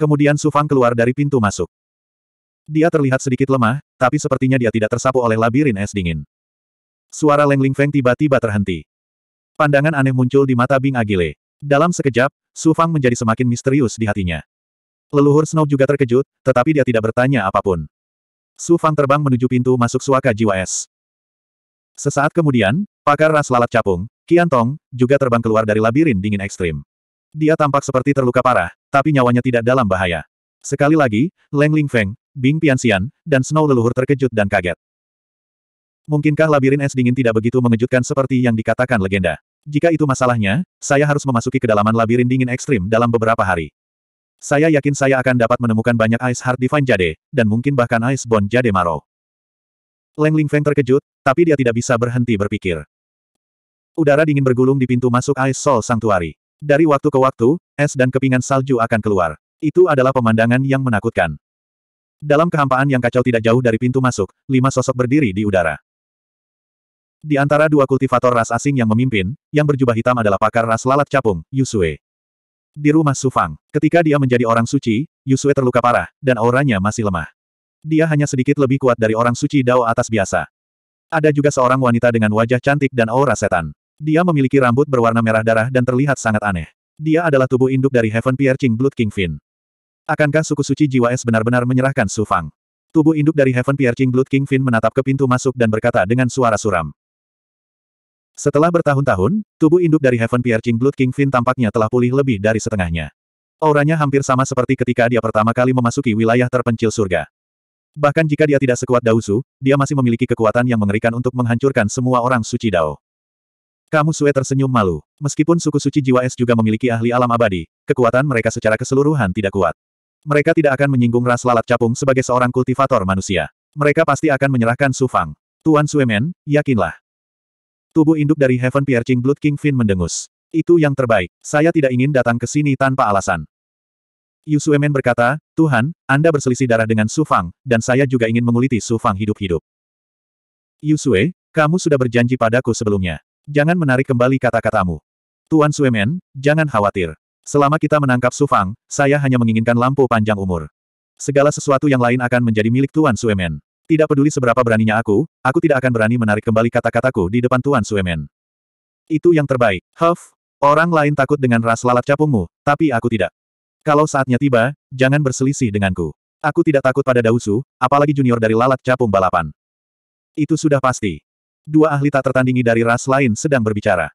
[SPEAKER 1] Kemudian Sufang keluar dari pintu masuk. Dia terlihat sedikit lemah, tapi sepertinya dia tidak tersapu oleh labirin es dingin. Suara Leng Ling Feng tiba-tiba terhenti. Pandangan aneh muncul di mata Bing Agile. Dalam sekejap, Sufang menjadi semakin misterius di hatinya. Leluhur Snow juga terkejut, tetapi dia tidak bertanya apapun. Su Fang terbang menuju pintu masuk suaka jiwa es. Sesaat kemudian, pakar ras lalat capung, Qian Tong, juga terbang keluar dari labirin dingin ekstrim. Dia tampak seperti terluka parah, tapi nyawanya tidak dalam bahaya. Sekali lagi, Leng Ling Feng, Bing Piansian, dan Snow leluhur terkejut dan kaget. Mungkinkah labirin es dingin tidak begitu mengejutkan seperti yang dikatakan legenda? Jika itu masalahnya, saya harus memasuki kedalaman labirin dingin ekstrim dalam beberapa hari. Saya yakin saya akan dapat menemukan banyak Ice Heart Divine Jade, dan mungkin bahkan Ice Bond Jade Maro. Leng Ling Feng terkejut, tapi dia tidak bisa berhenti berpikir. Udara dingin bergulung di pintu masuk Ice Soul Sanctuary. Dari waktu ke waktu, es dan kepingan salju akan keluar. Itu adalah pemandangan yang menakutkan. Dalam kehampaan yang kacau tidak jauh dari pintu masuk, lima sosok berdiri di udara. Di antara dua kultivator ras asing yang memimpin, yang berjubah hitam adalah pakar ras lalat capung, Yusue. Di rumah Sufang, ketika dia menjadi orang suci, Yusue terluka parah, dan auranya masih lemah. Dia hanya sedikit lebih kuat dari orang suci Dao atas biasa. Ada juga seorang wanita dengan wajah cantik dan aura setan. Dia memiliki rambut berwarna merah darah dan terlihat sangat aneh. Dia adalah tubuh induk dari Heaven Piercing Blood King Kingfin. Akankah suku suci jiwa es benar-benar menyerahkan Su Fang? Tubuh induk dari Heaven Piercing Blood King Kingfin menatap ke pintu masuk dan berkata dengan suara suram. Setelah bertahun-tahun, tubuh induk dari Heaven Piercing Blood King Kingfin tampaknya telah pulih lebih dari setengahnya. Auranya hampir sama seperti ketika dia pertama kali memasuki wilayah terpencil surga. Bahkan jika dia tidak sekuat Dausu, dia masih memiliki kekuatan yang mengerikan untuk menghancurkan semua orang suci Dao. Kamu Sue tersenyum malu. Meskipun suku suci jiwa es juga memiliki ahli alam abadi, kekuatan mereka secara keseluruhan tidak kuat. Mereka tidak akan menyinggung ras lalat capung sebagai seorang kultivator manusia. Mereka pasti akan menyerahkan Sufang. Tuan Suemen, yakinlah. Tubuh induk dari Heaven Piercing Blood King Fin mendengus. Itu yang terbaik. Saya tidak ingin datang ke sini tanpa alasan. Yu Men berkata, Tuhan, Anda berselisih darah dengan Sufang, dan saya juga ingin menguliti Sufang hidup-hidup. Yu Yusue, kamu sudah berjanji padaku sebelumnya. Jangan menarik kembali kata-katamu. Tuan Suemen, jangan khawatir. Selama kita menangkap Sufang, saya hanya menginginkan lampu panjang umur. Segala sesuatu yang lain akan menjadi milik Tuan Suemen. Tidak peduli seberapa beraninya aku, aku tidak akan berani menarik kembali kata-kataku di depan Tuan Suemen. Itu yang terbaik. Huff, orang lain takut dengan ras lalat capungmu, tapi aku tidak. Kalau saatnya tiba, jangan berselisih denganku. Aku tidak takut pada Dausu, apalagi junior dari lalat capung balapan. Itu sudah pasti. Dua ahli tak tertandingi dari ras lain sedang berbicara.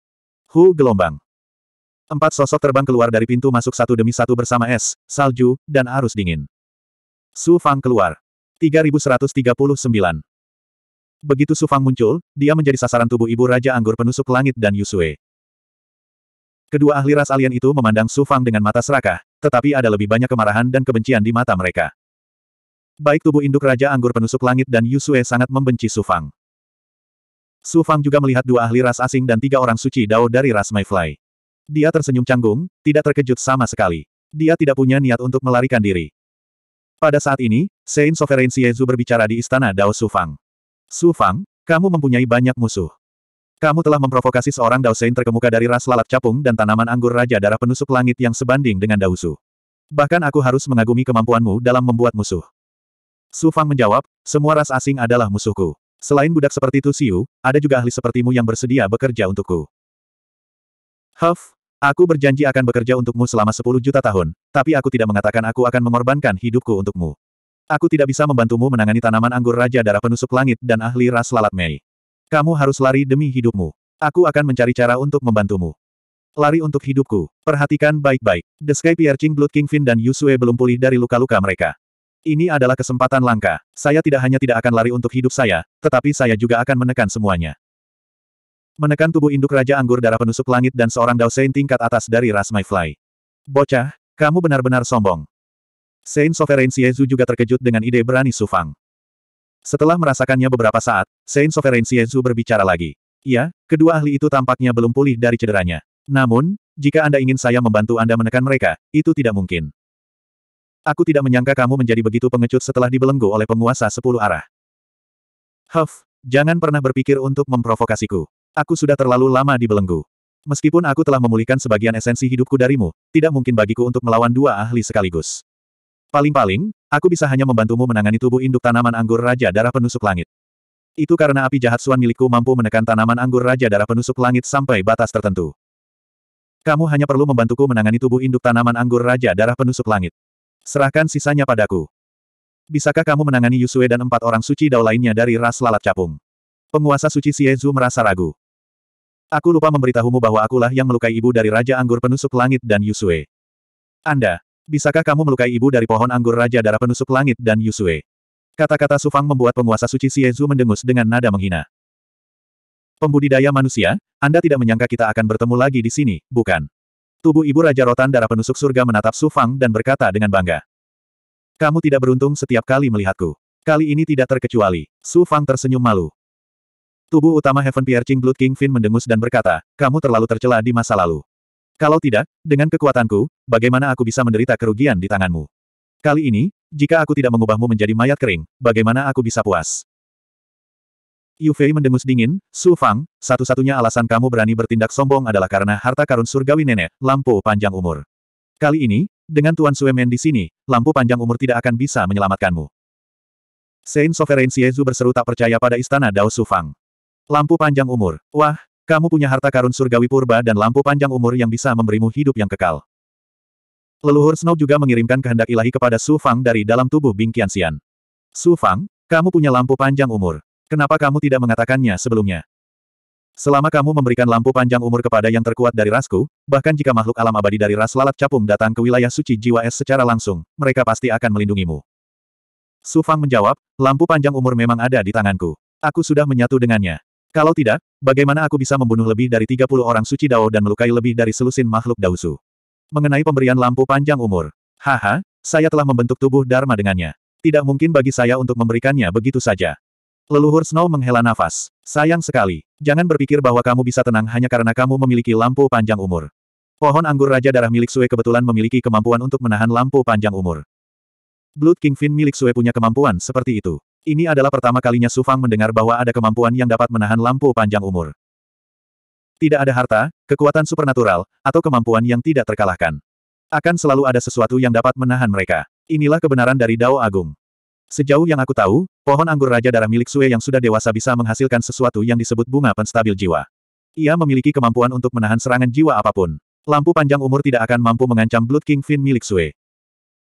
[SPEAKER 1] Hu gelombang. Empat sosok terbang keluar dari pintu masuk satu demi satu bersama es, salju, dan arus dingin. Su Fang keluar. 3139. Begitu Su Fang muncul, dia menjadi sasaran tubuh ibu Raja Anggur penusuk langit dan Yusue. Kedua ahli ras alien itu memandang Su Fang dengan mata serakah, tetapi ada lebih banyak kemarahan dan kebencian di mata mereka. Baik tubuh induk Raja Anggur penusuk langit dan Yusue sangat membenci Su Fang. Su Fang juga melihat dua ahli ras asing dan tiga orang suci dao dari ras Mayfly. Dia tersenyum canggung, tidak terkejut sama sekali. Dia tidak punya niat untuk melarikan diri. Pada saat ini, Saint Sovereign Siezu berbicara di istana Dao Su Fang. Su Fang, kamu mempunyai banyak musuh. Kamu telah memprovokasi seorang Dao Sein terkemuka dari ras lalat capung dan tanaman anggur Raja Darah Penusuk Langit yang sebanding dengan Dao Su. Bahkan aku harus mengagumi kemampuanmu dalam membuat musuh. Su Fang menjawab, semua ras asing adalah musuhku. Selain budak seperti Tu Siu, ada juga ahli sepertimu yang bersedia bekerja untukku. Huff, aku berjanji akan bekerja untukmu selama 10 juta tahun, tapi aku tidak mengatakan aku akan mengorbankan hidupku untukmu. Aku tidak bisa membantumu menangani tanaman anggur Raja Darah Penusuk Langit dan ahli ras lalat Mei. Kamu harus lari demi hidupmu. Aku akan mencari cara untuk membantumu. Lari untuk hidupku. Perhatikan baik-baik. The Sky Piercing Blood King Finn dan Yusue belum pulih dari luka-luka mereka. Ini adalah kesempatan langka. Saya tidak hanya tidak akan lari untuk hidup saya, tetapi saya juga akan menekan semuanya. Menekan tubuh induk Raja Anggur Darah Penusuk Langit dan seorang Dao Sein tingkat atas dari ras My Fly. Bocah, kamu benar-benar sombong. Sein Sovereign Siezu juga terkejut dengan ide berani Sufang. Setelah merasakannya beberapa saat, Sein Sovereign Siezu berbicara lagi. Ya, kedua ahli itu tampaknya belum pulih dari cederanya. Namun, jika Anda ingin saya membantu Anda menekan mereka, itu tidak mungkin. Aku tidak menyangka kamu menjadi begitu pengecut setelah dibelenggu oleh penguasa sepuluh arah. Huff, jangan pernah berpikir untuk memprovokasiku. Aku sudah terlalu lama dibelenggu. Meskipun aku telah memulihkan sebagian esensi hidupku darimu, tidak mungkin bagiku untuk melawan dua ahli sekaligus. Paling-paling, aku bisa hanya membantumu menangani tubuh induk tanaman anggur Raja Darah Penusuk Langit. Itu karena api jahat suan milikku mampu menekan tanaman anggur Raja Darah Penusuk Langit sampai batas tertentu. Kamu hanya perlu membantuku menangani tubuh induk tanaman anggur Raja Darah Penusuk Langit. Serahkan sisanya padaku. Bisakah kamu menangani Yusue dan empat orang suci dao lainnya dari ras lalat capung? Penguasa suci Siezu merasa ragu. Aku lupa memberitahumu bahwa akulah yang melukai ibu dari Raja Anggur Penusuk Langit dan Yusue. Anda, bisakah kamu melukai ibu dari pohon anggur Raja Darah Penusuk Langit dan Yusue? Kata-kata Sufang membuat penguasa suci Siezu mendengus dengan nada menghina. Pembudidaya manusia, Anda tidak menyangka kita akan bertemu lagi di sini, bukan? Tubuh ibu Raja Rotan darah penusuk surga menatap Su Fang dan berkata dengan bangga. Kamu tidak beruntung setiap kali melihatku. Kali ini tidak terkecuali. Su Fang tersenyum malu. Tubuh utama Heaven Piercing Blood King Fin mendengus dan berkata, kamu terlalu tercela di masa lalu. Kalau tidak, dengan kekuatanku, bagaimana aku bisa menderita kerugian di tanganmu? Kali ini, jika aku tidak mengubahmu menjadi mayat kering, bagaimana aku bisa puas? Yu Fei mendengus dingin, Su Fang, satu-satunya alasan kamu berani bertindak sombong adalah karena harta karun surgawi nenek, lampu panjang umur. Kali ini, dengan Tuan Suemen di sini, lampu panjang umur tidak akan bisa menyelamatkanmu. Saint Sovereign Siezu berseru tak percaya pada istana Dao Su Fang. Lampu panjang umur, wah, kamu punya harta karun surgawi purba dan lampu panjang umur yang bisa memberimu hidup yang kekal. Leluhur Snow juga mengirimkan kehendak ilahi kepada Su Fang dari dalam tubuh Bing Qian Xian. Su Fang, kamu punya lampu panjang umur. Kenapa kamu tidak mengatakannya sebelumnya? Selama kamu memberikan lampu panjang umur kepada yang terkuat dari rasku, bahkan jika makhluk alam abadi dari ras lalat capung datang ke wilayah suci jiwa es secara langsung, mereka pasti akan melindungimu. Su Fang menjawab, lampu panjang umur memang ada di tanganku. Aku sudah menyatu dengannya. Kalau tidak, bagaimana aku bisa membunuh lebih dari 30 orang suci Dao dan melukai lebih dari selusin makhluk dausu? Mengenai pemberian lampu panjang umur. Haha, saya telah membentuk tubuh Dharma dengannya. Tidak mungkin bagi saya untuk memberikannya begitu saja. Leluhur Snow menghela nafas. Sayang sekali. Jangan berpikir bahwa kamu bisa tenang hanya karena kamu memiliki lampu panjang umur. Pohon anggur Raja Darah milik Sue kebetulan memiliki kemampuan untuk menahan lampu panjang umur. Blood King Finn milik Sue punya kemampuan seperti itu. Ini adalah pertama kalinya Su Fang mendengar bahwa ada kemampuan yang dapat menahan lampu panjang umur. Tidak ada harta, kekuatan supernatural, atau kemampuan yang tidak terkalahkan. Akan selalu ada sesuatu yang dapat menahan mereka. Inilah kebenaran dari Dao Agung. Sejauh yang aku tahu, pohon anggur raja darah milik Sue yang sudah dewasa bisa menghasilkan sesuatu yang disebut bunga penstabil jiwa. Ia memiliki kemampuan untuk menahan serangan jiwa apapun. Lampu panjang umur tidak akan mampu mengancam Blood King Fin milik Sue.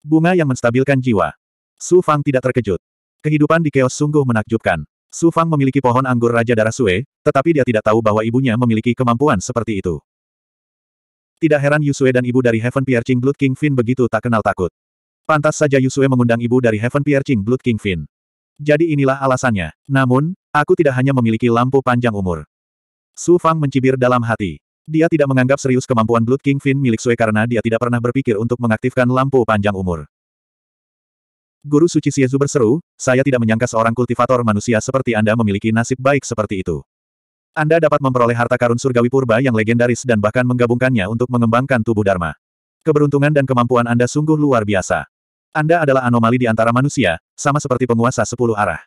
[SPEAKER 1] Bunga yang menstabilkan jiwa. Su Fang tidak terkejut. Kehidupan di chaos sungguh menakjubkan. Su Fang memiliki pohon anggur Raja Darah Sue, tetapi dia tidak tahu bahwa ibunya memiliki kemampuan seperti itu. Tidak heran Yusue dan ibu dari Heaven Piercing Blood King Fin begitu tak kenal takut. Pantas saja Yusue mengundang ibu dari Heaven Piercing Blood King Finn. Jadi inilah alasannya. Namun, aku tidak hanya memiliki lampu panjang umur. Su Fang mencibir dalam hati. Dia tidak menganggap serius kemampuan Blood King Finn milik Sue karena dia tidak pernah berpikir untuk mengaktifkan lampu panjang umur. Guru Suci Siezu berseru, saya tidak menyangka seorang kultivator manusia seperti Anda memiliki nasib baik seperti itu. Anda dapat memperoleh harta karun surgawi purba yang legendaris dan bahkan menggabungkannya untuk mengembangkan tubuh Dharma. Keberuntungan dan kemampuan Anda sungguh luar biasa. Anda adalah anomali di antara manusia, sama seperti penguasa sepuluh arah.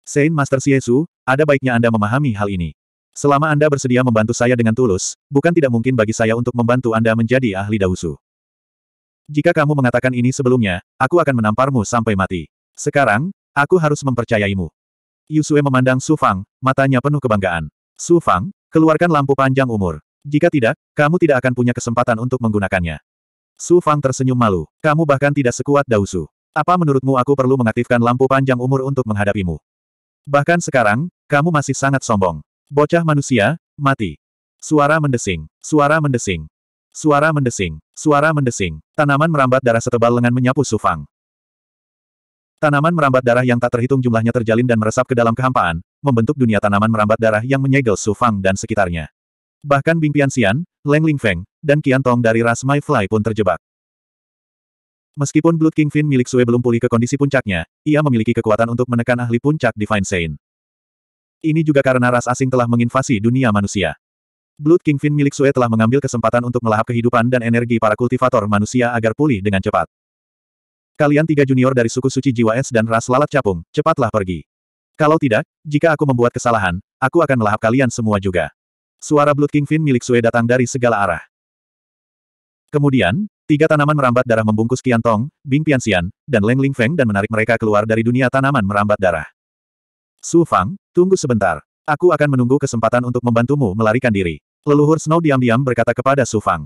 [SPEAKER 1] Saint Master Siesu, ada baiknya Anda memahami hal ini. Selama Anda bersedia membantu saya dengan tulus, bukan tidak mungkin bagi saya untuk membantu Anda menjadi ahli dausu. Jika kamu mengatakan ini sebelumnya, aku akan menamparmu sampai mati. Sekarang, aku harus mempercayaimu. Yusue memandang Su Fang, matanya penuh kebanggaan. Su Fang, keluarkan lampu panjang umur. Jika tidak, kamu tidak akan punya kesempatan untuk menggunakannya. Su Fang tersenyum malu. Kamu bahkan tidak sekuat Dausu. Apa menurutmu aku perlu mengaktifkan lampu panjang umur untuk menghadapimu? Bahkan sekarang, kamu masih sangat sombong. Bocah manusia, mati. Suara mendesing, suara mendesing, suara mendesing, suara mendesing. Tanaman merambat darah setebal lengan menyapu Su Fang. Tanaman merambat darah yang tak terhitung jumlahnya terjalin dan meresap ke dalam kehampaan, membentuk dunia tanaman merambat darah yang menyegel Su Fang dan sekitarnya. Bahkan Bing Pian Xian? Leng Ling Feng dan Qian Tong dari ras My Fly pun terjebak. Meskipun Blood King Fin milik Sue belum pulih ke kondisi puncaknya, ia memiliki kekuatan untuk menekan ahli puncak Divine Saint. Ini juga karena ras asing telah menginvasi dunia manusia. Blood King Fin milik Sue telah mengambil kesempatan untuk melahap kehidupan dan energi para kultivator manusia agar pulih dengan cepat. Kalian tiga junior dari suku suci jiwa es dan ras lalat capung, cepatlah pergi. Kalau tidak, jika aku membuat kesalahan, aku akan melahap kalian semua juga. Suara Blood Kingfin milik Sue datang dari segala arah. Kemudian, tiga tanaman merambat darah membungkus Qiantong, Bing Piansian, dan Leng Ling Feng dan menarik mereka keluar dari dunia tanaman merambat darah. Su Fang, tunggu sebentar. Aku akan menunggu kesempatan untuk membantumu melarikan diri. Leluhur Snow diam-diam berkata kepada Su Fang.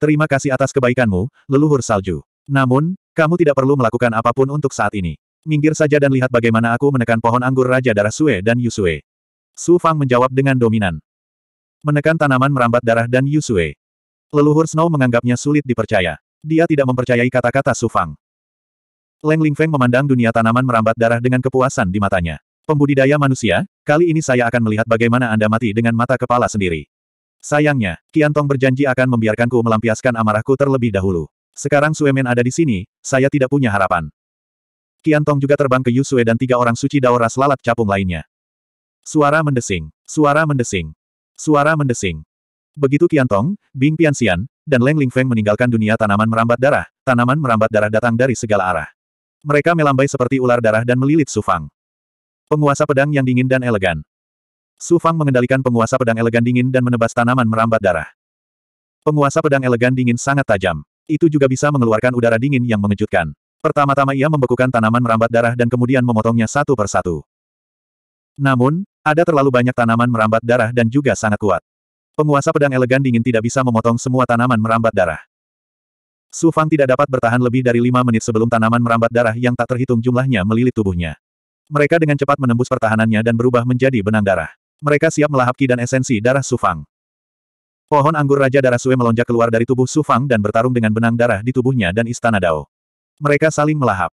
[SPEAKER 1] Terima kasih atas kebaikanmu, leluhur salju. Namun, kamu tidak perlu melakukan apapun untuk saat ini. Minggir saja dan lihat bagaimana aku menekan pohon anggur Raja Darah Sue dan Yusue. Su Fang menjawab dengan dominan menekan tanaman merambat darah dan Yusue. Leluhur Snow menganggapnya sulit dipercaya. Dia tidak mempercayai kata-kata Sufang. Leng Lingfeng memandang dunia tanaman merambat darah dengan kepuasan di matanya. Pembudidaya manusia, kali ini saya akan melihat bagaimana Anda mati dengan mata kepala sendiri. Sayangnya, Kiantong berjanji akan membiarkanku melampiaskan amarahku terlebih dahulu. Sekarang Suemen ada di sini, saya tidak punya harapan. Kiantong juga terbang ke Yusue dan tiga orang suci Dao ras lalat capung lainnya. Suara mendesing, suara mendesing. Suara mendesing. Begitu Qiantong, Bing Xian, dan Leng Lingfeng meninggalkan dunia tanaman merambat darah, tanaman merambat darah datang dari segala arah. Mereka melambai seperti ular darah dan melilit Sufang. Penguasa pedang yang dingin dan elegan. Sufang mengendalikan penguasa pedang elegan dingin dan menebas tanaman merambat darah. Penguasa pedang elegan dingin sangat tajam. Itu juga bisa mengeluarkan udara dingin yang mengejutkan. Pertama-tama ia membekukan tanaman merambat darah dan kemudian memotongnya satu per satu. Namun, ada terlalu banyak tanaman merambat darah dan juga sangat kuat. Penguasa pedang elegan dingin tidak bisa memotong semua tanaman merambat darah. Su Fang tidak dapat bertahan lebih dari lima menit sebelum tanaman merambat darah yang tak terhitung jumlahnya melilit tubuhnya. Mereka dengan cepat menembus pertahanannya dan berubah menjadi benang darah. Mereka siap melahap ki dan esensi darah Su Fang. Pohon anggur Raja Darah Sue melonjak keluar dari tubuh Su Fang dan bertarung dengan benang darah di tubuhnya dan Istana Dao. Mereka saling melahap.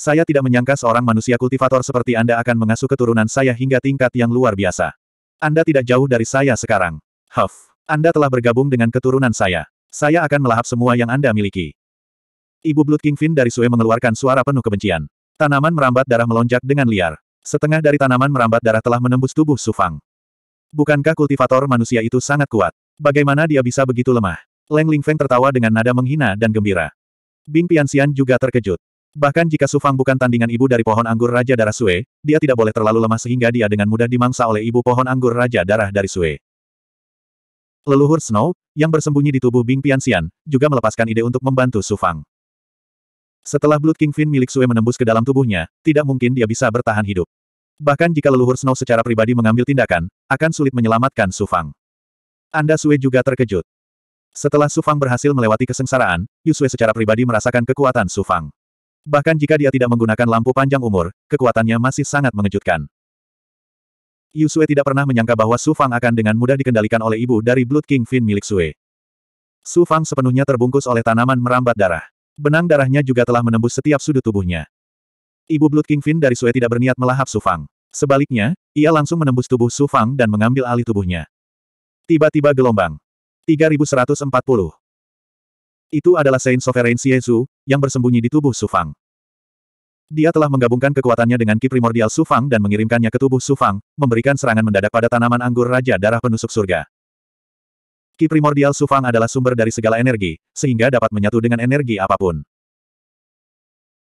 [SPEAKER 1] Saya tidak menyangka seorang manusia kultivator seperti Anda akan mengasuh keturunan saya hingga tingkat yang luar biasa. Anda tidak jauh dari saya sekarang. Huff. Anda telah bergabung dengan keturunan saya. Saya akan melahap semua yang Anda miliki. Ibu Blood Kingfin dari Sue mengeluarkan suara penuh kebencian. Tanaman merambat darah melonjak dengan liar. Setengah dari tanaman merambat darah telah menembus tubuh Sufang. Bukankah kultivator manusia itu sangat kuat? Bagaimana dia bisa begitu lemah? Leng Lingfeng tertawa dengan nada menghina dan gembira. Bing Xian juga terkejut. Bahkan jika Sufang bukan tandingan ibu dari pohon anggur Raja Darah Sue, dia tidak boleh terlalu lemah sehingga dia dengan mudah dimangsa oleh ibu pohon anggur Raja Darah dari Sue. Leluhur Snow, yang bersembunyi di tubuh Bing Piansian, juga melepaskan ide untuk membantu Sufang. Setelah Blood King Fin milik Sue menembus ke dalam tubuhnya, tidak mungkin dia bisa bertahan hidup. Bahkan jika leluhur Snow secara pribadi mengambil tindakan, akan sulit menyelamatkan Sufang. Anda Sue juga terkejut. Setelah Sufang berhasil melewati kesengsaraan, Yusue secara pribadi merasakan kekuatan Sufang. Bahkan jika dia tidak menggunakan lampu panjang umur, kekuatannya masih sangat mengejutkan. Yusue tidak pernah menyangka bahwa Su Fang akan dengan mudah dikendalikan oleh ibu dari Blood King Fin milik Sue. Su Fang sepenuhnya terbungkus oleh tanaman merambat darah. Benang darahnya juga telah menembus setiap sudut tubuhnya. Ibu Blood King Fin dari Sue tidak berniat melahap Su Fang. Sebaliknya, ia langsung menembus tubuh Su Fang dan mengambil alih tubuhnya. Tiba-tiba gelombang. 3140. Itu adalah Saint Sovereign Siezu yang bersembunyi di tubuh Sufang. Dia telah menggabungkan kekuatannya dengan ki primordial Sufang dan mengirimkannya ke tubuh Sufang, memberikan serangan mendadak pada tanaman anggur Raja Darah Penusuk Surga. Ki primordial Sufang adalah sumber dari segala energi, sehingga dapat menyatu dengan energi apapun.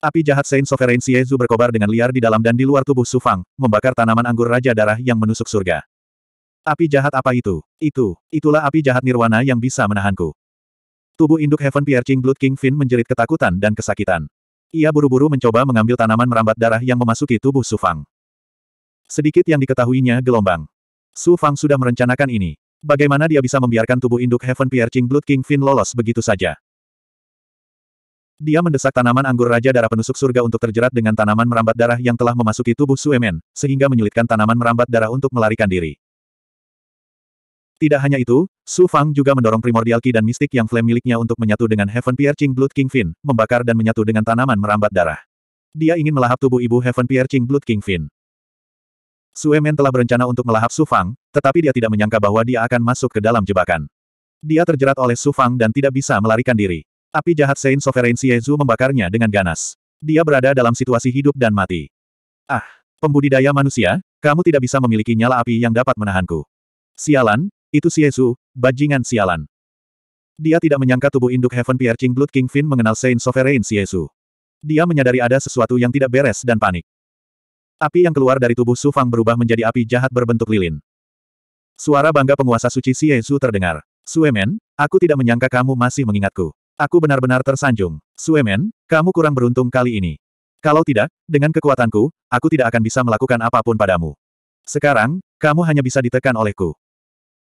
[SPEAKER 1] Api jahat Saint Sovereign Siezu berkobar dengan liar di dalam dan di luar tubuh Sufang, membakar tanaman anggur Raja Darah yang menusuk surga. Api jahat apa itu? Itu, itulah api jahat nirwana yang bisa menahanku. Tubuh induk Heaven Piercing Blood King Finn menjerit ketakutan dan kesakitan. Ia buru-buru mencoba mengambil tanaman merambat darah yang memasuki tubuh Su Fang. Sedikit yang diketahuinya gelombang. Su Fang sudah merencanakan ini. Bagaimana dia bisa membiarkan tubuh induk Heaven Piercing Blood King Finn lolos begitu saja? Dia mendesak tanaman anggur Raja Darah Penusuk Surga untuk terjerat dengan tanaman merambat darah yang telah memasuki tubuh Suemen, sehingga menyulitkan tanaman merambat darah untuk melarikan diri. Tidak hanya itu, Su Fang juga mendorong primordial ki dan mistik yang flame miliknya untuk menyatu dengan Heaven Piercing Blood King Fin, membakar dan menyatu dengan tanaman merambat darah. Dia ingin melahap tubuh ibu Heaven Piercing Blood King Su Suemen telah berencana untuk melahap Su Fang, tetapi dia tidak menyangka bahwa dia akan masuk ke dalam jebakan. Dia terjerat oleh Su Fang dan tidak bisa melarikan diri. Api jahat Saint Sovereign Siezu membakarnya dengan ganas. Dia berada dalam situasi hidup dan mati. Ah, pembudidaya manusia, kamu tidak bisa memiliki nyala api yang dapat menahanku. Sialan, itu si Yesu, bajingan sialan. Dia tidak menyangka tubuh induk Heaven Piercing Blood King Finn mengenal Saint Sovereign si Yesu. Dia menyadari ada sesuatu yang tidak beres dan panik. Api yang keluar dari tubuh Su Fang berubah menjadi api jahat berbentuk lilin. Suara bangga penguasa suci si Yesu terdengar. Suemen, aku tidak menyangka kamu masih mengingatku. Aku benar-benar tersanjung. Suemen, kamu kurang beruntung kali ini. Kalau tidak, dengan kekuatanku, aku tidak akan bisa melakukan apapun padamu. Sekarang, kamu hanya bisa ditekan olehku.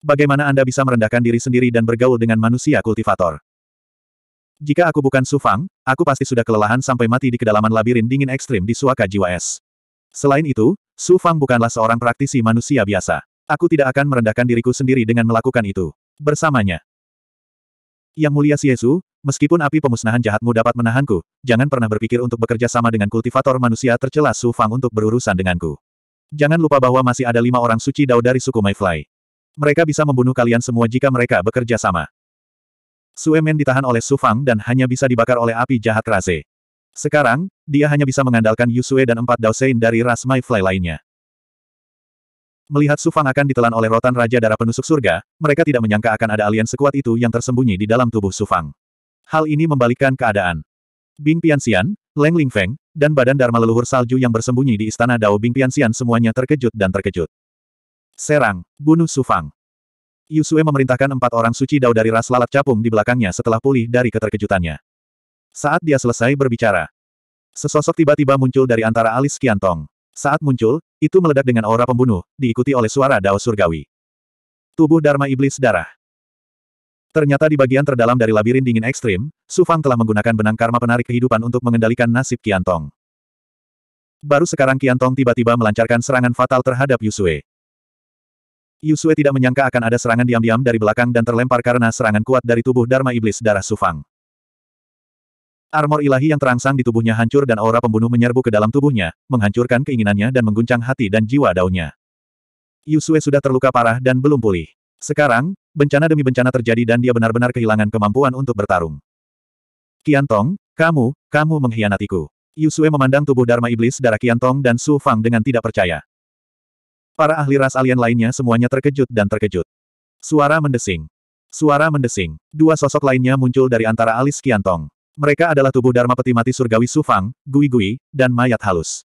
[SPEAKER 1] Bagaimana Anda bisa merendahkan diri sendiri dan bergaul dengan manusia kultivator? Jika aku bukan Sufang, aku pasti sudah kelelahan sampai mati di kedalaman labirin dingin ekstrim di suaka jiwa es. Selain itu, Sufang bukanlah seorang praktisi manusia biasa. Aku tidak akan merendahkan diriku sendiri dengan melakukan itu. Bersamanya. Yang mulia Yesu, meskipun api pemusnahan jahatmu dapat menahanku, jangan pernah berpikir untuk bekerja sama dengan kultivator manusia tercela Sufang untuk berurusan denganku. Jangan lupa bahwa masih ada lima orang suci dao dari suku Mayfly. Mereka bisa membunuh kalian semua jika mereka bekerja sama. Suemen ditahan oleh Su Fang dan hanya bisa dibakar oleh api jahat Raze. Sekarang, dia hanya bisa mengandalkan Yusue dan empat Daosein dari ras My Fly lainnya. Melihat Su Fang akan ditelan oleh rotan Raja Darah Penusuk Surga, mereka tidak menyangka akan ada alien sekuat itu yang tersembunyi di dalam tubuh Su Fang. Hal ini membalikkan keadaan. Bing Piansian, Leng Lingfeng, dan badan Dharma leluhur salju yang bersembunyi di istana Dao Bing Piansian semuanya terkejut dan terkejut. Serang, bunuh Sufang. Yusue memerintahkan empat orang suci dao dari ras lalat capung di belakangnya setelah pulih dari keterkejutannya. Saat dia selesai berbicara, sesosok tiba-tiba muncul dari antara alis Kiantong. Saat muncul, itu meledak dengan aura pembunuh, diikuti oleh suara dao surgawi. Tubuh Dharma Iblis Darah. Ternyata di bagian terdalam dari labirin dingin ekstrim, Sufang telah menggunakan benang karma penarik kehidupan untuk mengendalikan nasib Kiantong. Baru sekarang Kiantong tiba-tiba melancarkan serangan fatal terhadap Yusue. Yusue tidak menyangka akan ada serangan diam-diam dari belakang dan terlempar karena serangan kuat dari tubuh Dharma Iblis Darah Sufang. Armor ilahi yang terangsang di tubuhnya hancur dan aura pembunuh menyerbu ke dalam tubuhnya, menghancurkan keinginannya dan mengguncang hati dan jiwa daunnya. Yusue sudah terluka parah dan belum pulih. Sekarang, bencana demi bencana terjadi dan dia benar-benar kehilangan kemampuan untuk bertarung. Kiantong, kamu, kamu mengkhianatiku. Yusue memandang tubuh Dharma Iblis darah Kian Tong dan Su Fang dengan tidak percaya. Para ahli ras alien lainnya semuanya terkejut dan terkejut. Suara mendesing. Suara mendesing. Dua sosok lainnya muncul dari antara alis Kiantong. Mereka adalah tubuh Dharma Peti Mati Surgawi Sufang, Gui Gui, dan mayat halus.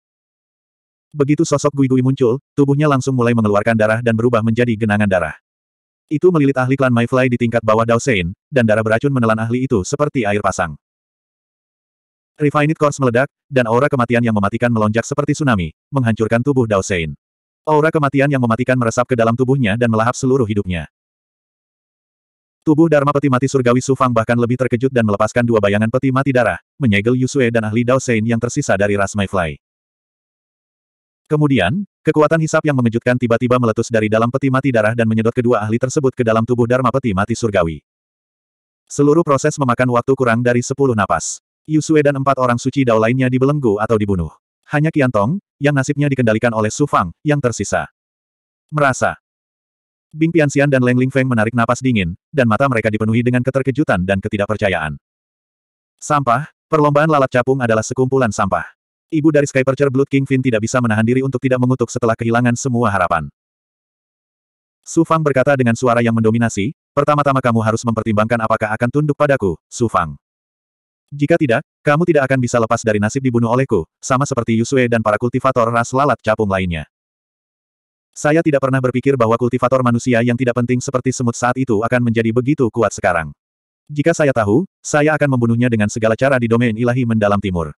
[SPEAKER 1] Begitu sosok Gui Gui muncul, tubuhnya langsung mulai mengeluarkan darah dan berubah menjadi genangan darah. Itu melilit ahli klan Mayfly di tingkat bawah Dao Daosein, dan darah beracun menelan ahli itu seperti air pasang. Refined Course meledak, dan aura kematian yang mematikan melonjak seperti tsunami, menghancurkan tubuh Dao Daosein. Aura kematian yang mematikan meresap ke dalam tubuhnya dan melahap seluruh hidupnya. Tubuh Dharma peti mati surgawi Sufang bahkan lebih terkejut dan melepaskan dua bayangan peti mati darah, menyegel Yusue dan ahli Dao Sein yang tersisa dari ras Mayfly. Kemudian, kekuatan hisap yang mengejutkan tiba-tiba meletus dari dalam peti mati darah dan menyedot kedua ahli tersebut ke dalam tubuh Dharma peti mati surgawi. Seluruh proses memakan waktu kurang dari sepuluh napas. Yusue dan empat orang suci Dao lainnya dibelenggu atau dibunuh. Hanya Kiantong, yang nasibnya dikendalikan oleh Su Fang, yang tersisa. Merasa. Bing Piansian dan Leng Feng menarik napas dingin, dan mata mereka dipenuhi dengan keterkejutan dan ketidakpercayaan. Sampah, perlombaan lalat capung adalah sekumpulan sampah. Ibu dari Skypercher Blood King Fin tidak bisa menahan diri untuk tidak mengutuk setelah kehilangan semua harapan. Su Fang berkata dengan suara yang mendominasi, pertama-tama kamu harus mempertimbangkan apakah akan tunduk padaku, Su Fang. Jika tidak, kamu tidak akan bisa lepas dari nasib dibunuh olehku, sama seperti Yusue dan para kultivator ras lalat capung lainnya. Saya tidak pernah berpikir bahwa kultivator manusia yang tidak penting seperti semut saat itu akan menjadi begitu kuat sekarang. Jika saya tahu, saya akan membunuhnya dengan segala cara di domain ilahi mendalam timur.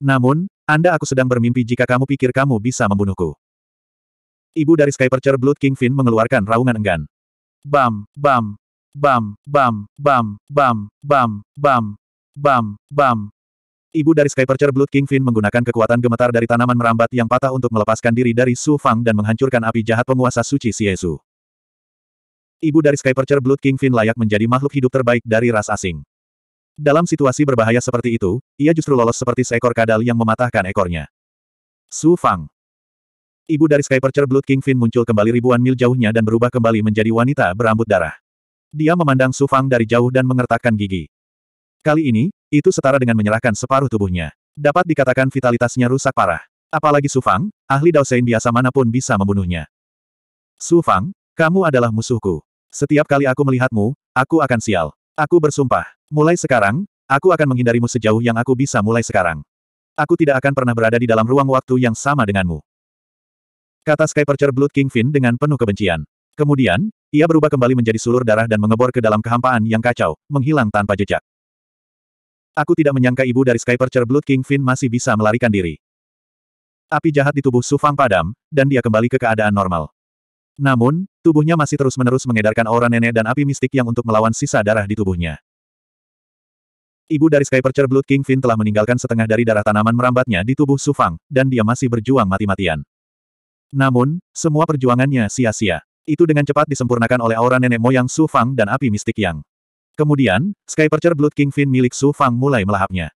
[SPEAKER 1] Namun, Anda aku sedang bermimpi jika kamu pikir kamu bisa membunuhku. Ibu dari Skypercher Blood King Finn mengeluarkan raungan enggan. Bam, bam, bam, bam, bam, bam, bam, bam, Bam, bam. Ibu dari Skypercher Blood King Finn menggunakan kekuatan gemetar dari tanaman merambat yang patah untuk melepaskan diri dari Su Fang dan menghancurkan api jahat penguasa suci Siesu. Ibu dari Skypercher Blood King Finn layak menjadi makhluk hidup terbaik dari ras asing. Dalam situasi berbahaya seperti itu, ia justru lolos seperti seekor kadal yang mematahkan ekornya. Su Fang. Ibu dari Skypercher Blood King Finn muncul kembali ribuan mil jauhnya dan berubah kembali menjadi wanita berambut darah. Dia memandang Su Fang dari jauh dan mengertakkan gigi. Kali ini, itu setara dengan menyerahkan separuh tubuhnya. Dapat dikatakan vitalitasnya rusak parah. Apalagi Su Fang, ahli Daosein biasa manapun bisa membunuhnya. Su Fang, kamu adalah musuhku. Setiap kali aku melihatmu, aku akan sial. Aku bersumpah. Mulai sekarang, aku akan menghindarimu sejauh yang aku bisa mulai sekarang. Aku tidak akan pernah berada di dalam ruang waktu yang sama denganmu. Kata Sky Percher Blood Finn dengan penuh kebencian. Kemudian, ia berubah kembali menjadi sulur darah dan mengebor ke dalam kehampaan yang kacau, menghilang tanpa jejak. Aku tidak menyangka ibu dari Skypercher Blood King Finn masih bisa melarikan diri. Api jahat di tubuh Sufang padam, dan dia kembali ke keadaan normal. Namun, tubuhnya masih terus-menerus mengedarkan aura nenek dan api mistik yang untuk melawan sisa darah di tubuhnya. Ibu dari Skypercher Blood King Finn telah meninggalkan setengah dari darah tanaman merambatnya di tubuh Sufang, dan dia masih berjuang mati-matian. Namun, semua perjuangannya sia-sia. Itu dengan cepat disempurnakan oleh aura nenek moyang Sufang dan api mistik yang Kemudian, Skypercher Blood Kingfin milik Su Fang mulai melahapnya.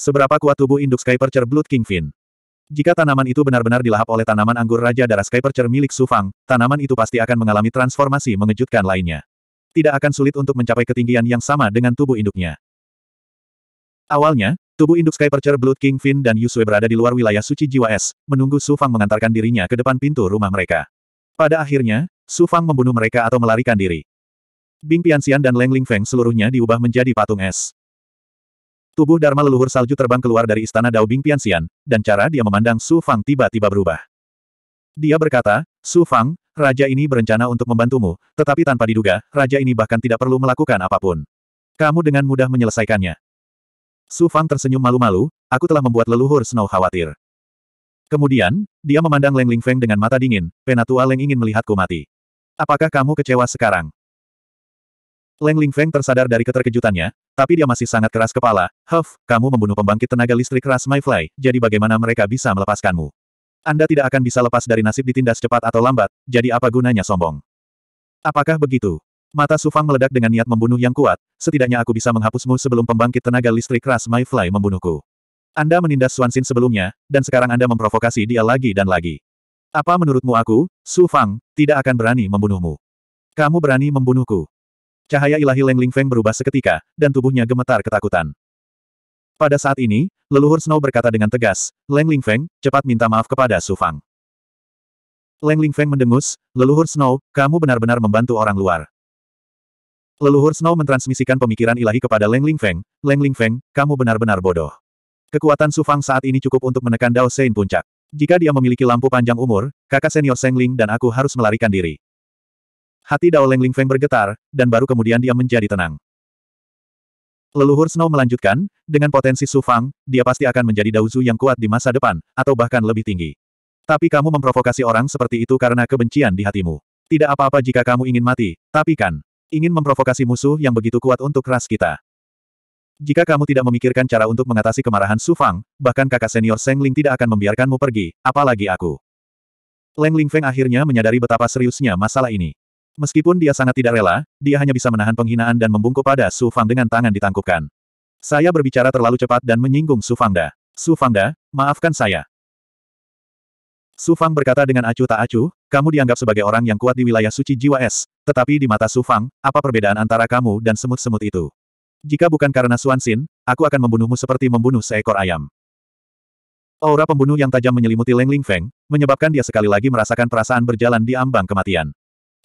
[SPEAKER 1] Seberapa kuat tubuh induk Skypercher Blood Kingfin? Jika tanaman itu benar-benar dilahap oleh tanaman anggur Raja Darah Skypercher milik Su Fang, tanaman itu pasti akan mengalami transformasi mengejutkan lainnya. Tidak akan sulit untuk mencapai ketinggian yang sama dengan tubuh induknya. Awalnya, tubuh induk Skypercher Blood Kingfin dan Yusue berada di luar wilayah suci jiwa es, menunggu Su Fang mengantarkan dirinya ke depan pintu rumah mereka. Pada akhirnya, Su Fang membunuh mereka atau melarikan diri. Bing Piansian dan Leng Ling Feng seluruhnya diubah menjadi patung es. Tubuh Dharma leluhur salju terbang keluar dari istana Dao Bing Piansian, dan cara dia memandang Su Fang tiba-tiba berubah. Dia berkata, Su Fang, raja ini berencana untuk membantumu, tetapi tanpa diduga, raja ini bahkan tidak perlu melakukan apapun. Kamu dengan mudah menyelesaikannya. Su Fang tersenyum malu-malu, aku telah membuat leluhur Snow khawatir. Kemudian, dia memandang Leng Ling Feng dengan mata dingin, penatua Leng ingin melihatku mati. Apakah kamu kecewa sekarang? Leng Ling Feng tersadar dari keterkejutannya, tapi dia masih sangat keras kepala. Huff, kamu membunuh pembangkit tenaga listrik My Fly, jadi bagaimana mereka bisa melepaskanmu? Anda tidak akan bisa lepas dari nasib ditindas cepat atau lambat, jadi apa gunanya sombong? Apakah begitu? Mata Sufang meledak dengan niat membunuh yang kuat, setidaknya aku bisa menghapusmu sebelum pembangkit tenaga listrik My Fly membunuhku. Anda menindas Swansin sebelumnya, dan sekarang Anda memprovokasi dia lagi dan lagi. Apa menurutmu aku, Sufang, tidak akan berani membunuhmu? Kamu berani membunuhku. Cahaya ilahi Leng Ling Feng berubah seketika, dan tubuhnya gemetar ketakutan. Pada saat ini, leluhur Snow berkata dengan tegas, Leng Ling Feng, cepat minta maaf kepada Su Fang. Leng Ling Feng mendengus, leluhur Snow, kamu benar-benar membantu orang luar. Leluhur Snow mentransmisikan pemikiran ilahi kepada Leng Ling Feng, Leng Ling Feng, kamu benar-benar bodoh. Kekuatan Su Fang saat ini cukup untuk menekan Dao Sein puncak. Jika dia memiliki lampu panjang umur, kakak senior Seng Ling dan aku harus melarikan diri. Hati Dao Leng Feng bergetar, dan baru kemudian dia menjadi tenang. Leluhur Snow melanjutkan, dengan potensi Su Fang, dia pasti akan menjadi Daozu yang kuat di masa depan, atau bahkan lebih tinggi. Tapi kamu memprovokasi orang seperti itu karena kebencian di hatimu. Tidak apa-apa jika kamu ingin mati, tapi kan, ingin memprovokasi musuh yang begitu kuat untuk ras kita. Jika kamu tidak memikirkan cara untuk mengatasi kemarahan Su Fang, bahkan kakak senior Seng Ling tidak akan membiarkanmu pergi, apalagi aku. Leng Ling Feng akhirnya menyadari betapa seriusnya masalah ini. Meskipun dia sangat tidak rela, dia hanya bisa menahan penghinaan dan membungkuk pada Su Fang dengan tangan ditangkupkan. Saya berbicara terlalu cepat dan menyinggung Su Fangda. Su Fangda, maafkan saya. Su Fang berkata dengan acuh tak acuh, kamu dianggap sebagai orang yang kuat di wilayah suci jiwa es, tetapi di mata Su Fang, apa perbedaan antara kamu dan semut-semut itu? Jika bukan karena Suan Xin, aku akan membunuhmu seperti membunuh seekor ayam. Aura pembunuh yang tajam menyelimuti Leng Ling Feng, menyebabkan dia sekali lagi merasakan perasaan berjalan di ambang kematian.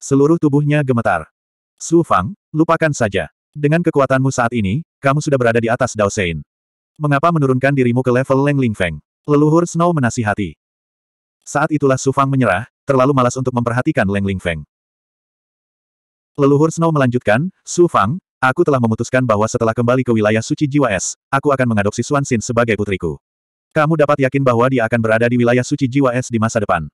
[SPEAKER 1] Seluruh tubuhnya gemetar. Su Fang, lupakan saja. Dengan kekuatanmu saat ini, kamu sudah berada di atas Dao Sein. Mengapa menurunkan dirimu ke level Leng Ling Feng? Leluhur Snow menasihati. Saat itulah Su Fang menyerah, terlalu malas untuk memperhatikan Leng Ling Feng. Leluhur Snow melanjutkan, Su Fang, aku telah memutuskan bahwa setelah kembali ke wilayah suci Jiwa Es, aku akan mengadopsi Xuan Xin sebagai putriku. Kamu dapat yakin bahwa dia akan berada di wilayah suci Jiwa Es di masa depan.